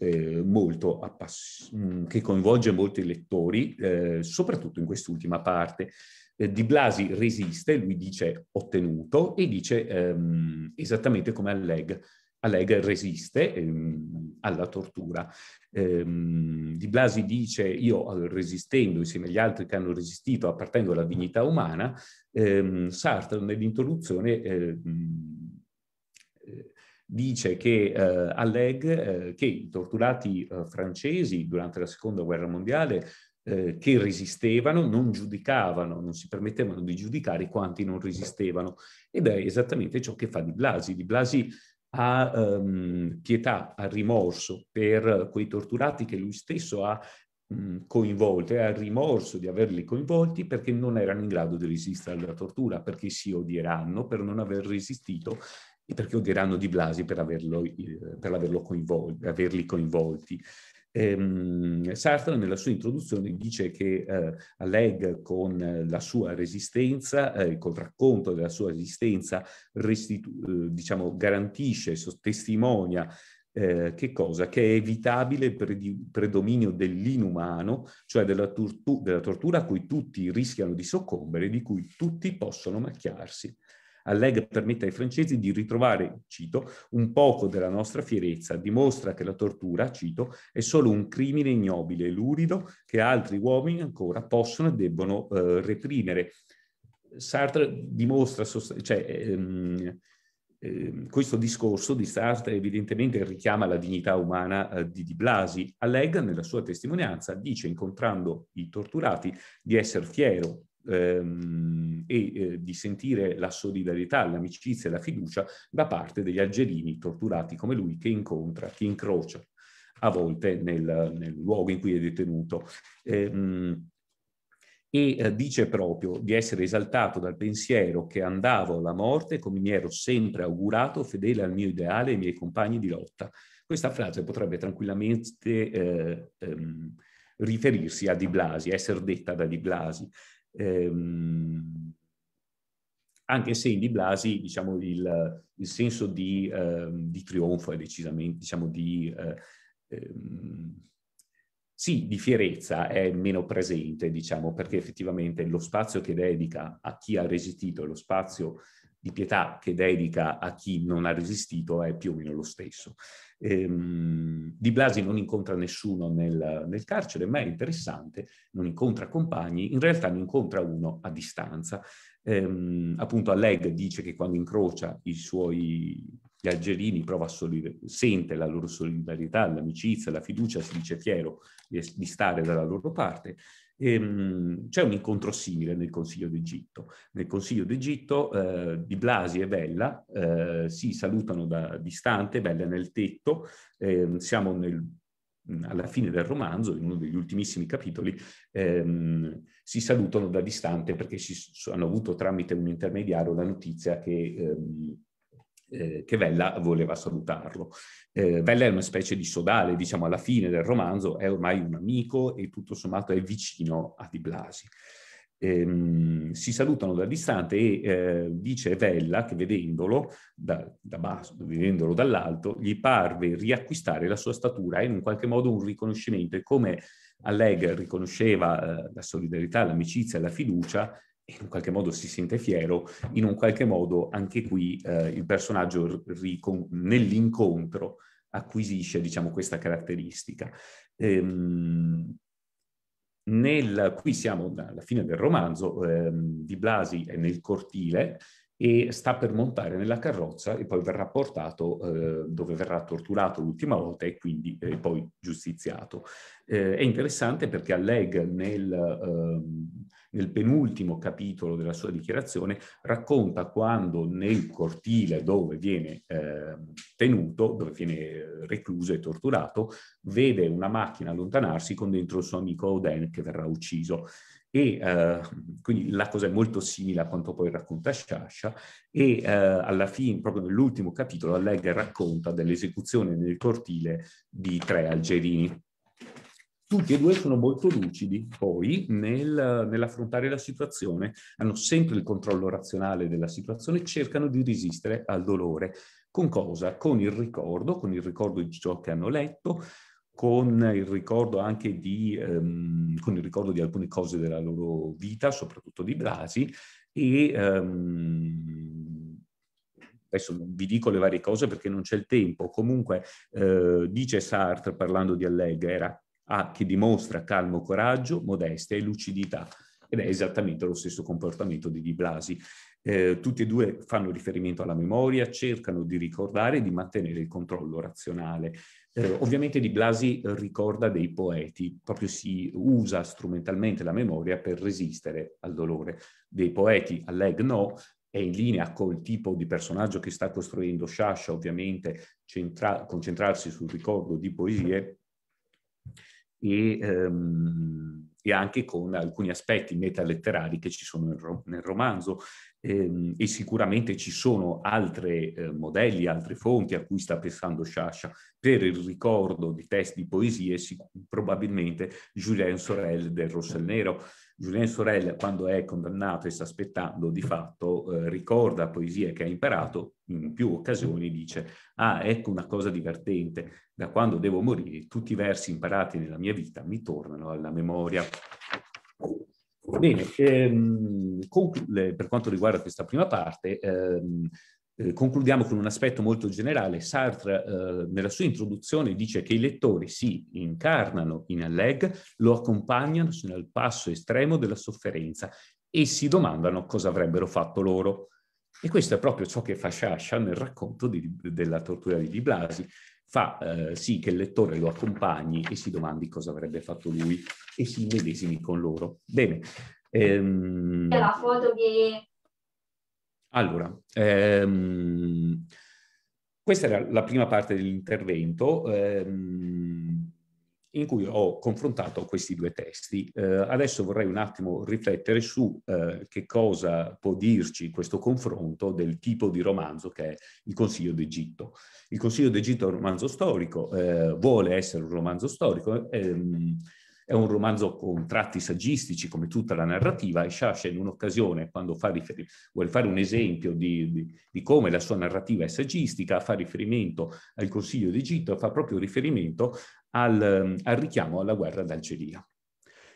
eh, molto appass- mm, che coinvolge molti lettori, eh, soprattutto in quest'ultima parte. Eh, Di Blasi resiste, lui dice ottenuto e dice ehm, esattamente come Alleg. Alleg resiste ehm, alla tortura. Ehm, Di Blasi dice io eh, resistendo insieme agli altri che hanno resistito appartengo alla dignità umana. Ehm, Sartre nell'introduzione ehm, dice che eh, alleg eh, che i torturati eh, francesi durante la seconda guerra mondiale eh, che resistevano non giudicavano, non si permettevano di giudicare quanti non resistevano ed è esattamente ciò che fa Di Blasi. Di Blasi ha ehm, pietà, ha rimorso per quei torturati che lui stesso ha coinvolte, ha il rimorso di averli coinvolti perché non erano in grado di resistere alla tortura, perché si odieranno per non aver resistito e perché odieranno Di Blasi per, averlo, per averlo coinvol- averli coinvolti. Ehm, Sartre nella sua introduzione dice che eh, Alleg con la sua resistenza, eh, col racconto della sua resistenza, eh, diciamo, garantisce, testimonia eh, che cosa? Che è evitabile il pred- predominio dell'inumano, cioè della, tortu- della tortura a cui tutti rischiano di soccombere, di cui tutti possono macchiarsi. Alleg permette ai francesi di ritrovare, cito, un poco della nostra fierezza, dimostra che la tortura, cito, è solo un crimine ignobile e lurido che altri uomini ancora possono e debbono eh, reprimere. Sartre dimostra, cioè, ehm, ehm, questo discorso di Sartre evidentemente richiama la dignità umana eh, di Di Blasi. Alleg, nella sua testimonianza, dice, incontrando i torturati, di essere fiero Ehm, e eh, di sentire la solidarietà, l'amicizia e la fiducia da parte degli algerini torturati come lui che incontra, che incrocia a volte nel, nel luogo in cui è detenuto. Ehm, e eh, dice proprio di essere esaltato dal pensiero che andavo alla morte come mi ero sempre augurato, fedele al mio ideale e ai miei compagni di lotta. Questa frase potrebbe tranquillamente eh, ehm, riferirsi a Di Blasi, essere detta da Di Blasi, Ehm, anche se in Di Blasi diciamo, il, il senso di, eh, di, trionfo è decisamente, diciamo, di, eh, ehm, sì, di fierezza è meno presente, diciamo, perché effettivamente lo spazio che dedica a chi ha resistito, lo spazio di pietà che dedica a chi non ha resistito è più o meno lo stesso. Ehm, di Blasi non incontra nessuno nel, nel, carcere, ma è interessante, non incontra compagni, in realtà ne incontra uno a distanza. Ehm, appunto Alleg dice che quando incrocia i suoi gli algerini prova solidar- sente la loro solidarietà, l'amicizia, la fiducia, si dice fiero di, stare dalla loro parte. Ehm, c'è un incontro simile nel Consiglio d'Egitto. Nel Consiglio d'Egitto eh, Di Blasi e Bella eh, si salutano da distante, Bella è nel tetto, ehm, siamo nel, alla fine del romanzo, in uno degli ultimissimi capitoli, ehm, si salutano da distante perché si, hanno avuto tramite un intermediario la notizia che ehm, eh, che Vella voleva salutarlo. Eh, Vella è una specie di sodale, diciamo alla fine del romanzo è ormai un amico e tutto sommato è vicino a Di Blasi. Ehm, si salutano da distante e eh, dice Vella che vedendolo, da, da basso, vedendolo dall'alto, gli parve riacquistare la sua statura e in un qualche modo un riconoscimento e come Alleg riconosceva eh, la solidarietà, l'amicizia e la fiducia, in qualche modo si sente fiero, in un qualche modo anche qui eh, il personaggio nell'incontro acquisisce, diciamo, questa caratteristica. Ehm, nel, qui siamo alla fine del romanzo, ehm, Di Blasi è nel cortile, e sta per montare nella carrozza e poi verrà portato eh, dove verrà torturato l'ultima volta e quindi eh, poi giustiziato. Eh, è interessante perché Alleg nel, ehm, nel, penultimo capitolo della sua dichiarazione racconta quando nel cortile dove viene ehm, tenuto, dove viene eh, recluso e torturato, vede una macchina allontanarsi con dentro il suo amico Oden che verrà ucciso e eh, quindi la cosa è molto simile a quanto poi racconta Sciascia e eh, alla fine, proprio nell'ultimo capitolo, Alleghe racconta dell'esecuzione nel cortile di tre algerini. Tutti e due sono molto lucidi poi nel, nell'affrontare la situazione, hanno sempre il controllo razionale della situazione, cercano di resistere al dolore. Con cosa? Con il ricordo, con il ricordo di ciò che hanno letto, con il ricordo anche di, ehm, con il ricordo di alcune cose della loro vita, soprattutto di Blasi, e ehm, adesso vi dico le varie cose perché non c'è il tempo, comunque eh, dice Sartre parlando di Allegra, ha ah, che dimostra calmo coraggio, modestia e lucidità ed è esattamente lo stesso comportamento di Di Blasi. Eh, tutti e due fanno riferimento alla memoria, cercano di ricordare e di mantenere il controllo razionale. Eh, ovviamente Di Blasi eh, ricorda dei poeti, proprio si usa strumentalmente la memoria per resistere al dolore. Dei poeti, Alleg no, è in linea col tipo di personaggio che sta costruendo Sciascia, ovviamente centra- concentrarsi sul ricordo di poesie e, ehm, e, anche con alcuni aspetti metaletterari che ci sono nel, ro- nel romanzo. Ehm, e sicuramente ci sono altri eh, modelli, altre fonti a cui sta pensando Sciascia per il ricordo di testi di poesie, probabilmente Julien Sorel del Nero. Julien Sorel, quando è condannato e sta aspettando, di fatto eh, ricorda poesie che ha imparato in più occasioni, dice, ah, ecco una cosa divertente, da quando devo morire tutti i versi imparati nella mia vita mi tornano alla memoria. Bene, ehm, conclu- eh, per quanto riguarda questa prima parte, ehm, eh, concludiamo con un aspetto molto generale. Sartre eh, nella sua introduzione dice che i lettori si incarnano in Alleg, lo accompagnano fino al passo estremo della sofferenza e si domandano cosa avrebbero fatto loro. E questo è proprio ciò che fa Sciascia nel racconto di, della tortura di Di Blasi, fa eh, sì che il lettore lo accompagni e si domandi cosa avrebbe fatto lui e si medesimi con loro. Bene. Ehm... La foto che... Allora, ehm... questa era la prima parte dell'intervento. Ehm in cui ho confrontato questi due testi. Eh, adesso vorrei un attimo riflettere su eh, che cosa può dirci questo confronto del tipo di romanzo che è Il Consiglio d'Egitto. Il Consiglio d'Egitto è un romanzo storico, eh, vuole essere un romanzo storico, ehm, è un romanzo con tratti saggistici come tutta la narrativa e Sciascia in un'occasione, quando fa vuole fare un esempio di, di, di, come la sua narrativa è saggistica, fa riferimento al Consiglio d'Egitto, fa proprio riferimento al, eh, al richiamo alla guerra d'Algeria.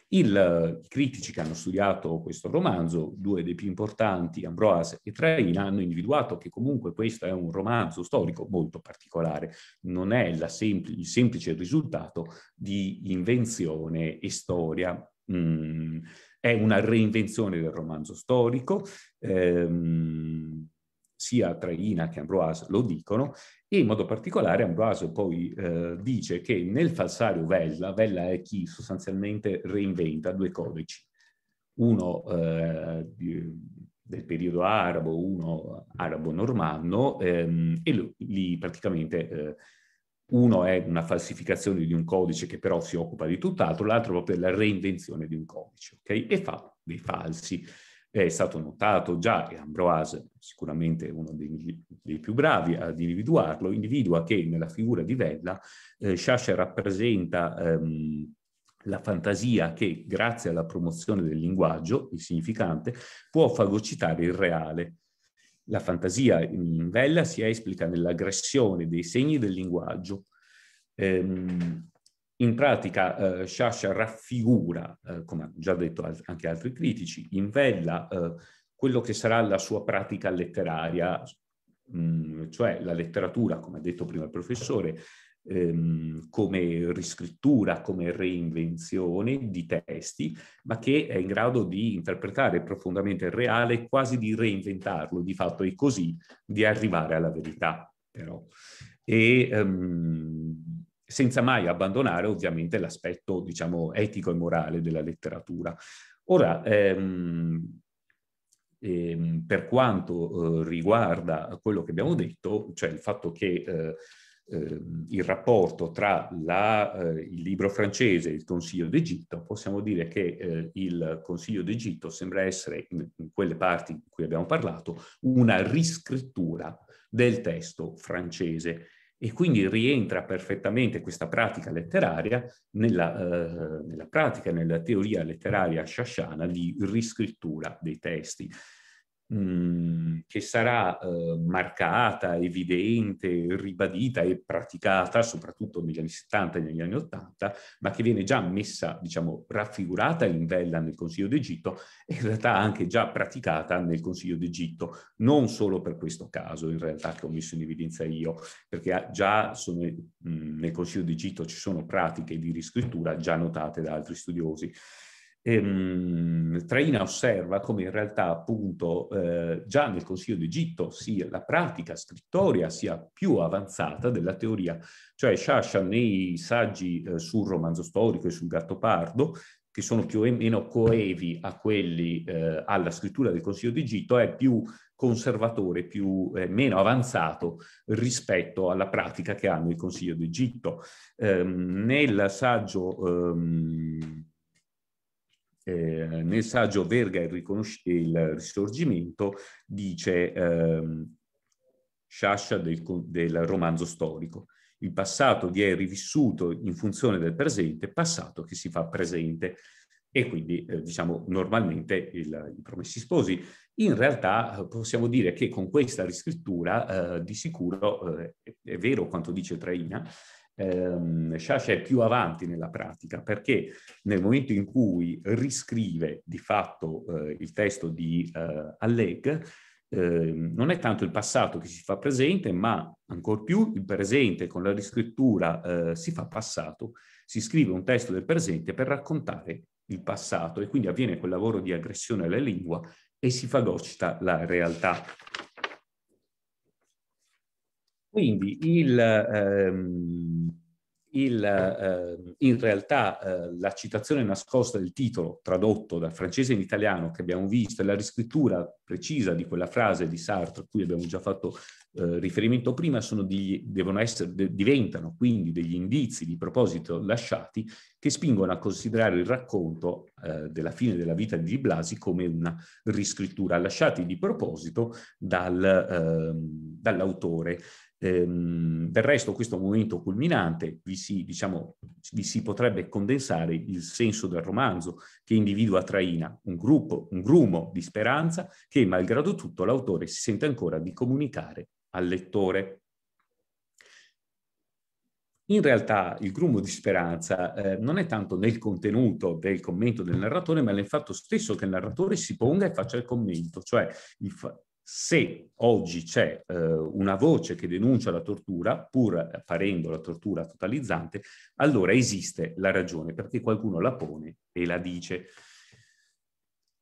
Eh, I critici che hanno studiato questo romanzo, due dei più importanti, Ambroise e Traina, hanno individuato che comunque questo è un romanzo storico molto particolare, non è sempl- il semplice risultato di invenzione e storia. Mm, è una reinvenzione del romanzo storico, ehm, sia Traina che Ambroise lo dicono, e in modo particolare Ambroise poi eh, dice che nel falsario Vella, Vella è chi sostanzialmente reinventa due codici, uno eh, del periodo arabo, uno arabo-normanno, ehm, e lì praticamente eh, uno è una falsificazione di un codice che però si occupa di tutt'altro, l'altro proprio è la reinvenzione di un codice, okay? e fa dei falsi è stato notato già, e Ambroise sicuramente uno dei, dei, più bravi ad individuarlo, individua che nella figura di Vella eh, Sciascia rappresenta ehm, la fantasia che, grazie alla promozione del linguaggio, il significante, può fagocitare il reale. La fantasia in Vella si esplica nell'aggressione dei segni del linguaggio. Ehm, in pratica eh, Sciascia raffigura, eh, come hanno già detto al anche altri critici, in vella eh, quello che sarà la sua pratica letteraria, mh, mm, cioè la letteratura, come ha detto prima il professore, ehm, come riscrittura, come reinvenzione di testi, ma che è in grado di interpretare profondamente il reale, quasi di reinventarlo, di fatto è così di arrivare alla verità. Però. E, um, senza mai abbandonare ovviamente l'aspetto, diciamo, etico e morale della letteratura. Ora, ehm, ehm, per quanto eh, riguarda quello che abbiamo detto, cioè il fatto che eh, eh, il rapporto tra la, eh, il libro francese e il Consiglio d'Egitto, possiamo dire che eh, il Consiglio d'Egitto sembra essere, in, in quelle parti di cui abbiamo parlato, una riscrittura del testo francese e quindi rientra perfettamente questa pratica letteraria nella, eh, nella pratica, nella teoria letteraria shashana di riscrittura dei testi. Mhmm, che sarà eh, marcata, evidente, ribadita e praticata soprattutto negli anni 70 e negli anni 80, ma che viene già messa, diciamo, raffigurata in vella nel Consiglio d'Egitto e in realtà anche già praticata nel Consiglio d'Egitto, non solo per questo caso in realtà che ho messo in evidenza io, perché già sono, mh, mhmm, nel Consiglio d'Egitto ci sono pratiche di riscrittura già notate da altri studiosi. Ehm, Traina osserva come in realtà appunto eh, già nel Consiglio d'Egitto sia la pratica scrittoria sia più avanzata della teoria, cioè Sciascia nei saggi eh, sul romanzo storico e sul gatto pardo, che sono più o meno coevi a quelli eh, alla scrittura del Consiglio d'Egitto, è più conservatore, più, eh, meno avanzato rispetto alla pratica che hanno il Consiglio d'Egitto. Eh, nel saggio ehm, eh, nel saggio Verga il, il risorgimento dice ehm, Sciascia del, del romanzo storico. Il passato vi è rivissuto in funzione del presente, passato che si fa presente e quindi eh, diciamo normalmente il, i promessi sposi. In realtà eh, possiamo dire che con questa riscrittura eh, di sicuro eh, è vero quanto dice Traina, ehm, Sciascia è più avanti nella pratica perché nel momento in cui riscrive di fatto eh, il testo di eh, Alleg, eh, non è tanto il passato che si fa presente, ma ancor più il presente con la riscrittura eh, si fa passato, si scrive un testo del presente per raccontare il passato e quindi avviene quel lavoro di aggressione alla lingua e si fagocita la realtà. Quindi il, ehm, il, eh, in realtà eh, la citazione nascosta del titolo, tradotto dal francese in italiano, che abbiamo visto, e la riscrittura precisa di quella frase di Sartre, a cui abbiamo già fatto eh, riferimento prima, di, essere, de, diventano quindi degli indizi di proposito lasciati che spingono a considerare il racconto eh, della fine della vita di Blasi come una riscrittura lasciati di proposito dal, ehm, dall'autore. Ehm, del resto questo è un momento culminante, vi si, diciamo, vi si potrebbe condensare il senso del romanzo che individua Traina, un gruppo, un grumo di speranza che malgrado tutto l'autore si sente ancora di comunicare al lettore. In realtà il grumo di speranza eh, non è tanto nel contenuto del commento del narratore, ma nel fatto stesso che il narratore si ponga e faccia il commento, cioè il, se oggi c'è eh, una voce che denuncia la tortura, pur apparendo la tortura totalizzante, allora esiste la ragione perché qualcuno la pone e la dice.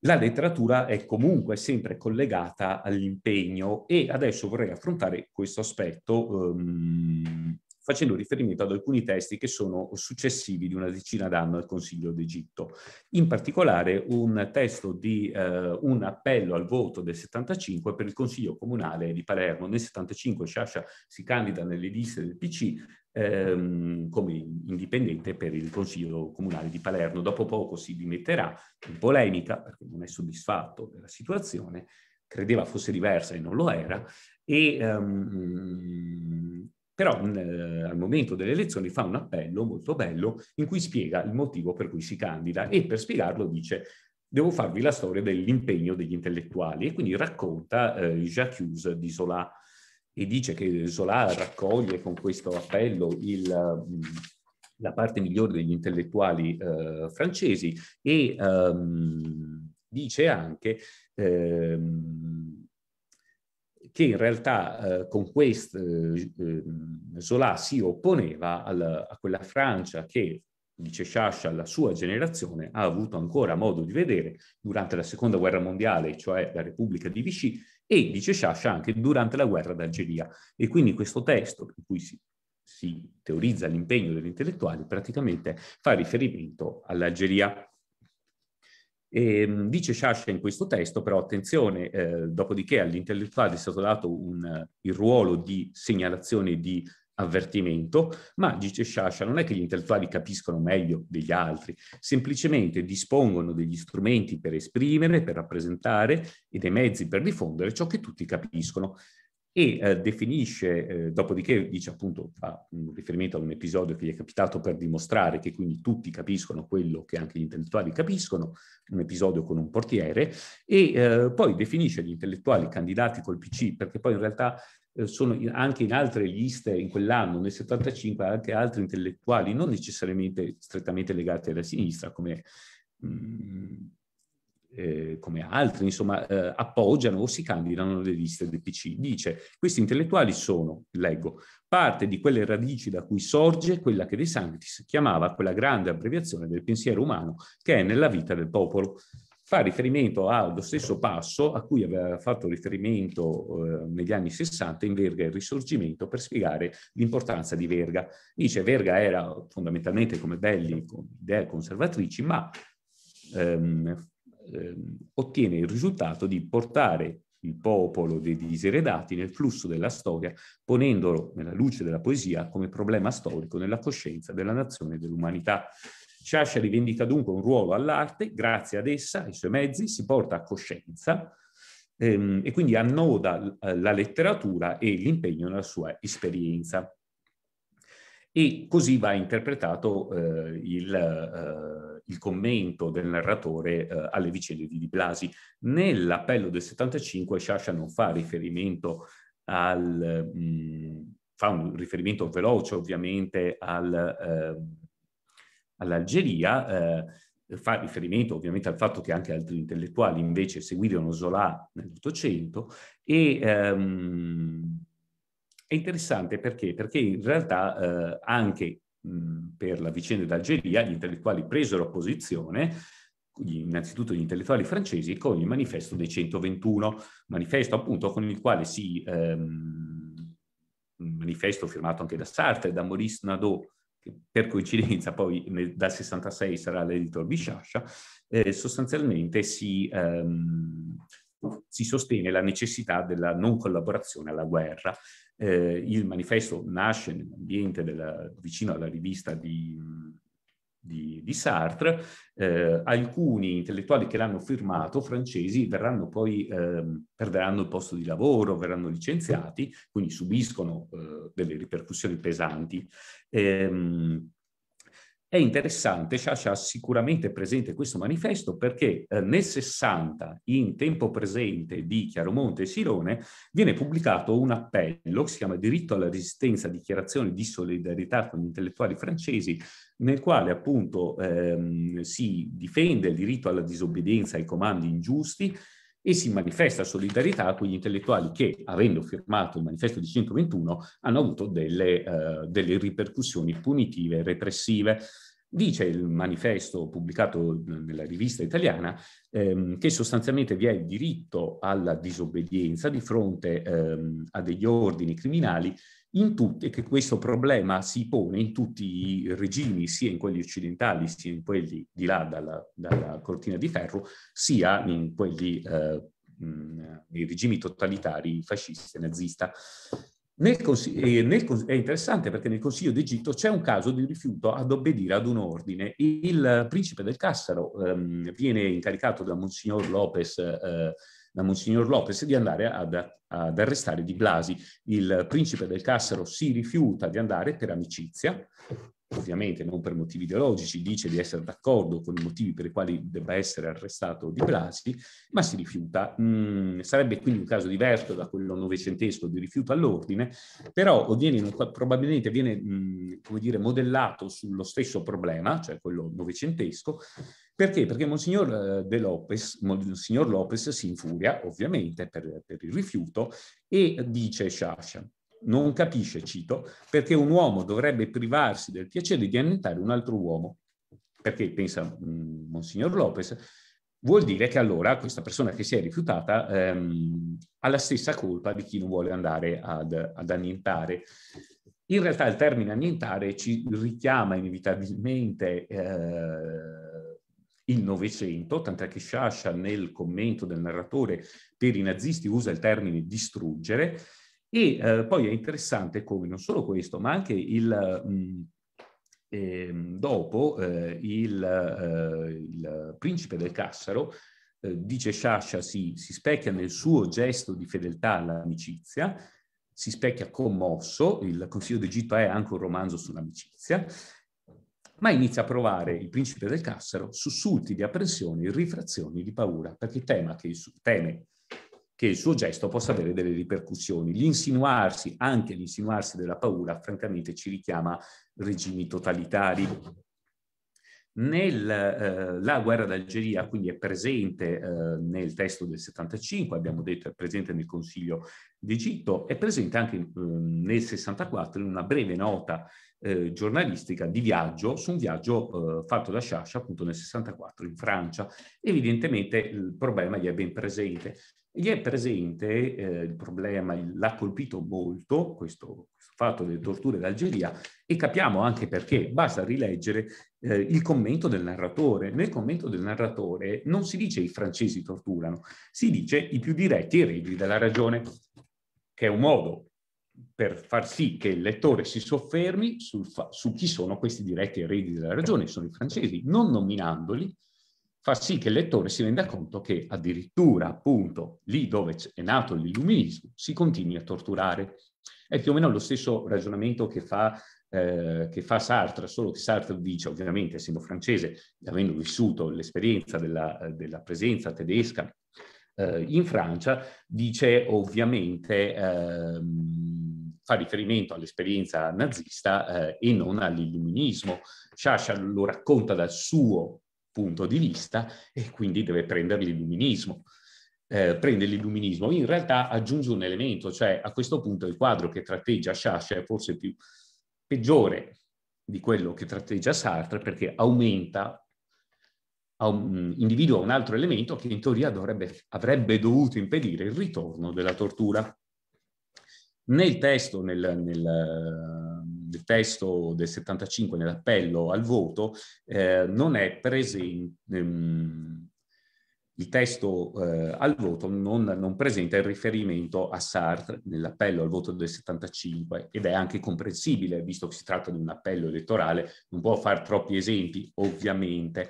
La letteratura è comunque sempre collegata all'impegno e adesso vorrei affrontare questo aspetto ehm, facendo riferimento ad alcuni testi che sono successivi di una decina d'anni al Consiglio d'Egitto. In particolare un testo di eh, un appello al voto del 75 per il Consiglio Comunale di Palermo. Nel 75 Sciascia si candida nelle liste del PC Ehm, come indipendente per il Consiglio Comunale di Palermo. Dopo poco si dimetterà in polemica perché non è soddisfatto della situazione, credeva fosse diversa e non lo era, e, um, però nel, eh, al momento delle elezioni fa un appello molto bello in cui spiega il motivo per cui si candida e per spiegarlo dice devo farvi la storia dell'impegno degli intellettuali e quindi racconta eh, Jacques di Zola e dice che Zola raccoglie con questo appello il, la parte migliore degli intellettuali eh, francesi e ehm, dice anche ehm, che in realtà eh, con questo eh, ehm, Zola si opponeva al, a quella Francia che, dice Sciascia, la sua generazione ha avuto ancora modo di vedere durante la Seconda Guerra Mondiale, cioè la Repubblica di Vichy, e dice Sciascia anche durante la guerra d'Algeria. E quindi questo testo, in cui si si teorizza l'impegno degli intellettuali, praticamente fa riferimento all'Algeria. E, ehm, dice Sciascia in questo testo, però attenzione, eh, dopodiché all'intellettuale è stato dato un, il ruolo di segnalazione di avvertimento, ma dice Sciascia non è che gli intellettuali capiscono meglio degli altri, semplicemente dispongono degli strumenti per esprimere, per rappresentare e dei mezzi per diffondere ciò che tutti capiscono e eh, definisce, eh, dopodiché dice appunto, fa un riferimento a un episodio che gli è capitato per dimostrare che quindi tutti capiscono quello che anche gli intellettuali capiscono, un episodio con un portiere, e eh, poi definisce gli intellettuali candidati col PC, perché poi in realtà eh, sono anche in altre liste in quell'anno, nel 75, anche altri intellettuali non necessariamente strettamente legati alla sinistra, come... Mh, mm, eh, come altri, insomma, eh, appoggiano o si candidano alle liste del PC. Dice, questi intellettuali sono, leggo, parte di quelle radici da cui sorge quella che De Sanctis chiamava quella grande abbreviazione del pensiero umano che è nella vita del popolo. Fa riferimento allo stesso passo a cui aveva fatto riferimento eh, negli anni 60 in Verga e il Risorgimento per spiegare l'importanza di Verga. Dice Verga era fondamentalmente come Belli con idee conservatrici, ma ehm, eh, ottiene il risultato di portare il popolo dei diseredati nel flusso della storia, ponendolo nella luce della poesia come problema storico nella coscienza della nazione e dell'umanità. Sciascia rivendica dunque un ruolo all'arte, grazie ad essa, ai suoi mezzi, si porta a coscienza ehm, e quindi annoda la letteratura e l'impegno nella sua esperienza e così va interpretato eh, il, eh, il, commento del narratore eh, alle vicende di Di Blasi. Nell'appello del 75 Sciascia non fa riferimento al... Mh, mm, fa un riferimento veloce ovviamente al, eh, all'Algeria, eh, fa riferimento ovviamente al fatto che anche altri intellettuali invece seguirono Zola nell'Ottocento e... Ehm, è interessante perché? Perché in realtà eh, anche mh, per la vicenda d'Algeria gli intellettuali presero posizione innanzitutto gli intellettuali francesi con il manifesto dei 121, manifesto appunto con il quale si, ehm, un manifesto firmato anche da Sartre, da Maurice Nadeau, che per coincidenza poi nel, dal 66 sarà l'editor di Sciascia, eh, sostanzialmente si, ehm, si sostiene la necessità della non collaborazione alla guerra eh, il manifesto nasce nell'ambiente della, vicino alla rivista di, di, di Sartre. Eh, alcuni intellettuali che l'hanno firmato, francesi, verranno poi, eh, perderanno il posto di lavoro, verranno licenziati, quindi subiscono eh, delle ripercussioni pesanti. Ehm, è interessante, Sciascia ha sicuramente presente questo manifesto perché eh, nel 60, in tempo presente di Chiaromonte e Silone, viene pubblicato un appello che si chiama Diritto alla resistenza, dichiarazione di solidarietà con gli intellettuali francesi, nel quale appunto ehm, si difende il diritto alla disobbedienza ai comandi ingiusti, e si manifesta solidarietà a quegli intellettuali che, avendo firmato il manifesto di 121, hanno avuto delle, eh, delle ripercussioni punitive e repressive. Dice il manifesto pubblicato nella rivista italiana ehm, che sostanzialmente vi è il diritto alla disobbedienza di fronte ehm, a degli ordini criminali in tutti, e che questo problema si pone in tutti i regimi, sia in quelli occidentali, sia in quelli di là dalla, dalla cortina di ferro, sia in quelli, eh, nei regimi totalitari fascista e nazista. Nel nel è interessante perché nel Consiglio d'Egitto c'è un caso di rifiuto ad obbedire ad un ordine. Il principe del Cassaro ehm, viene incaricato da Monsignor Lopez eh, da Monsignor Lopez di andare ad ad arrestare Di Blasi. Il principe del Cassero si rifiuta di andare per amicizia, ovviamente non per motivi ideologici, dice di essere d'accordo con i motivi per i quali debba essere arrestato Di Blasi, ma si rifiuta. Mm, sarebbe quindi un caso diverso da quello novecentesco di rifiuto all'ordine, però viene, probabilmente viene mm, dire, modellato sullo stesso problema, cioè quello novecentesco, perché? Perché Monsignor eh, De Lopez, Monsignor Lopez si infuria ovviamente per, per il rifiuto e dice Sciascia, non capisce, cito, perché un uomo dovrebbe privarsi del piacere di annettare un altro uomo. Perché, pensa mm, Monsignor Lopez, vuol dire che allora questa persona che si è rifiutata ehm, ha la stessa colpa di chi non vuole andare ad, ad annientare. In realtà il termine annientare ci richiama inevitabilmente eh, il Novecento, tant'è che Sciascia nel commento del narratore per i nazisti usa il termine distruggere, e eh, poi è interessante come non solo questo, ma anche il... Mh, mm, eh, dopo eh, il, eh, il, principe del Cassaro eh, dice Sciascia si, si specchia nel suo gesto di fedeltà all'amicizia, si specchia commosso, il Consiglio d'Egitto è anche un romanzo sull'amicizia, ma inizia a provare il principe del Cassero sussulti di apprensioni, rifrazioni di paura, perché tema che il, teme che il suo gesto possa avere delle ripercussioni. L'insinuarsi, anche l'insinuarsi della paura, francamente ci richiama regimi totalitari. Nella eh, guerra d'Algeria, quindi è presente eh, nel testo del 75, abbiamo detto è presente nel Consiglio d'Egitto, è presente anche eh, nel 64 in una breve nota eh, giornalistica di viaggio su un viaggio eh, fatto da Sciascia appunto nel 64 in Francia. Evidentemente il problema gli è ben presente. Gli è presente eh, il problema, l'ha colpito molto questo, questo fatto delle torture d'Algeria e capiamo anche perché. Basta rileggere eh, il commento del narratore. Nel commento del narratore non si dice i francesi torturano, si dice i più diretti eredi della ragione, che è un modo per far sì che il lettore si soffermi fa- su chi sono questi diretti eredi della ragione, sono i francesi, non nominandoli, fa sì che il lettore si renda conto che addirittura appunto lì dove è nato l'illuminismo si continui a torturare. È più o meno lo stesso ragionamento che fa, eh, che fa Sartre, solo che Sartre dice, ovviamente essendo francese, e avendo vissuto l'esperienza della, della presenza tedesca eh, in Francia, dice ovviamente... Ehm, fa riferimento all'esperienza nazista eh, e non all'illuminismo. Sciascia lo racconta dal suo punto di vista e quindi deve prendere l'illuminismo. Eh, prende l'illuminismo. In realtà aggiunge un elemento, cioè a questo punto il quadro che tratteggia Sciascia è forse più peggiore di quello che tratteggia Sartre perché aumenta individua un altro elemento che in teoria dovrebbe, avrebbe dovuto impedire il ritorno della tortura. Nel testo, nel, nel, nel testo del 75, nell'appello al voto, eh, non è presente... Ehm, il testo eh, al voto non, non, presenta il riferimento a Sartre nell'appello al voto del 75 ed è anche comprensibile, visto che si tratta di un appello elettorale, non può fare troppi esempi, ovviamente.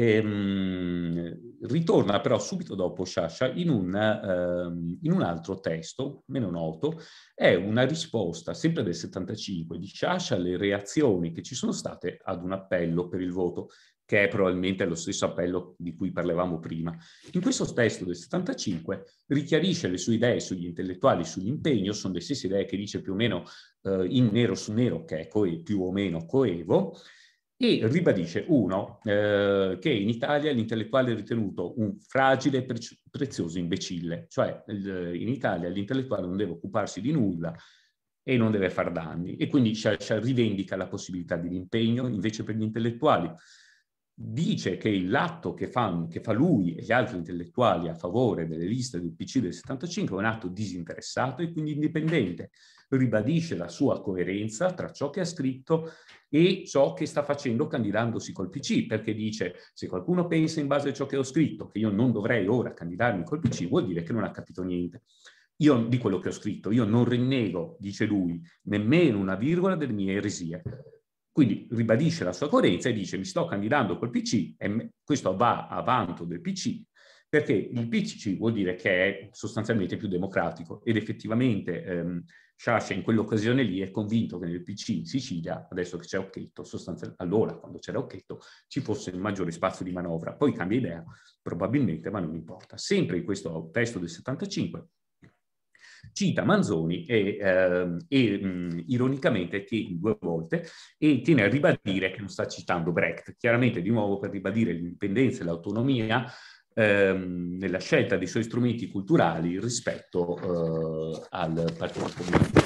Ehm, ritorna però subito dopo Sciascia in un, ehm, in un, altro testo meno noto, è una risposta sempre del 75 di Sciascia alle reazioni che ci sono state ad un appello per il voto che è probabilmente lo stesso appello di cui parlavamo prima. In questo testo del 75 richiarisce le sue idee sugli intellettuali, sull'impegno, sono le stesse idee che dice più o meno eh, in nero su nero, che è più o meno coevo, e ribadisce, uno, eh, che in Italia l'intellettuale è ritenuto un fragile e pre- prezioso imbecille, cioè il, in Italia l'intellettuale non deve occuparsi di nulla e non deve far danni e quindi ci, ci rivendica la possibilità dell'impegno invece per gli intellettuali. Dice che l'atto che, fanno, che fa lui e gli altri intellettuali a favore delle liste del PC del 75 è un atto disinteressato e quindi indipendente, ribadisce la sua coerenza tra ciò che ha scritto e ciò che sta facendo candidandosi col PC, perché dice se qualcuno pensa in base a ciò che ho scritto che io non dovrei ora candidarmi col PC vuol dire che non ha capito niente. Io di quello che ho scritto, io non rinnego, dice lui, nemmeno una virgola delle mie eresie. Quindi ribadisce la sua coerenza e dice mi sto candidando col PC e questo va a vanto del PC perché il PC vuol dire che è sostanzialmente più democratico ed effettivamente ehm, Sciascia in quell'occasione lì è convinto che nel PC in Sicilia, adesso che c'è Occhetto, sostanzialmente allora quando c'era Occhetto, ci fosse un maggiore spazio di manovra. Poi cambia idea, probabilmente, ma non importa. Sempre in questo testo del 75 cita Manzoni e, eh, e mh, ironicamente due volte e tiene a ribadire che non sta citando Brecht, chiaramente di nuovo per ribadire l'indipendenza e l'autonomia ehm, nella scelta dei suoi strumenti culturali rispetto eh, al Partito Comunista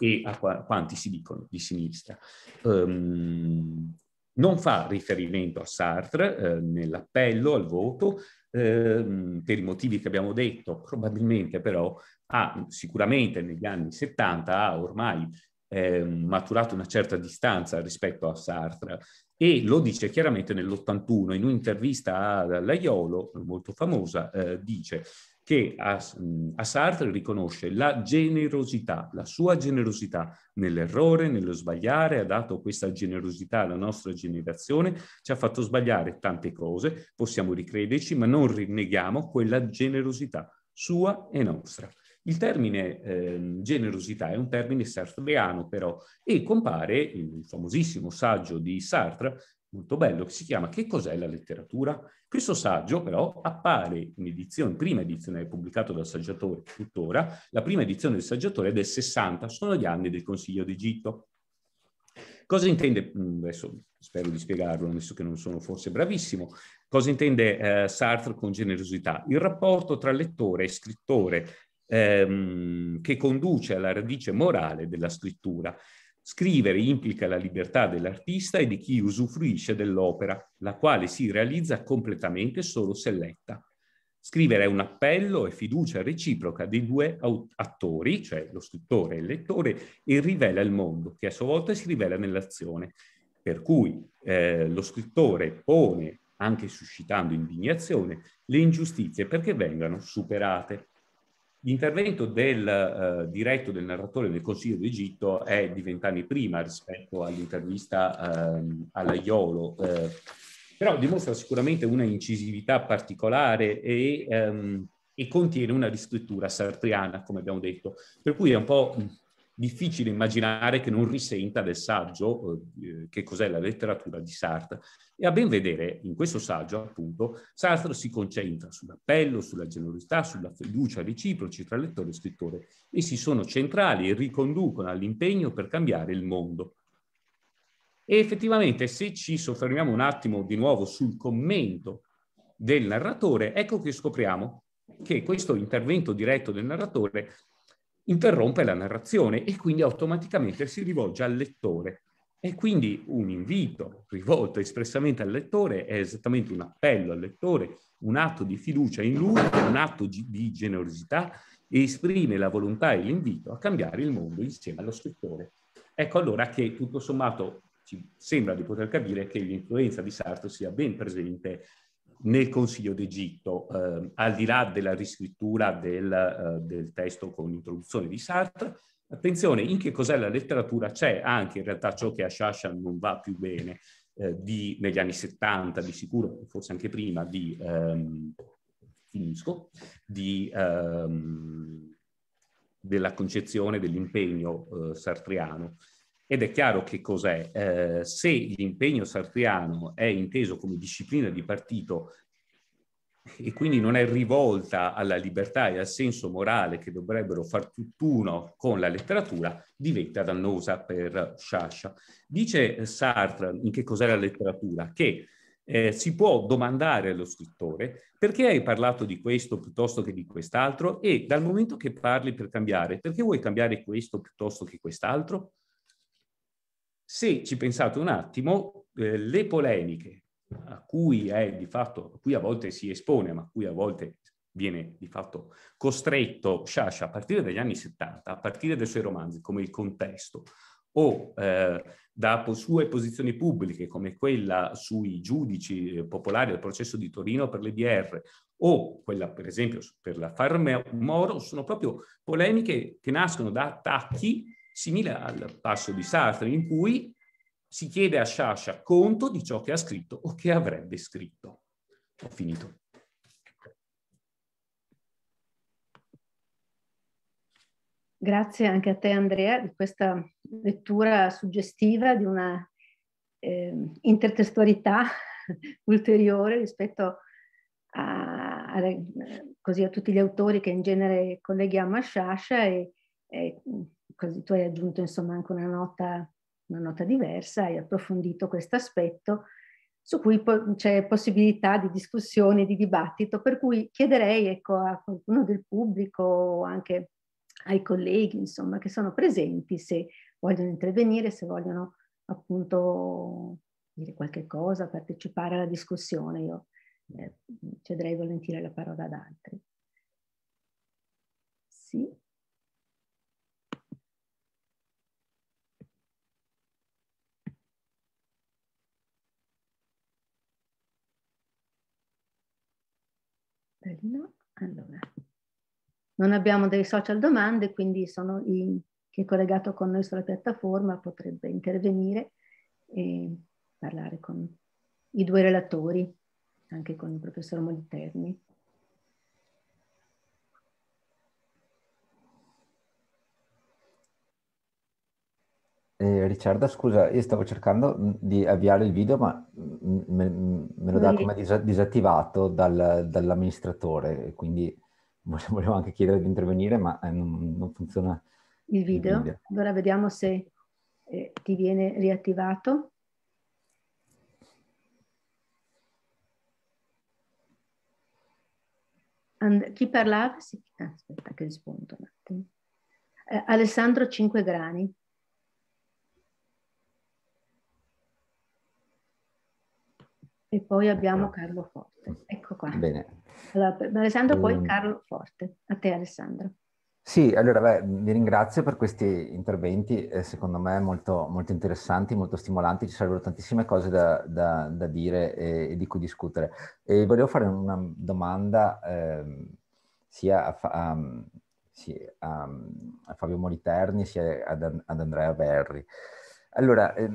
e a qu- quanti si dicono di sinistra. Um, non fa riferimento a Sartre eh, nell'appello al voto, eh, per i motivi che abbiamo detto, probabilmente però ha sicuramente negli anni 70 ha ormai eh, maturato una certa distanza rispetto a Sartre e lo dice chiaramente nell'81 in un'intervista alla Iolo, molto famosa, eh, dice che a, mm, a, Sartre riconosce la generosità, la sua generosità nell'errore, nello sbagliare, ha dato questa generosità alla nostra generazione, ci ha fatto sbagliare tante cose, possiamo ricrederci, ma non rinneghiamo quella generosità sua e nostra. Il termine eh, generosità è un termine sartreano però e compare in un famosissimo saggio di Sartre, molto bello, che si chiama Che cos'è la letteratura? Questo saggio però appare in edizione, prima edizione pubblicata dal saggiatore tuttora, la prima edizione del saggiatore è del 60, sono gli anni del Consiglio d'Egitto. Cosa intende, mm, adesso spero di spiegarlo, ammesso che non sono forse bravissimo, cosa intende eh, Sartre con generosità? Il rapporto tra lettore e scrittore ehm, che conduce alla radice morale della scrittura. Scrivere implica la libertà dell'artista e di chi usufruisce dell'opera, la quale si realizza completamente solo se letta. Scrivere è un appello e fiducia reciproca dei due attori, cioè lo scrittore e il lettore, e rivela il mondo, che a sua volta si rivela nell'azione. Per cui eh, lo scrittore pone, anche suscitando indignazione, le ingiustizie perché vengano superate. L'intervento del eh, diretto del narratore nel Consiglio d'Egitto è di vent'anni prima rispetto all'intervista eh, alla Iolo, eh, però dimostra sicuramente una incisività particolare e, ehm, e contiene una riscrittura sartriana, come abbiamo detto, per cui è un po' difficile immaginare che non risenta del saggio eh, eh, che cos'è la letteratura di Sartre. E a ben vedere, in questo saggio, appunto, Sartre si concentra sull'appello, sulla generosità, sulla fiducia reciproci tra lettore e scrittore. Essi sono centrali e riconducono all'impegno per cambiare il mondo. E effettivamente, se ci soffermiamo un attimo di nuovo sul commento del narratore, ecco che scopriamo che questo intervento diretto del narratore interrompe la narrazione e quindi automaticamente si rivolge al lettore. E quindi un invito rivolto espressamente al lettore è esattamente un appello al lettore, un atto di fiducia in lui, un atto di generosità e esprime la volontà e l'invito a cambiare il mondo insieme allo scrittore. Ecco allora che tutto sommato ci sembra di poter capire che l'influenza di Sartre sia ben presente nel Consiglio d'Egitto, eh, al di là della riscrittura del, eh, del testo con l'introduzione di Sartre, attenzione, in che cos'è la letteratura c'è anche in realtà ciò che a Shasha non va più bene eh, di, negli anni 70, di sicuro, forse anche prima, di, ehm, finisco, di, ehm, della concezione dell'impegno eh, sartriano ed è chiaro che cos'è. Eh, se l'impegno sartriano è inteso come disciplina di partito e quindi non è rivolta alla libertà e al senso morale che dovrebbero far tutt'uno con la letteratura, diventa dannosa per Sciascia. Dice Sartre in che cos'è la letteratura? Che eh, si può domandare allo scrittore perché hai parlato di questo piuttosto che di quest'altro e dal momento che parli per cambiare, perché vuoi cambiare questo piuttosto che quest'altro? Se ci pensate un attimo, eh, le polemiche a cui, fatto, a cui a volte si espone, ma a cui a volte viene di fatto costretto Sciascia a partire dagli anni 70, a partire dai suoi romanzi come Il Contesto o eh, da po sue posizioni pubbliche come quella sui giudici eh, popolari del processo di Torino per le BR o quella per esempio per la Farm Moro sono proprio polemiche che nascono da attacchi simile al passo di Sartre in cui si chiede a Sciascia conto di ciò che ha scritto o che avrebbe scritto. Ho finito. Grazie anche a te Andrea di questa lettura suggestiva di una eh, intertestualità ulteriore rispetto a, a, a, tutti gli autori che in genere colleghiamo a Sciascia e, e così tu hai aggiunto insomma anche una nota, una nota diversa, hai approfondito questo aspetto su cui po- c'è possibilità di discussione, di dibattito, per cui chiederei ecco, a qualcuno del pubblico o anche ai colleghi insomma, che sono presenti se vogliono intervenire, se vogliono appunto dire qualche cosa, partecipare alla discussione. Io eh, cederei volentieri la parola ad altri. Sì. Carino. Allora, non abbiamo dei social domande, quindi sono i, chi è collegato con noi sulla piattaforma potrebbe intervenire e parlare con i due relatori, anche con il professor Moliterni. Eh, Ricciarda, scusa, io stavo cercando mm, di avviare il video, ma mm, mm, me, me lo dà come dis- disattivato dal, dall'amministratore, quindi volevo anche chiedere di intervenire, ma eh, non, non funziona il video. il video. Allora vediamo se eh, ti viene riattivato. And- chi parlava? Sì. aspetta che rispondo un attimo. Eh, Alessandro Cinquegrani. E poi abbiamo ecco. Carlo Forte. Ecco qua. Bene. Allora, Alessandro, poi ehm. Carlo Forte. A te Alessandro. Sì, allora beh, vi ringrazio per questi interventi, eh, secondo me molto, molto, interessanti, molto stimolanti, ci sarebbero tantissime cose da, da, da dire e, e, di cui discutere. E volevo fare una domanda eh, sia, a, um, sì, um, a, Fabio Moliterni sia ad, ad Andrea Verri. Allora, eh,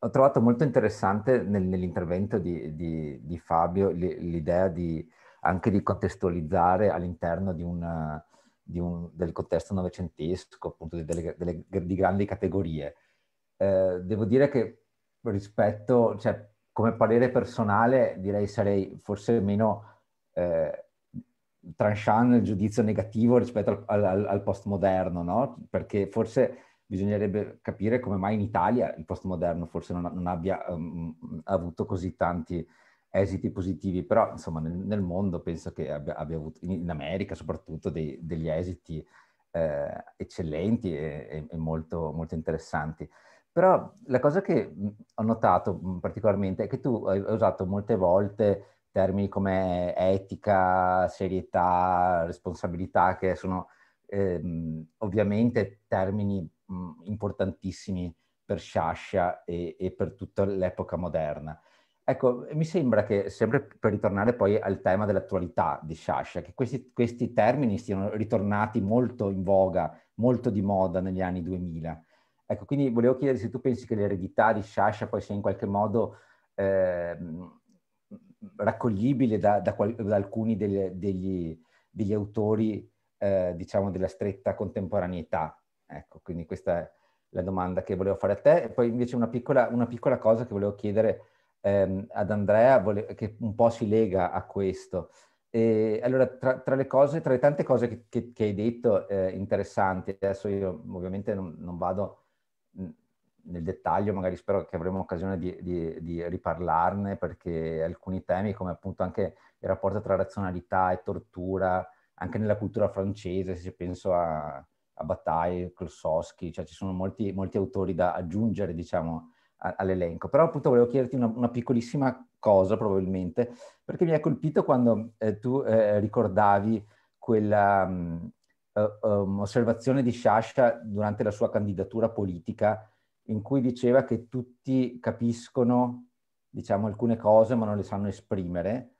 ho trovato molto interessante nel, nell'intervento di, di, di Fabio l'idea di, anche di contestualizzare all'interno di una, un, del contesto novecentesco, appunto di, delle, delle, di grandi categorie. Eh, devo dire che rispetto, cioè, come parere personale, direi sarei forse meno eh, tranchant nel giudizio negativo rispetto al, al, al postmoderno, no? Perché forse bisognerebbe capire come mai in Italia il postmoderno forse non, non abbia um, avuto così tanti esiti positivi, però insomma nel, nel mondo penso che abbia, abbia, avuto, in America soprattutto, dei, degli esiti eh, eccellenti e, e molto, molto, interessanti. Però la cosa che ho notato particolarmente è che tu hai usato molte volte termini come etica, serietà, responsabilità, che sono ehm, ovviamente termini mh, mm, importantissimi per Sciascia e, e per tutta l'epoca moderna. Ecco, mi sembra che, sempre per ritornare poi al tema dell'attualità di Sciascia, che questi, questi, termini siano ritornati molto in voga, molto di moda negli anni 2000. Ecco, quindi volevo chiedere se tu pensi che l'eredità di Sciascia poi sia in qualche modo eh, raccoglibile da, da, da alcuni delle, degli, degli, autori, eh, diciamo, della stretta contemporaneità, Ecco, quindi questa è la domanda che volevo fare a te. E poi invece una piccola, una piccola cosa che volevo chiedere ehm, ad Andrea, vole- che un po' si lega a questo. E allora, tra, tra, le cose, tra le tante cose che, che, che hai detto eh, interessanti, adesso io ovviamente non, non vado mm, nel dettaglio, magari spero che avremo occasione di, di, di, riparlarne perché alcuni temi come appunto anche il rapporto tra razionalità e tortura, anche nella cultura francese, se penso a, Abbatai, Klossowski, cioè ci sono molti, molti autori da aggiungere, diciamo, all'elenco. Però appunto volevo chiederti una, una, piccolissima cosa probabilmente, perché mi ha colpito quando eh, tu eh, ricordavi quella um, uh, um, osservazione di Sciascia durante la sua candidatura politica in cui diceva che tutti capiscono, diciamo, alcune cose ma non le sanno esprimere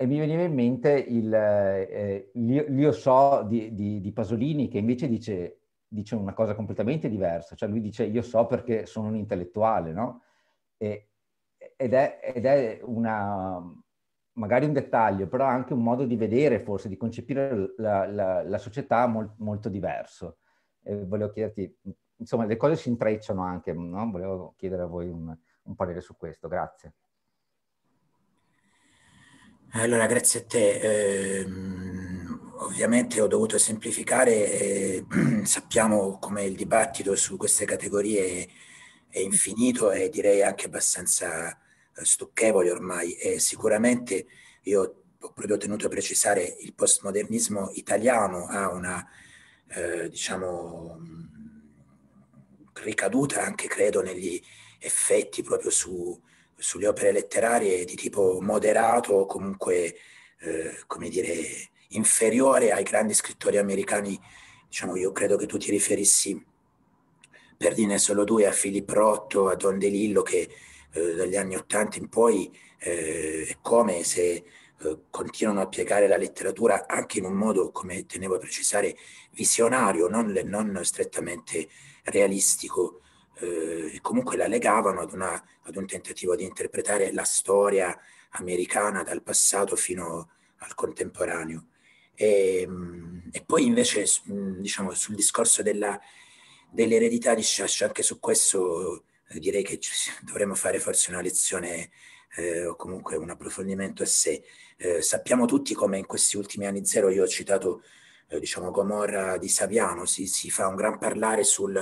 e mi veniva in mente il, eh, l'io, eh, so di, di, di, Pasolini che invece dice, dice, una cosa completamente diversa, cioè lui dice io so perché sono un intellettuale, no? E, ed, è, ed è una, magari un dettaglio, però anche un modo di vedere forse, di concepire la, la, la società mol, molto diverso. E volevo chiederti, insomma le cose si intrecciano anche, no? Volevo chiedere a voi un, un parere su questo, grazie. Allora, grazie a te. Eh, ovviamente ho dovuto semplificare, eh, sappiamo come il dibattito su queste categorie è, infinito e direi anche abbastanza eh, stucchevole ormai e sicuramente io ho proprio tenuto a precisare il postmodernismo italiano ha una eh, diciamo mm, ricaduta anche credo negli effetti proprio su sulle opere letterarie di tipo moderato o comunque, eh, come dire, inferiore ai grandi scrittori americani. Diciamo, io credo che tu ti riferissi, per dirne solo due, a Filippo Rotto, a Don De Lillo, che eh, dagli anni Ottanta in poi eh, è come se eh, continuano a piegare la letteratura anche in un modo, come tenevo a precisare, visionario, non, non strettamente realistico eh, comunque la legavano ad, una, ad, un tentativo di interpretare la storia americana dal passato fino al contemporaneo. E, ehm, e poi invece diciamo, sul discorso della, dell'eredità di Sciascia, anche su questo eh, direi che dovremmo fare forse una lezione eh, o comunque un approfondimento a sé. Eh, sappiamo tutti come in questi ultimi anni zero, io ho citato eh, diciamo Gomorra di Saviano, si, si, fa un gran parlare sul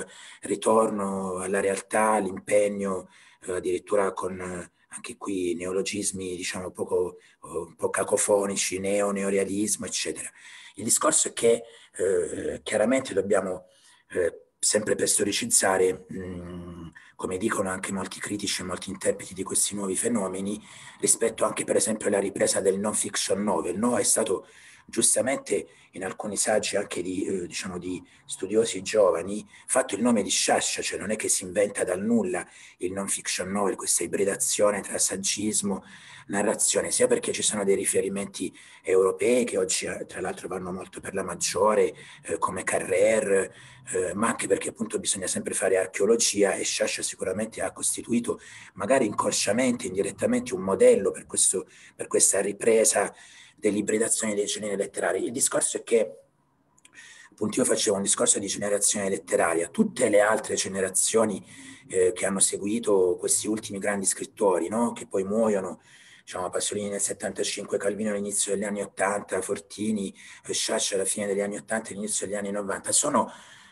ritorno alla realtà, l'impegno, eh, addirittura con eh, anche qui neologismi diciamo poco, un po' cacofonici, neo, neorealismo, eccetera. Il discorso è che eh, chiaramente dobbiamo, eh, sempre per storicizzare, mh, mm, come dicono anche molti critici e molti interpreti di questi nuovi fenomeni, rispetto anche per esempio alla ripresa del non fiction novel, no? è stato giustamente in alcuni saggi anche di, eh, diciamo di studiosi giovani, fatto il nome di Sciascia, cioè non è che si inventa dal nulla il non fiction novel, questa ibridazione tra saggismo, narrazione, sia perché ci sono dei riferimenti europei che oggi eh, tra l'altro vanno molto per la maggiore, eh, come Carrer, eh, ma anche perché appunto bisogna sempre fare archeologia e Sciascia sicuramente ha costituito, magari inconsciamente, indirettamente, un modello per, questo, per questa ripresa dell'ibridazione dei generi letterari. Il discorso è che appunto io facevo un discorso di generazione letteraria, tutte le altre generazioni eh, che hanno seguito questi ultimi grandi scrittori, no? che poi muoiono, diciamo Pasolini nel 75, Calvino all'inizio degli anni 80, Fortini, eh, Sciascia alla fine degli anni 80 all'inizio degli anni 90, sono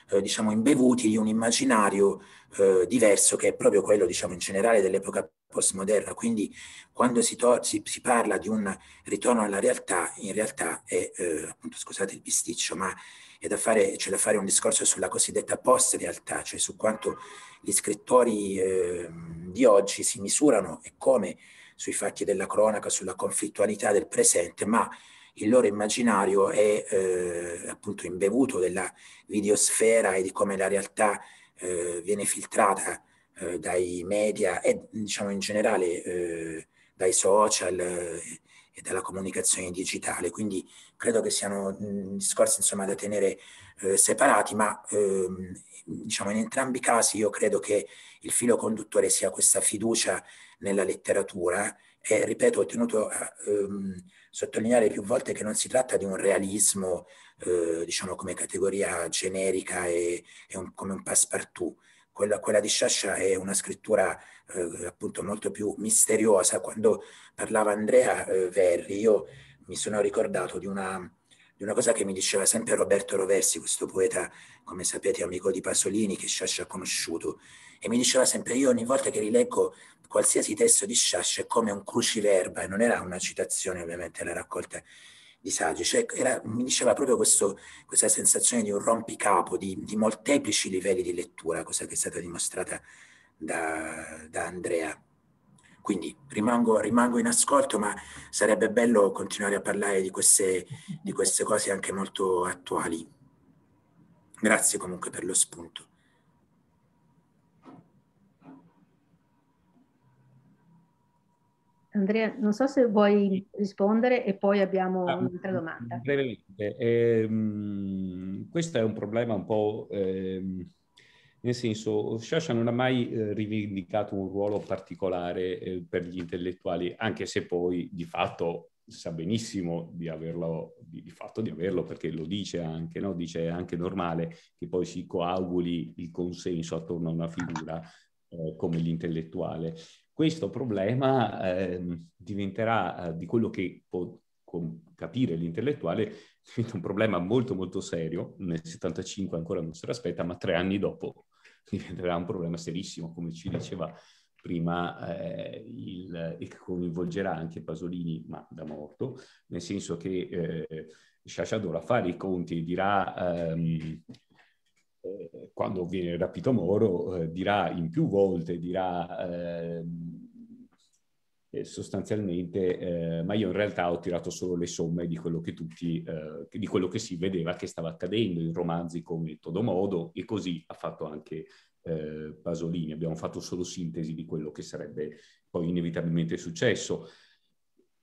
eh, diciamo, imbevuti di un immaginario eh, diverso che è proprio quello diciamo, in generale dell'epoca postmoderna. Quindi quando si, to- si, si, parla di un ritorno alla realtà, in realtà è, eh, appunto, scusate il bisticcio, ma c'è da, cioè da fare un discorso sulla cosiddetta post-realtà, cioè su quanto gli scrittori eh, di oggi si misurano e come sui fatti della cronaca, sulla conflittualità del presente, ma il loro immaginario è eh, appunto imbevuto della videosfera e di come la realtà eh, viene filtrata eh, dai media e diciamo in generale eh, dai social eh, e dalla comunicazione digitale. Quindi credo che siano mm, discorsi insomma da tenere eh, separati, ma ehm, diciamo in entrambi i casi io credo che il filo conduttore sia questa fiducia nella letteratura e ripeto ho tenuto a ehm, sottolineare più volte che non si tratta di un realismo, eh, diciamo, come categoria generica e, e un, come un passepartout. Quella, quella, di Sciascia è una scrittura eh, appunto molto più misteriosa. Quando parlava Andrea eh, Verri, io mi sono ricordato di una, di una cosa che mi diceva sempre Roberto Roversi, questo poeta, come sapete, amico di Pasolini, che Sciascia ha conosciuto, e mi diceva sempre, io ogni volta che rileggo qualsiasi testo di Sciascia è come un cruciverba, e non era una citazione ovviamente alla raccolta di saggi, cioè era, mi diceva proprio questo, questa sensazione di un rompicapo, di, di, molteplici livelli di lettura, cosa che è stata dimostrata da, da Andrea. Quindi rimango, rimango, in ascolto, ma sarebbe bello continuare a parlare di queste, di queste cose anche molto attuali. Grazie comunque per lo spunto. Andrea, non so se vuoi rispondere e poi abbiamo ah, un'altra mm, domanda. Brevemente, ehm, questo è un problema un po', ehm, nel senso, Sciascia non ha mai eh, rivendicato un ruolo particolare eh, per gli intellettuali, anche se poi di fatto sa benissimo di averlo, di, di fatto di averlo perché lo dice anche, no? dice è anche normale che poi si coaguli il consenso attorno a una figura eh, come l'intellettuale questo problema eh, diventerà eh, di quello che può capire l'intellettuale diventa un problema molto molto serio, nel 75 ancora non se l'aspetta, ma tre anni dopo diventerà un problema serissimo, come ci diceva prima, eh, il, e che coinvolgerà anche Pasolini, ma da morto, nel senso che eh, Sciascia dovrà fare i conti e dirà ehm, eh, quando viene rapito Moro, eh, dirà in più volte, dirà ehm, eh, sostanzialmente, eh, ma io in realtà ho tirato solo le somme di quello che tutti, di quello che si vedeva che stava accadendo in romanzi come Todomodo e così ha fatto anche Pasolini, abbiamo fatto solo sintesi di quello che sarebbe poi inevitabilmente successo.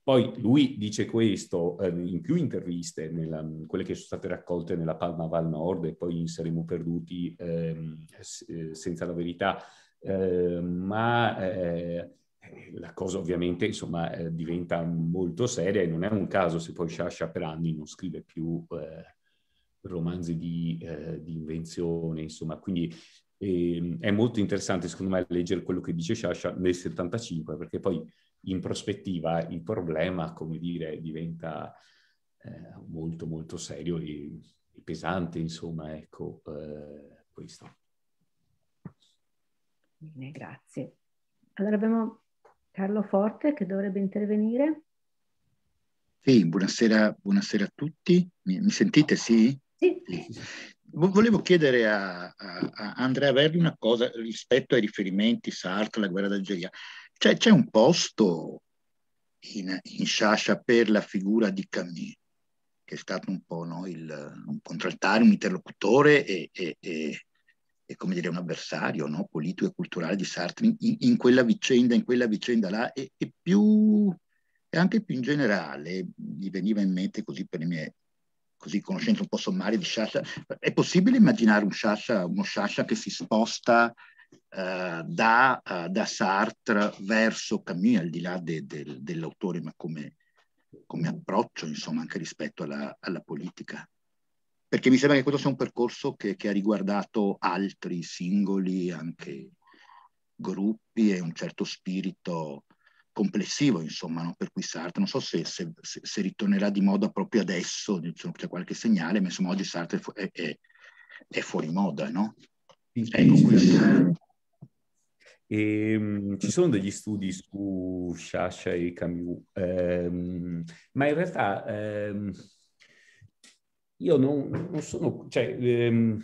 Poi lui dice questo eh, in più interviste, nella, quelle che sono state raccolte nella Palma Val Nord e poi in Saremo Perduti ehm, eh, senza la verità, ehm, eh, ma la cosa ovviamente insomma, eh, diventa molto seria e non è un caso se poi Sciascia per anni non scrive più eh, romanzi di, eh, di, invenzione, insomma, quindi ehm, è molto interessante secondo me leggere quello che dice Sciascia nel 75 perché poi in prospettiva il problema, come dire, diventa eh, molto molto serio e, e pesante, insomma, ecco eh, questo. Bene, grazie. Allora abbiamo Carlo Forte che dovrebbe intervenire. Sì, buonasera, buonasera a tutti. Mi, mi sentite? Sì? sì? Sì. Volevo chiedere a, a, a Andrea Verdi una cosa rispetto ai riferimenti Sartre, la guerra d'Algeria. Cioè, c'è un posto in, in Sciascia per la figura di Camille, che è stato un po' no, il, un contraltare, un interlocutore e, e, e, e come dire, un avversario no, politico e culturale di Sartre in, in, quella vicenda, in quella vicenda là, e, più, e anche più in generale, mi veniva in mente così per le mie così conoscenze un po' sommarie di Sciascia, è possibile immaginare un Sciascia, uno Sciascia che si sposta eh, da, eh, da, Sartre verso Camus, al di là de, de, dell'autore, ma come, come, approccio, insomma, anche rispetto alla, alla, politica. Perché mi sembra che questo sia un percorso che, che ha riguardato altri singoli, anche gruppi e un certo spirito complessivo, insomma, no? per cui Sartre, non so se, se, se, ritornerà di moda proprio adesso, c'è qualche segnale, ma insomma oggi Sartre è, è, è fuori moda, no? Ecco, questo, e, um, ci sono degli studi su Sciascia e Camus, ehm, ma in realtà ehm, io non, non, sono... Cioè, ehm,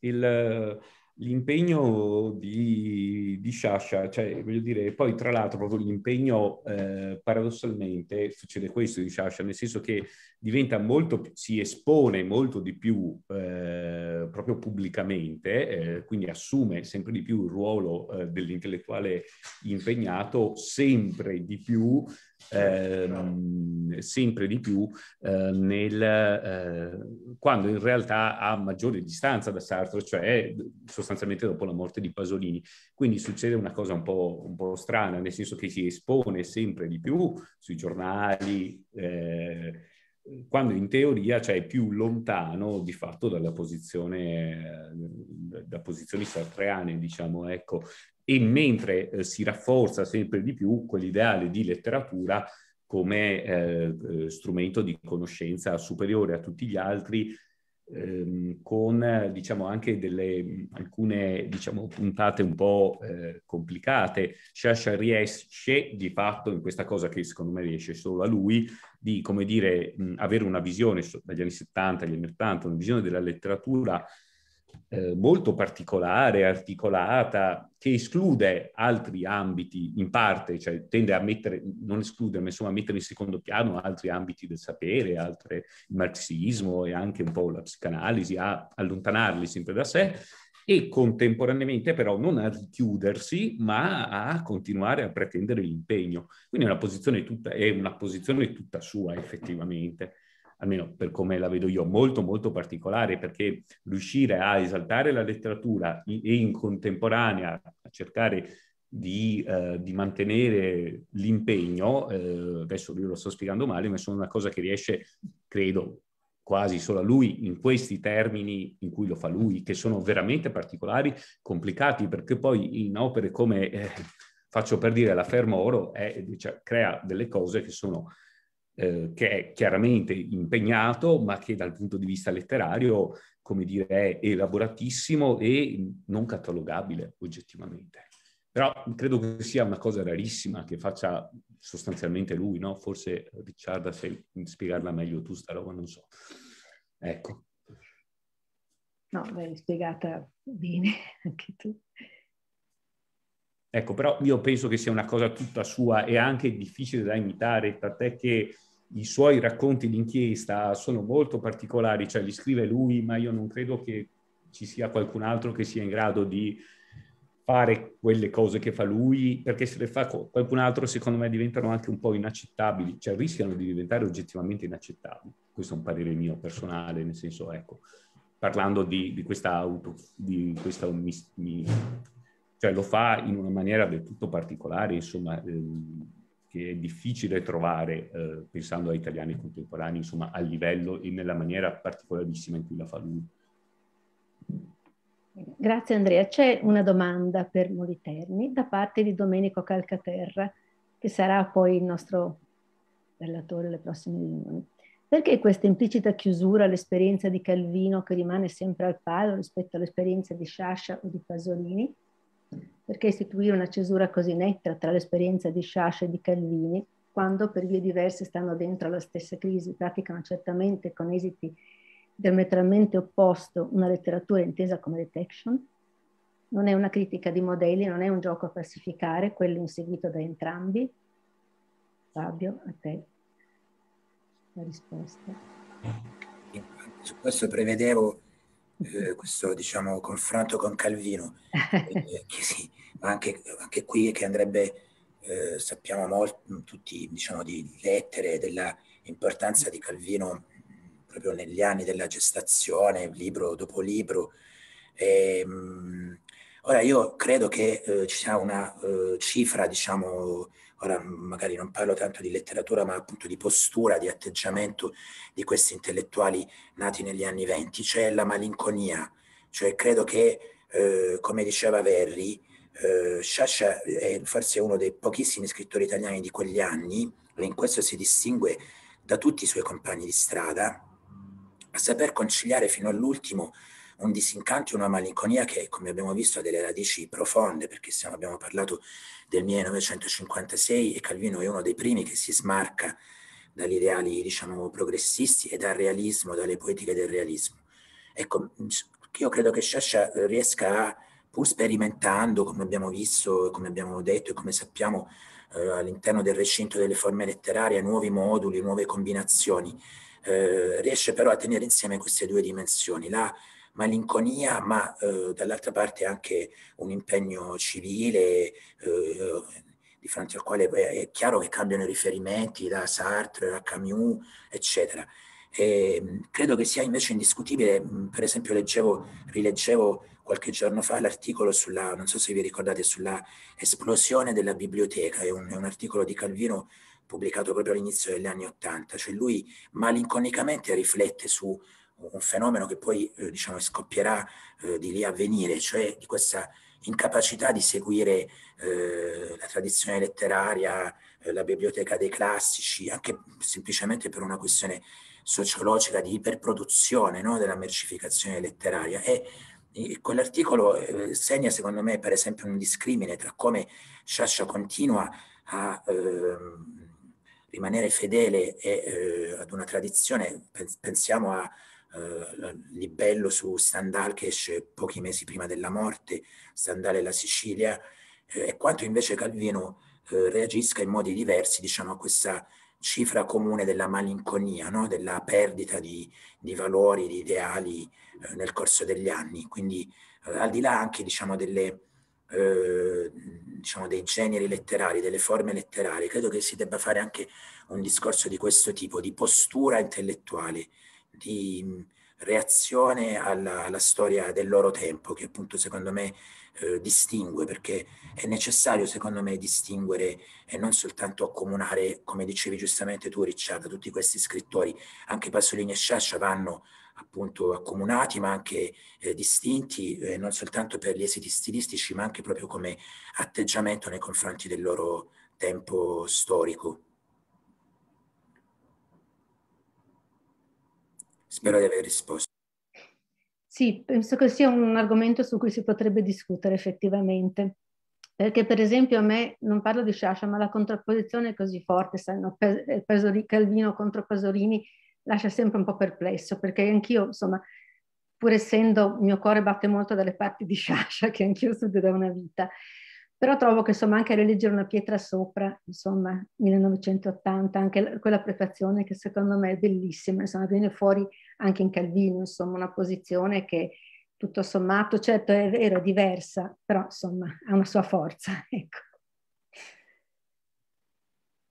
il, l'impegno di, di Sciascia, cioè voglio dire, poi tra l'altro proprio l'impegno eh, paradossalmente succede questo di Sciascia, nel senso che diventa molto, si espone molto di più eh, proprio pubblicamente, eh, quindi assume sempre di più il ruolo eh, dell'intellettuale impegnato, sempre di più, ehm, sempre di più eh, nel, eh, quando in realtà ha maggiore distanza da Sartre, cioè sostanzialmente dopo la morte di Pasolini. Quindi succede una cosa un po', un po strana, nel senso che si espone sempre di più sui giornali eh, quando in teoria cioè, è più lontano di fatto dalla posizione, eh, da posizioni sartreane, diciamo, ecco. E mentre eh, si rafforza sempre di più quell'ideale di letteratura come eh, eh strumento di conoscenza superiore a tutti gli altri, ehm, con diciamo, anche delle, alcune diciamo, puntate un po' eh, complicate. Sciascia riesce di fatto in questa cosa che secondo me riesce solo a lui, di come dire, mh, avere una visione dagli anni 70 agli anni 80, una visione della letteratura eh, molto particolare, articolata, che esclude altri ambiti in parte, cioè tende a mettere, non escludere, ma insomma a mettere in secondo piano altri ambiti del sapere, altre, il marxismo e anche un po' la psicanalisi, a allontanarli sempre da sé, e contemporaneamente però non a richiudersi, ma a continuare a pretendere l'impegno. Quindi è una posizione tutta, è una posizione tutta sua effettivamente almeno per come la vedo io, molto molto particolare perché riuscire a esaltare la letteratura e in contemporanea a cercare di, eh, di mantenere l'impegno, eh, adesso io lo sto spiegando male, ma sono una cosa che riesce, credo, quasi solo a lui in questi termini in cui lo fa lui, che sono veramente particolari, complicati, perché poi in opere come, eh, faccio per dire, la Fermoro, cioè, crea delle cose che sono eh, che è chiaramente impegnato, ma che dal punto di vista letterario, come dire, è elaboratissimo e non catalogabile oggettivamente. Però credo che sia una cosa rarissima che faccia sostanzialmente lui, no? Forse Ricciarda, se spiegarla meglio tu sta roba, non so. Ecco. No, l'hai spiegata bene anche tu. Ecco, però io penso che sia una cosa tutta sua e anche difficile da imitare, tant'è che i suoi racconti d'inchiesta sono molto particolari, cioè li scrive lui, ma io non credo che ci sia qualcun altro che sia in grado di fare quelle cose che fa lui, perché se le fa qualcun altro secondo me diventano anche un po' inaccettabili, cioè rischiano di diventare oggettivamente inaccettabili. Questo è un parere mio personale, nel senso, ecco, parlando di, di questa, auto, di questa mi, mi, cioè lo fa in una maniera del tutto particolare, insomma, ehm, che è difficile trovare eh, pensando ai italiani contemporanei, insomma, a livello e nella maniera particolarissima in cui la fa lui. Grazie Andrea. C'è una domanda per Moliterni da parte di Domenico Calcaterra, che sarà poi il nostro relatore alle prossime riunioni. Perché questa implicita chiusura all'esperienza di Calvino che rimane sempre al palo rispetto all'esperienza di Sciascia o di Pasolini? Perché istituire una cesura così netta tra l'esperienza di Sciascia e di Calvini, quando per vie diverse stanno dentro la stessa crisi, praticano certamente con esiti diametralmente opposto una letteratura intesa come detection? Non è una critica di modelli, non è un gioco a classificare, quello inseguito da entrambi? Fabio, a te la risposta. Su questo prevedevo eh, questo diciamo, confronto con Calvino, eh, che sì, anche, anche qui che andrebbe, eh, sappiamo molto, tutti diciamo, di lettere della importanza di Calvino proprio negli anni della gestazione, libro dopo libro. E, ehm, mh, ora io credo che eh, ci sia una eh, cifra, diciamo, ora magari non parlo tanto di letteratura, ma appunto di postura, di atteggiamento di questi intellettuali nati negli anni venti, cioè la malinconia. Cioè credo che, eh, come diceva Verri, eh, Sciascia è forse uno dei pochissimi scrittori italiani di quegli anni, e in questo si distingue da tutti i suoi compagni di strada, a saper conciliare fino all'ultimo un disincanto e una malinconia che, come abbiamo visto, ha delle radici profonde, perché stiamo, abbiamo parlato del 1956 e Calvino è uno dei primi che si smarca dagli ideali, diciamo, progressisti e dal realismo, dalle poetiche del realismo. Ecco, io credo che Sciascia riesca a, pur sperimentando, come abbiamo visto, come abbiamo detto e come sappiamo, eh, all'interno del recinto delle forme letterarie, nuovi moduli, nuove combinazioni, eh, riesce però a tenere insieme queste due dimensioni, la malinconia, ma eh, dall'altra parte anche un impegno civile eh, di fronte al quale è chiaro che cambiano i riferimenti da Sartre a Camus, eccetera. E ehm, credo che sia invece indiscutibile, per esempio leggevo, rileggevo qualche giorno fa l'articolo sulla, non so se vi ricordate, sulla esplosione della biblioteca, è un, è un articolo di Calvino pubblicato proprio all'inizio degli anni Ottanta, cioè lui malinconicamente riflette su un fenomeno che poi eh, diciamo, scoppierà eh, di lì a venire, cioè di questa incapacità di seguire eh, la tradizione letteraria, eh, la biblioteca dei classici, anche semplicemente per una questione sociologica di iperproduzione no, della mercificazione letteraria. E, e quell'articolo eh, segna, secondo me, per esempio, un discrimine tra come Sciascia continua a ehm, rimanere fedele e, eh, ad una tradizione, pensiamo a eh, libello su Stendhal che esce pochi mesi prima della morte, Stendhal e la Sicilia, eh, e quanto invece Calvino eh, reagisca in modi diversi diciamo, a questa cifra comune della malinconia, no? della perdita di, di, valori, di ideali eh, nel corso degli anni. Quindi eh, al di là anche diciamo, delle, eh, diciamo, dei generi letterari, delle forme letterarie, credo che si debba fare anche un discorso di questo tipo, di postura intellettuale, di reazione alla, alla, storia del loro tempo, che appunto secondo me eh, distingue, perché è necessario secondo me distinguere e non soltanto accomunare, come dicevi giustamente tu Ricciardo, tutti questi scrittori, anche Pasolini e Sciascia vanno appunto accomunati ma anche eh, distinti, eh, non soltanto per gli esiti stilistici, ma anche proprio come atteggiamento nei confronti del loro tempo storico. Spero di aver risposto. Sì, penso che sia un argomento su cui si potrebbe discutere effettivamente. Perché, per esempio, a me non parlo di Sciascia, ma la contrapposizione è così forte, sanno, Pasoli, eh, Calvino contro Pasolini lascia sempre un po' perplesso, perché anch'io, insomma, pur essendo il mio cuore batte molto dalle parti di Sciascia, che anch'io studio da una vita, però trovo che insomma anche rileggere una pietra sopra, insomma, 1980, anche quella prefazione che secondo me è bellissima, insomma, viene fuori anche in Calvino, insomma, una posizione che tutto sommato, certo è vero, è diversa, però insomma ha una sua forza, ecco.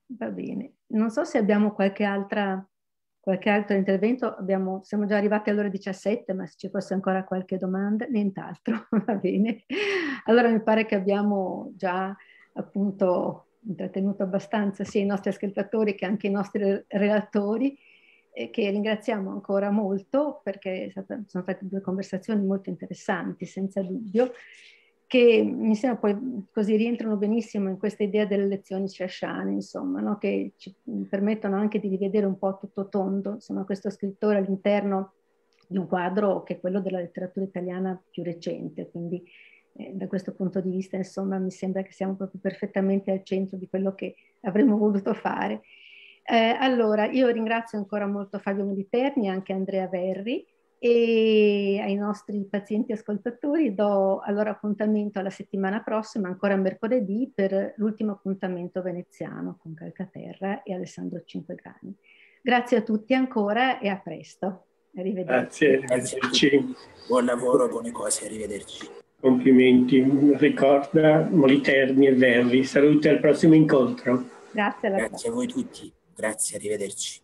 Va bene, non so se abbiamo qualche, altra, qualche altro intervento, abbiamo, siamo già arrivati all'ora 17, ma se ci fosse ancora qualche domanda, nient'altro, va bene. Allora mi pare che abbiamo già appunto intrattenuto abbastanza sia i nostri ascoltatori che anche i nostri relatori. Eh, che ringraziamo ancora molto perché stata, sono state due conversazioni molto interessanti, senza dubbio, che mm, mi sembra poi così rientrano benissimo in questa idea delle lezioni sciasciane, insomma, no? che ci mm, permettono anche di rivedere un po' tutto tondo, insomma, questo scrittore all'interno di un quadro che è quello della letteratura italiana più recente, quindi eh, da questo punto di vista, insomma, mi sembra che siamo proprio perfettamente al centro di quello che avremmo voluto fare. Eh, allora, io ringrazio ancora molto Fabio Moliterni e anche Andrea Verri e ai nostri pazienti ascoltatori do allora appuntamento alla settimana prossima, ancora mercoledì, per l'ultimo appuntamento veneziano con Calcaterra e Alessandro Cinquegrani. Grazie a tutti ancora e a presto. Arrivederci. Grazie, arrivederci. Buon lavoro, buone cose, arrivederci. Complimenti, ricorda Moliterni e Verri. Saluti al prossimo incontro. Grazie, Grazie a voi tutti. Grazie, arrivederci.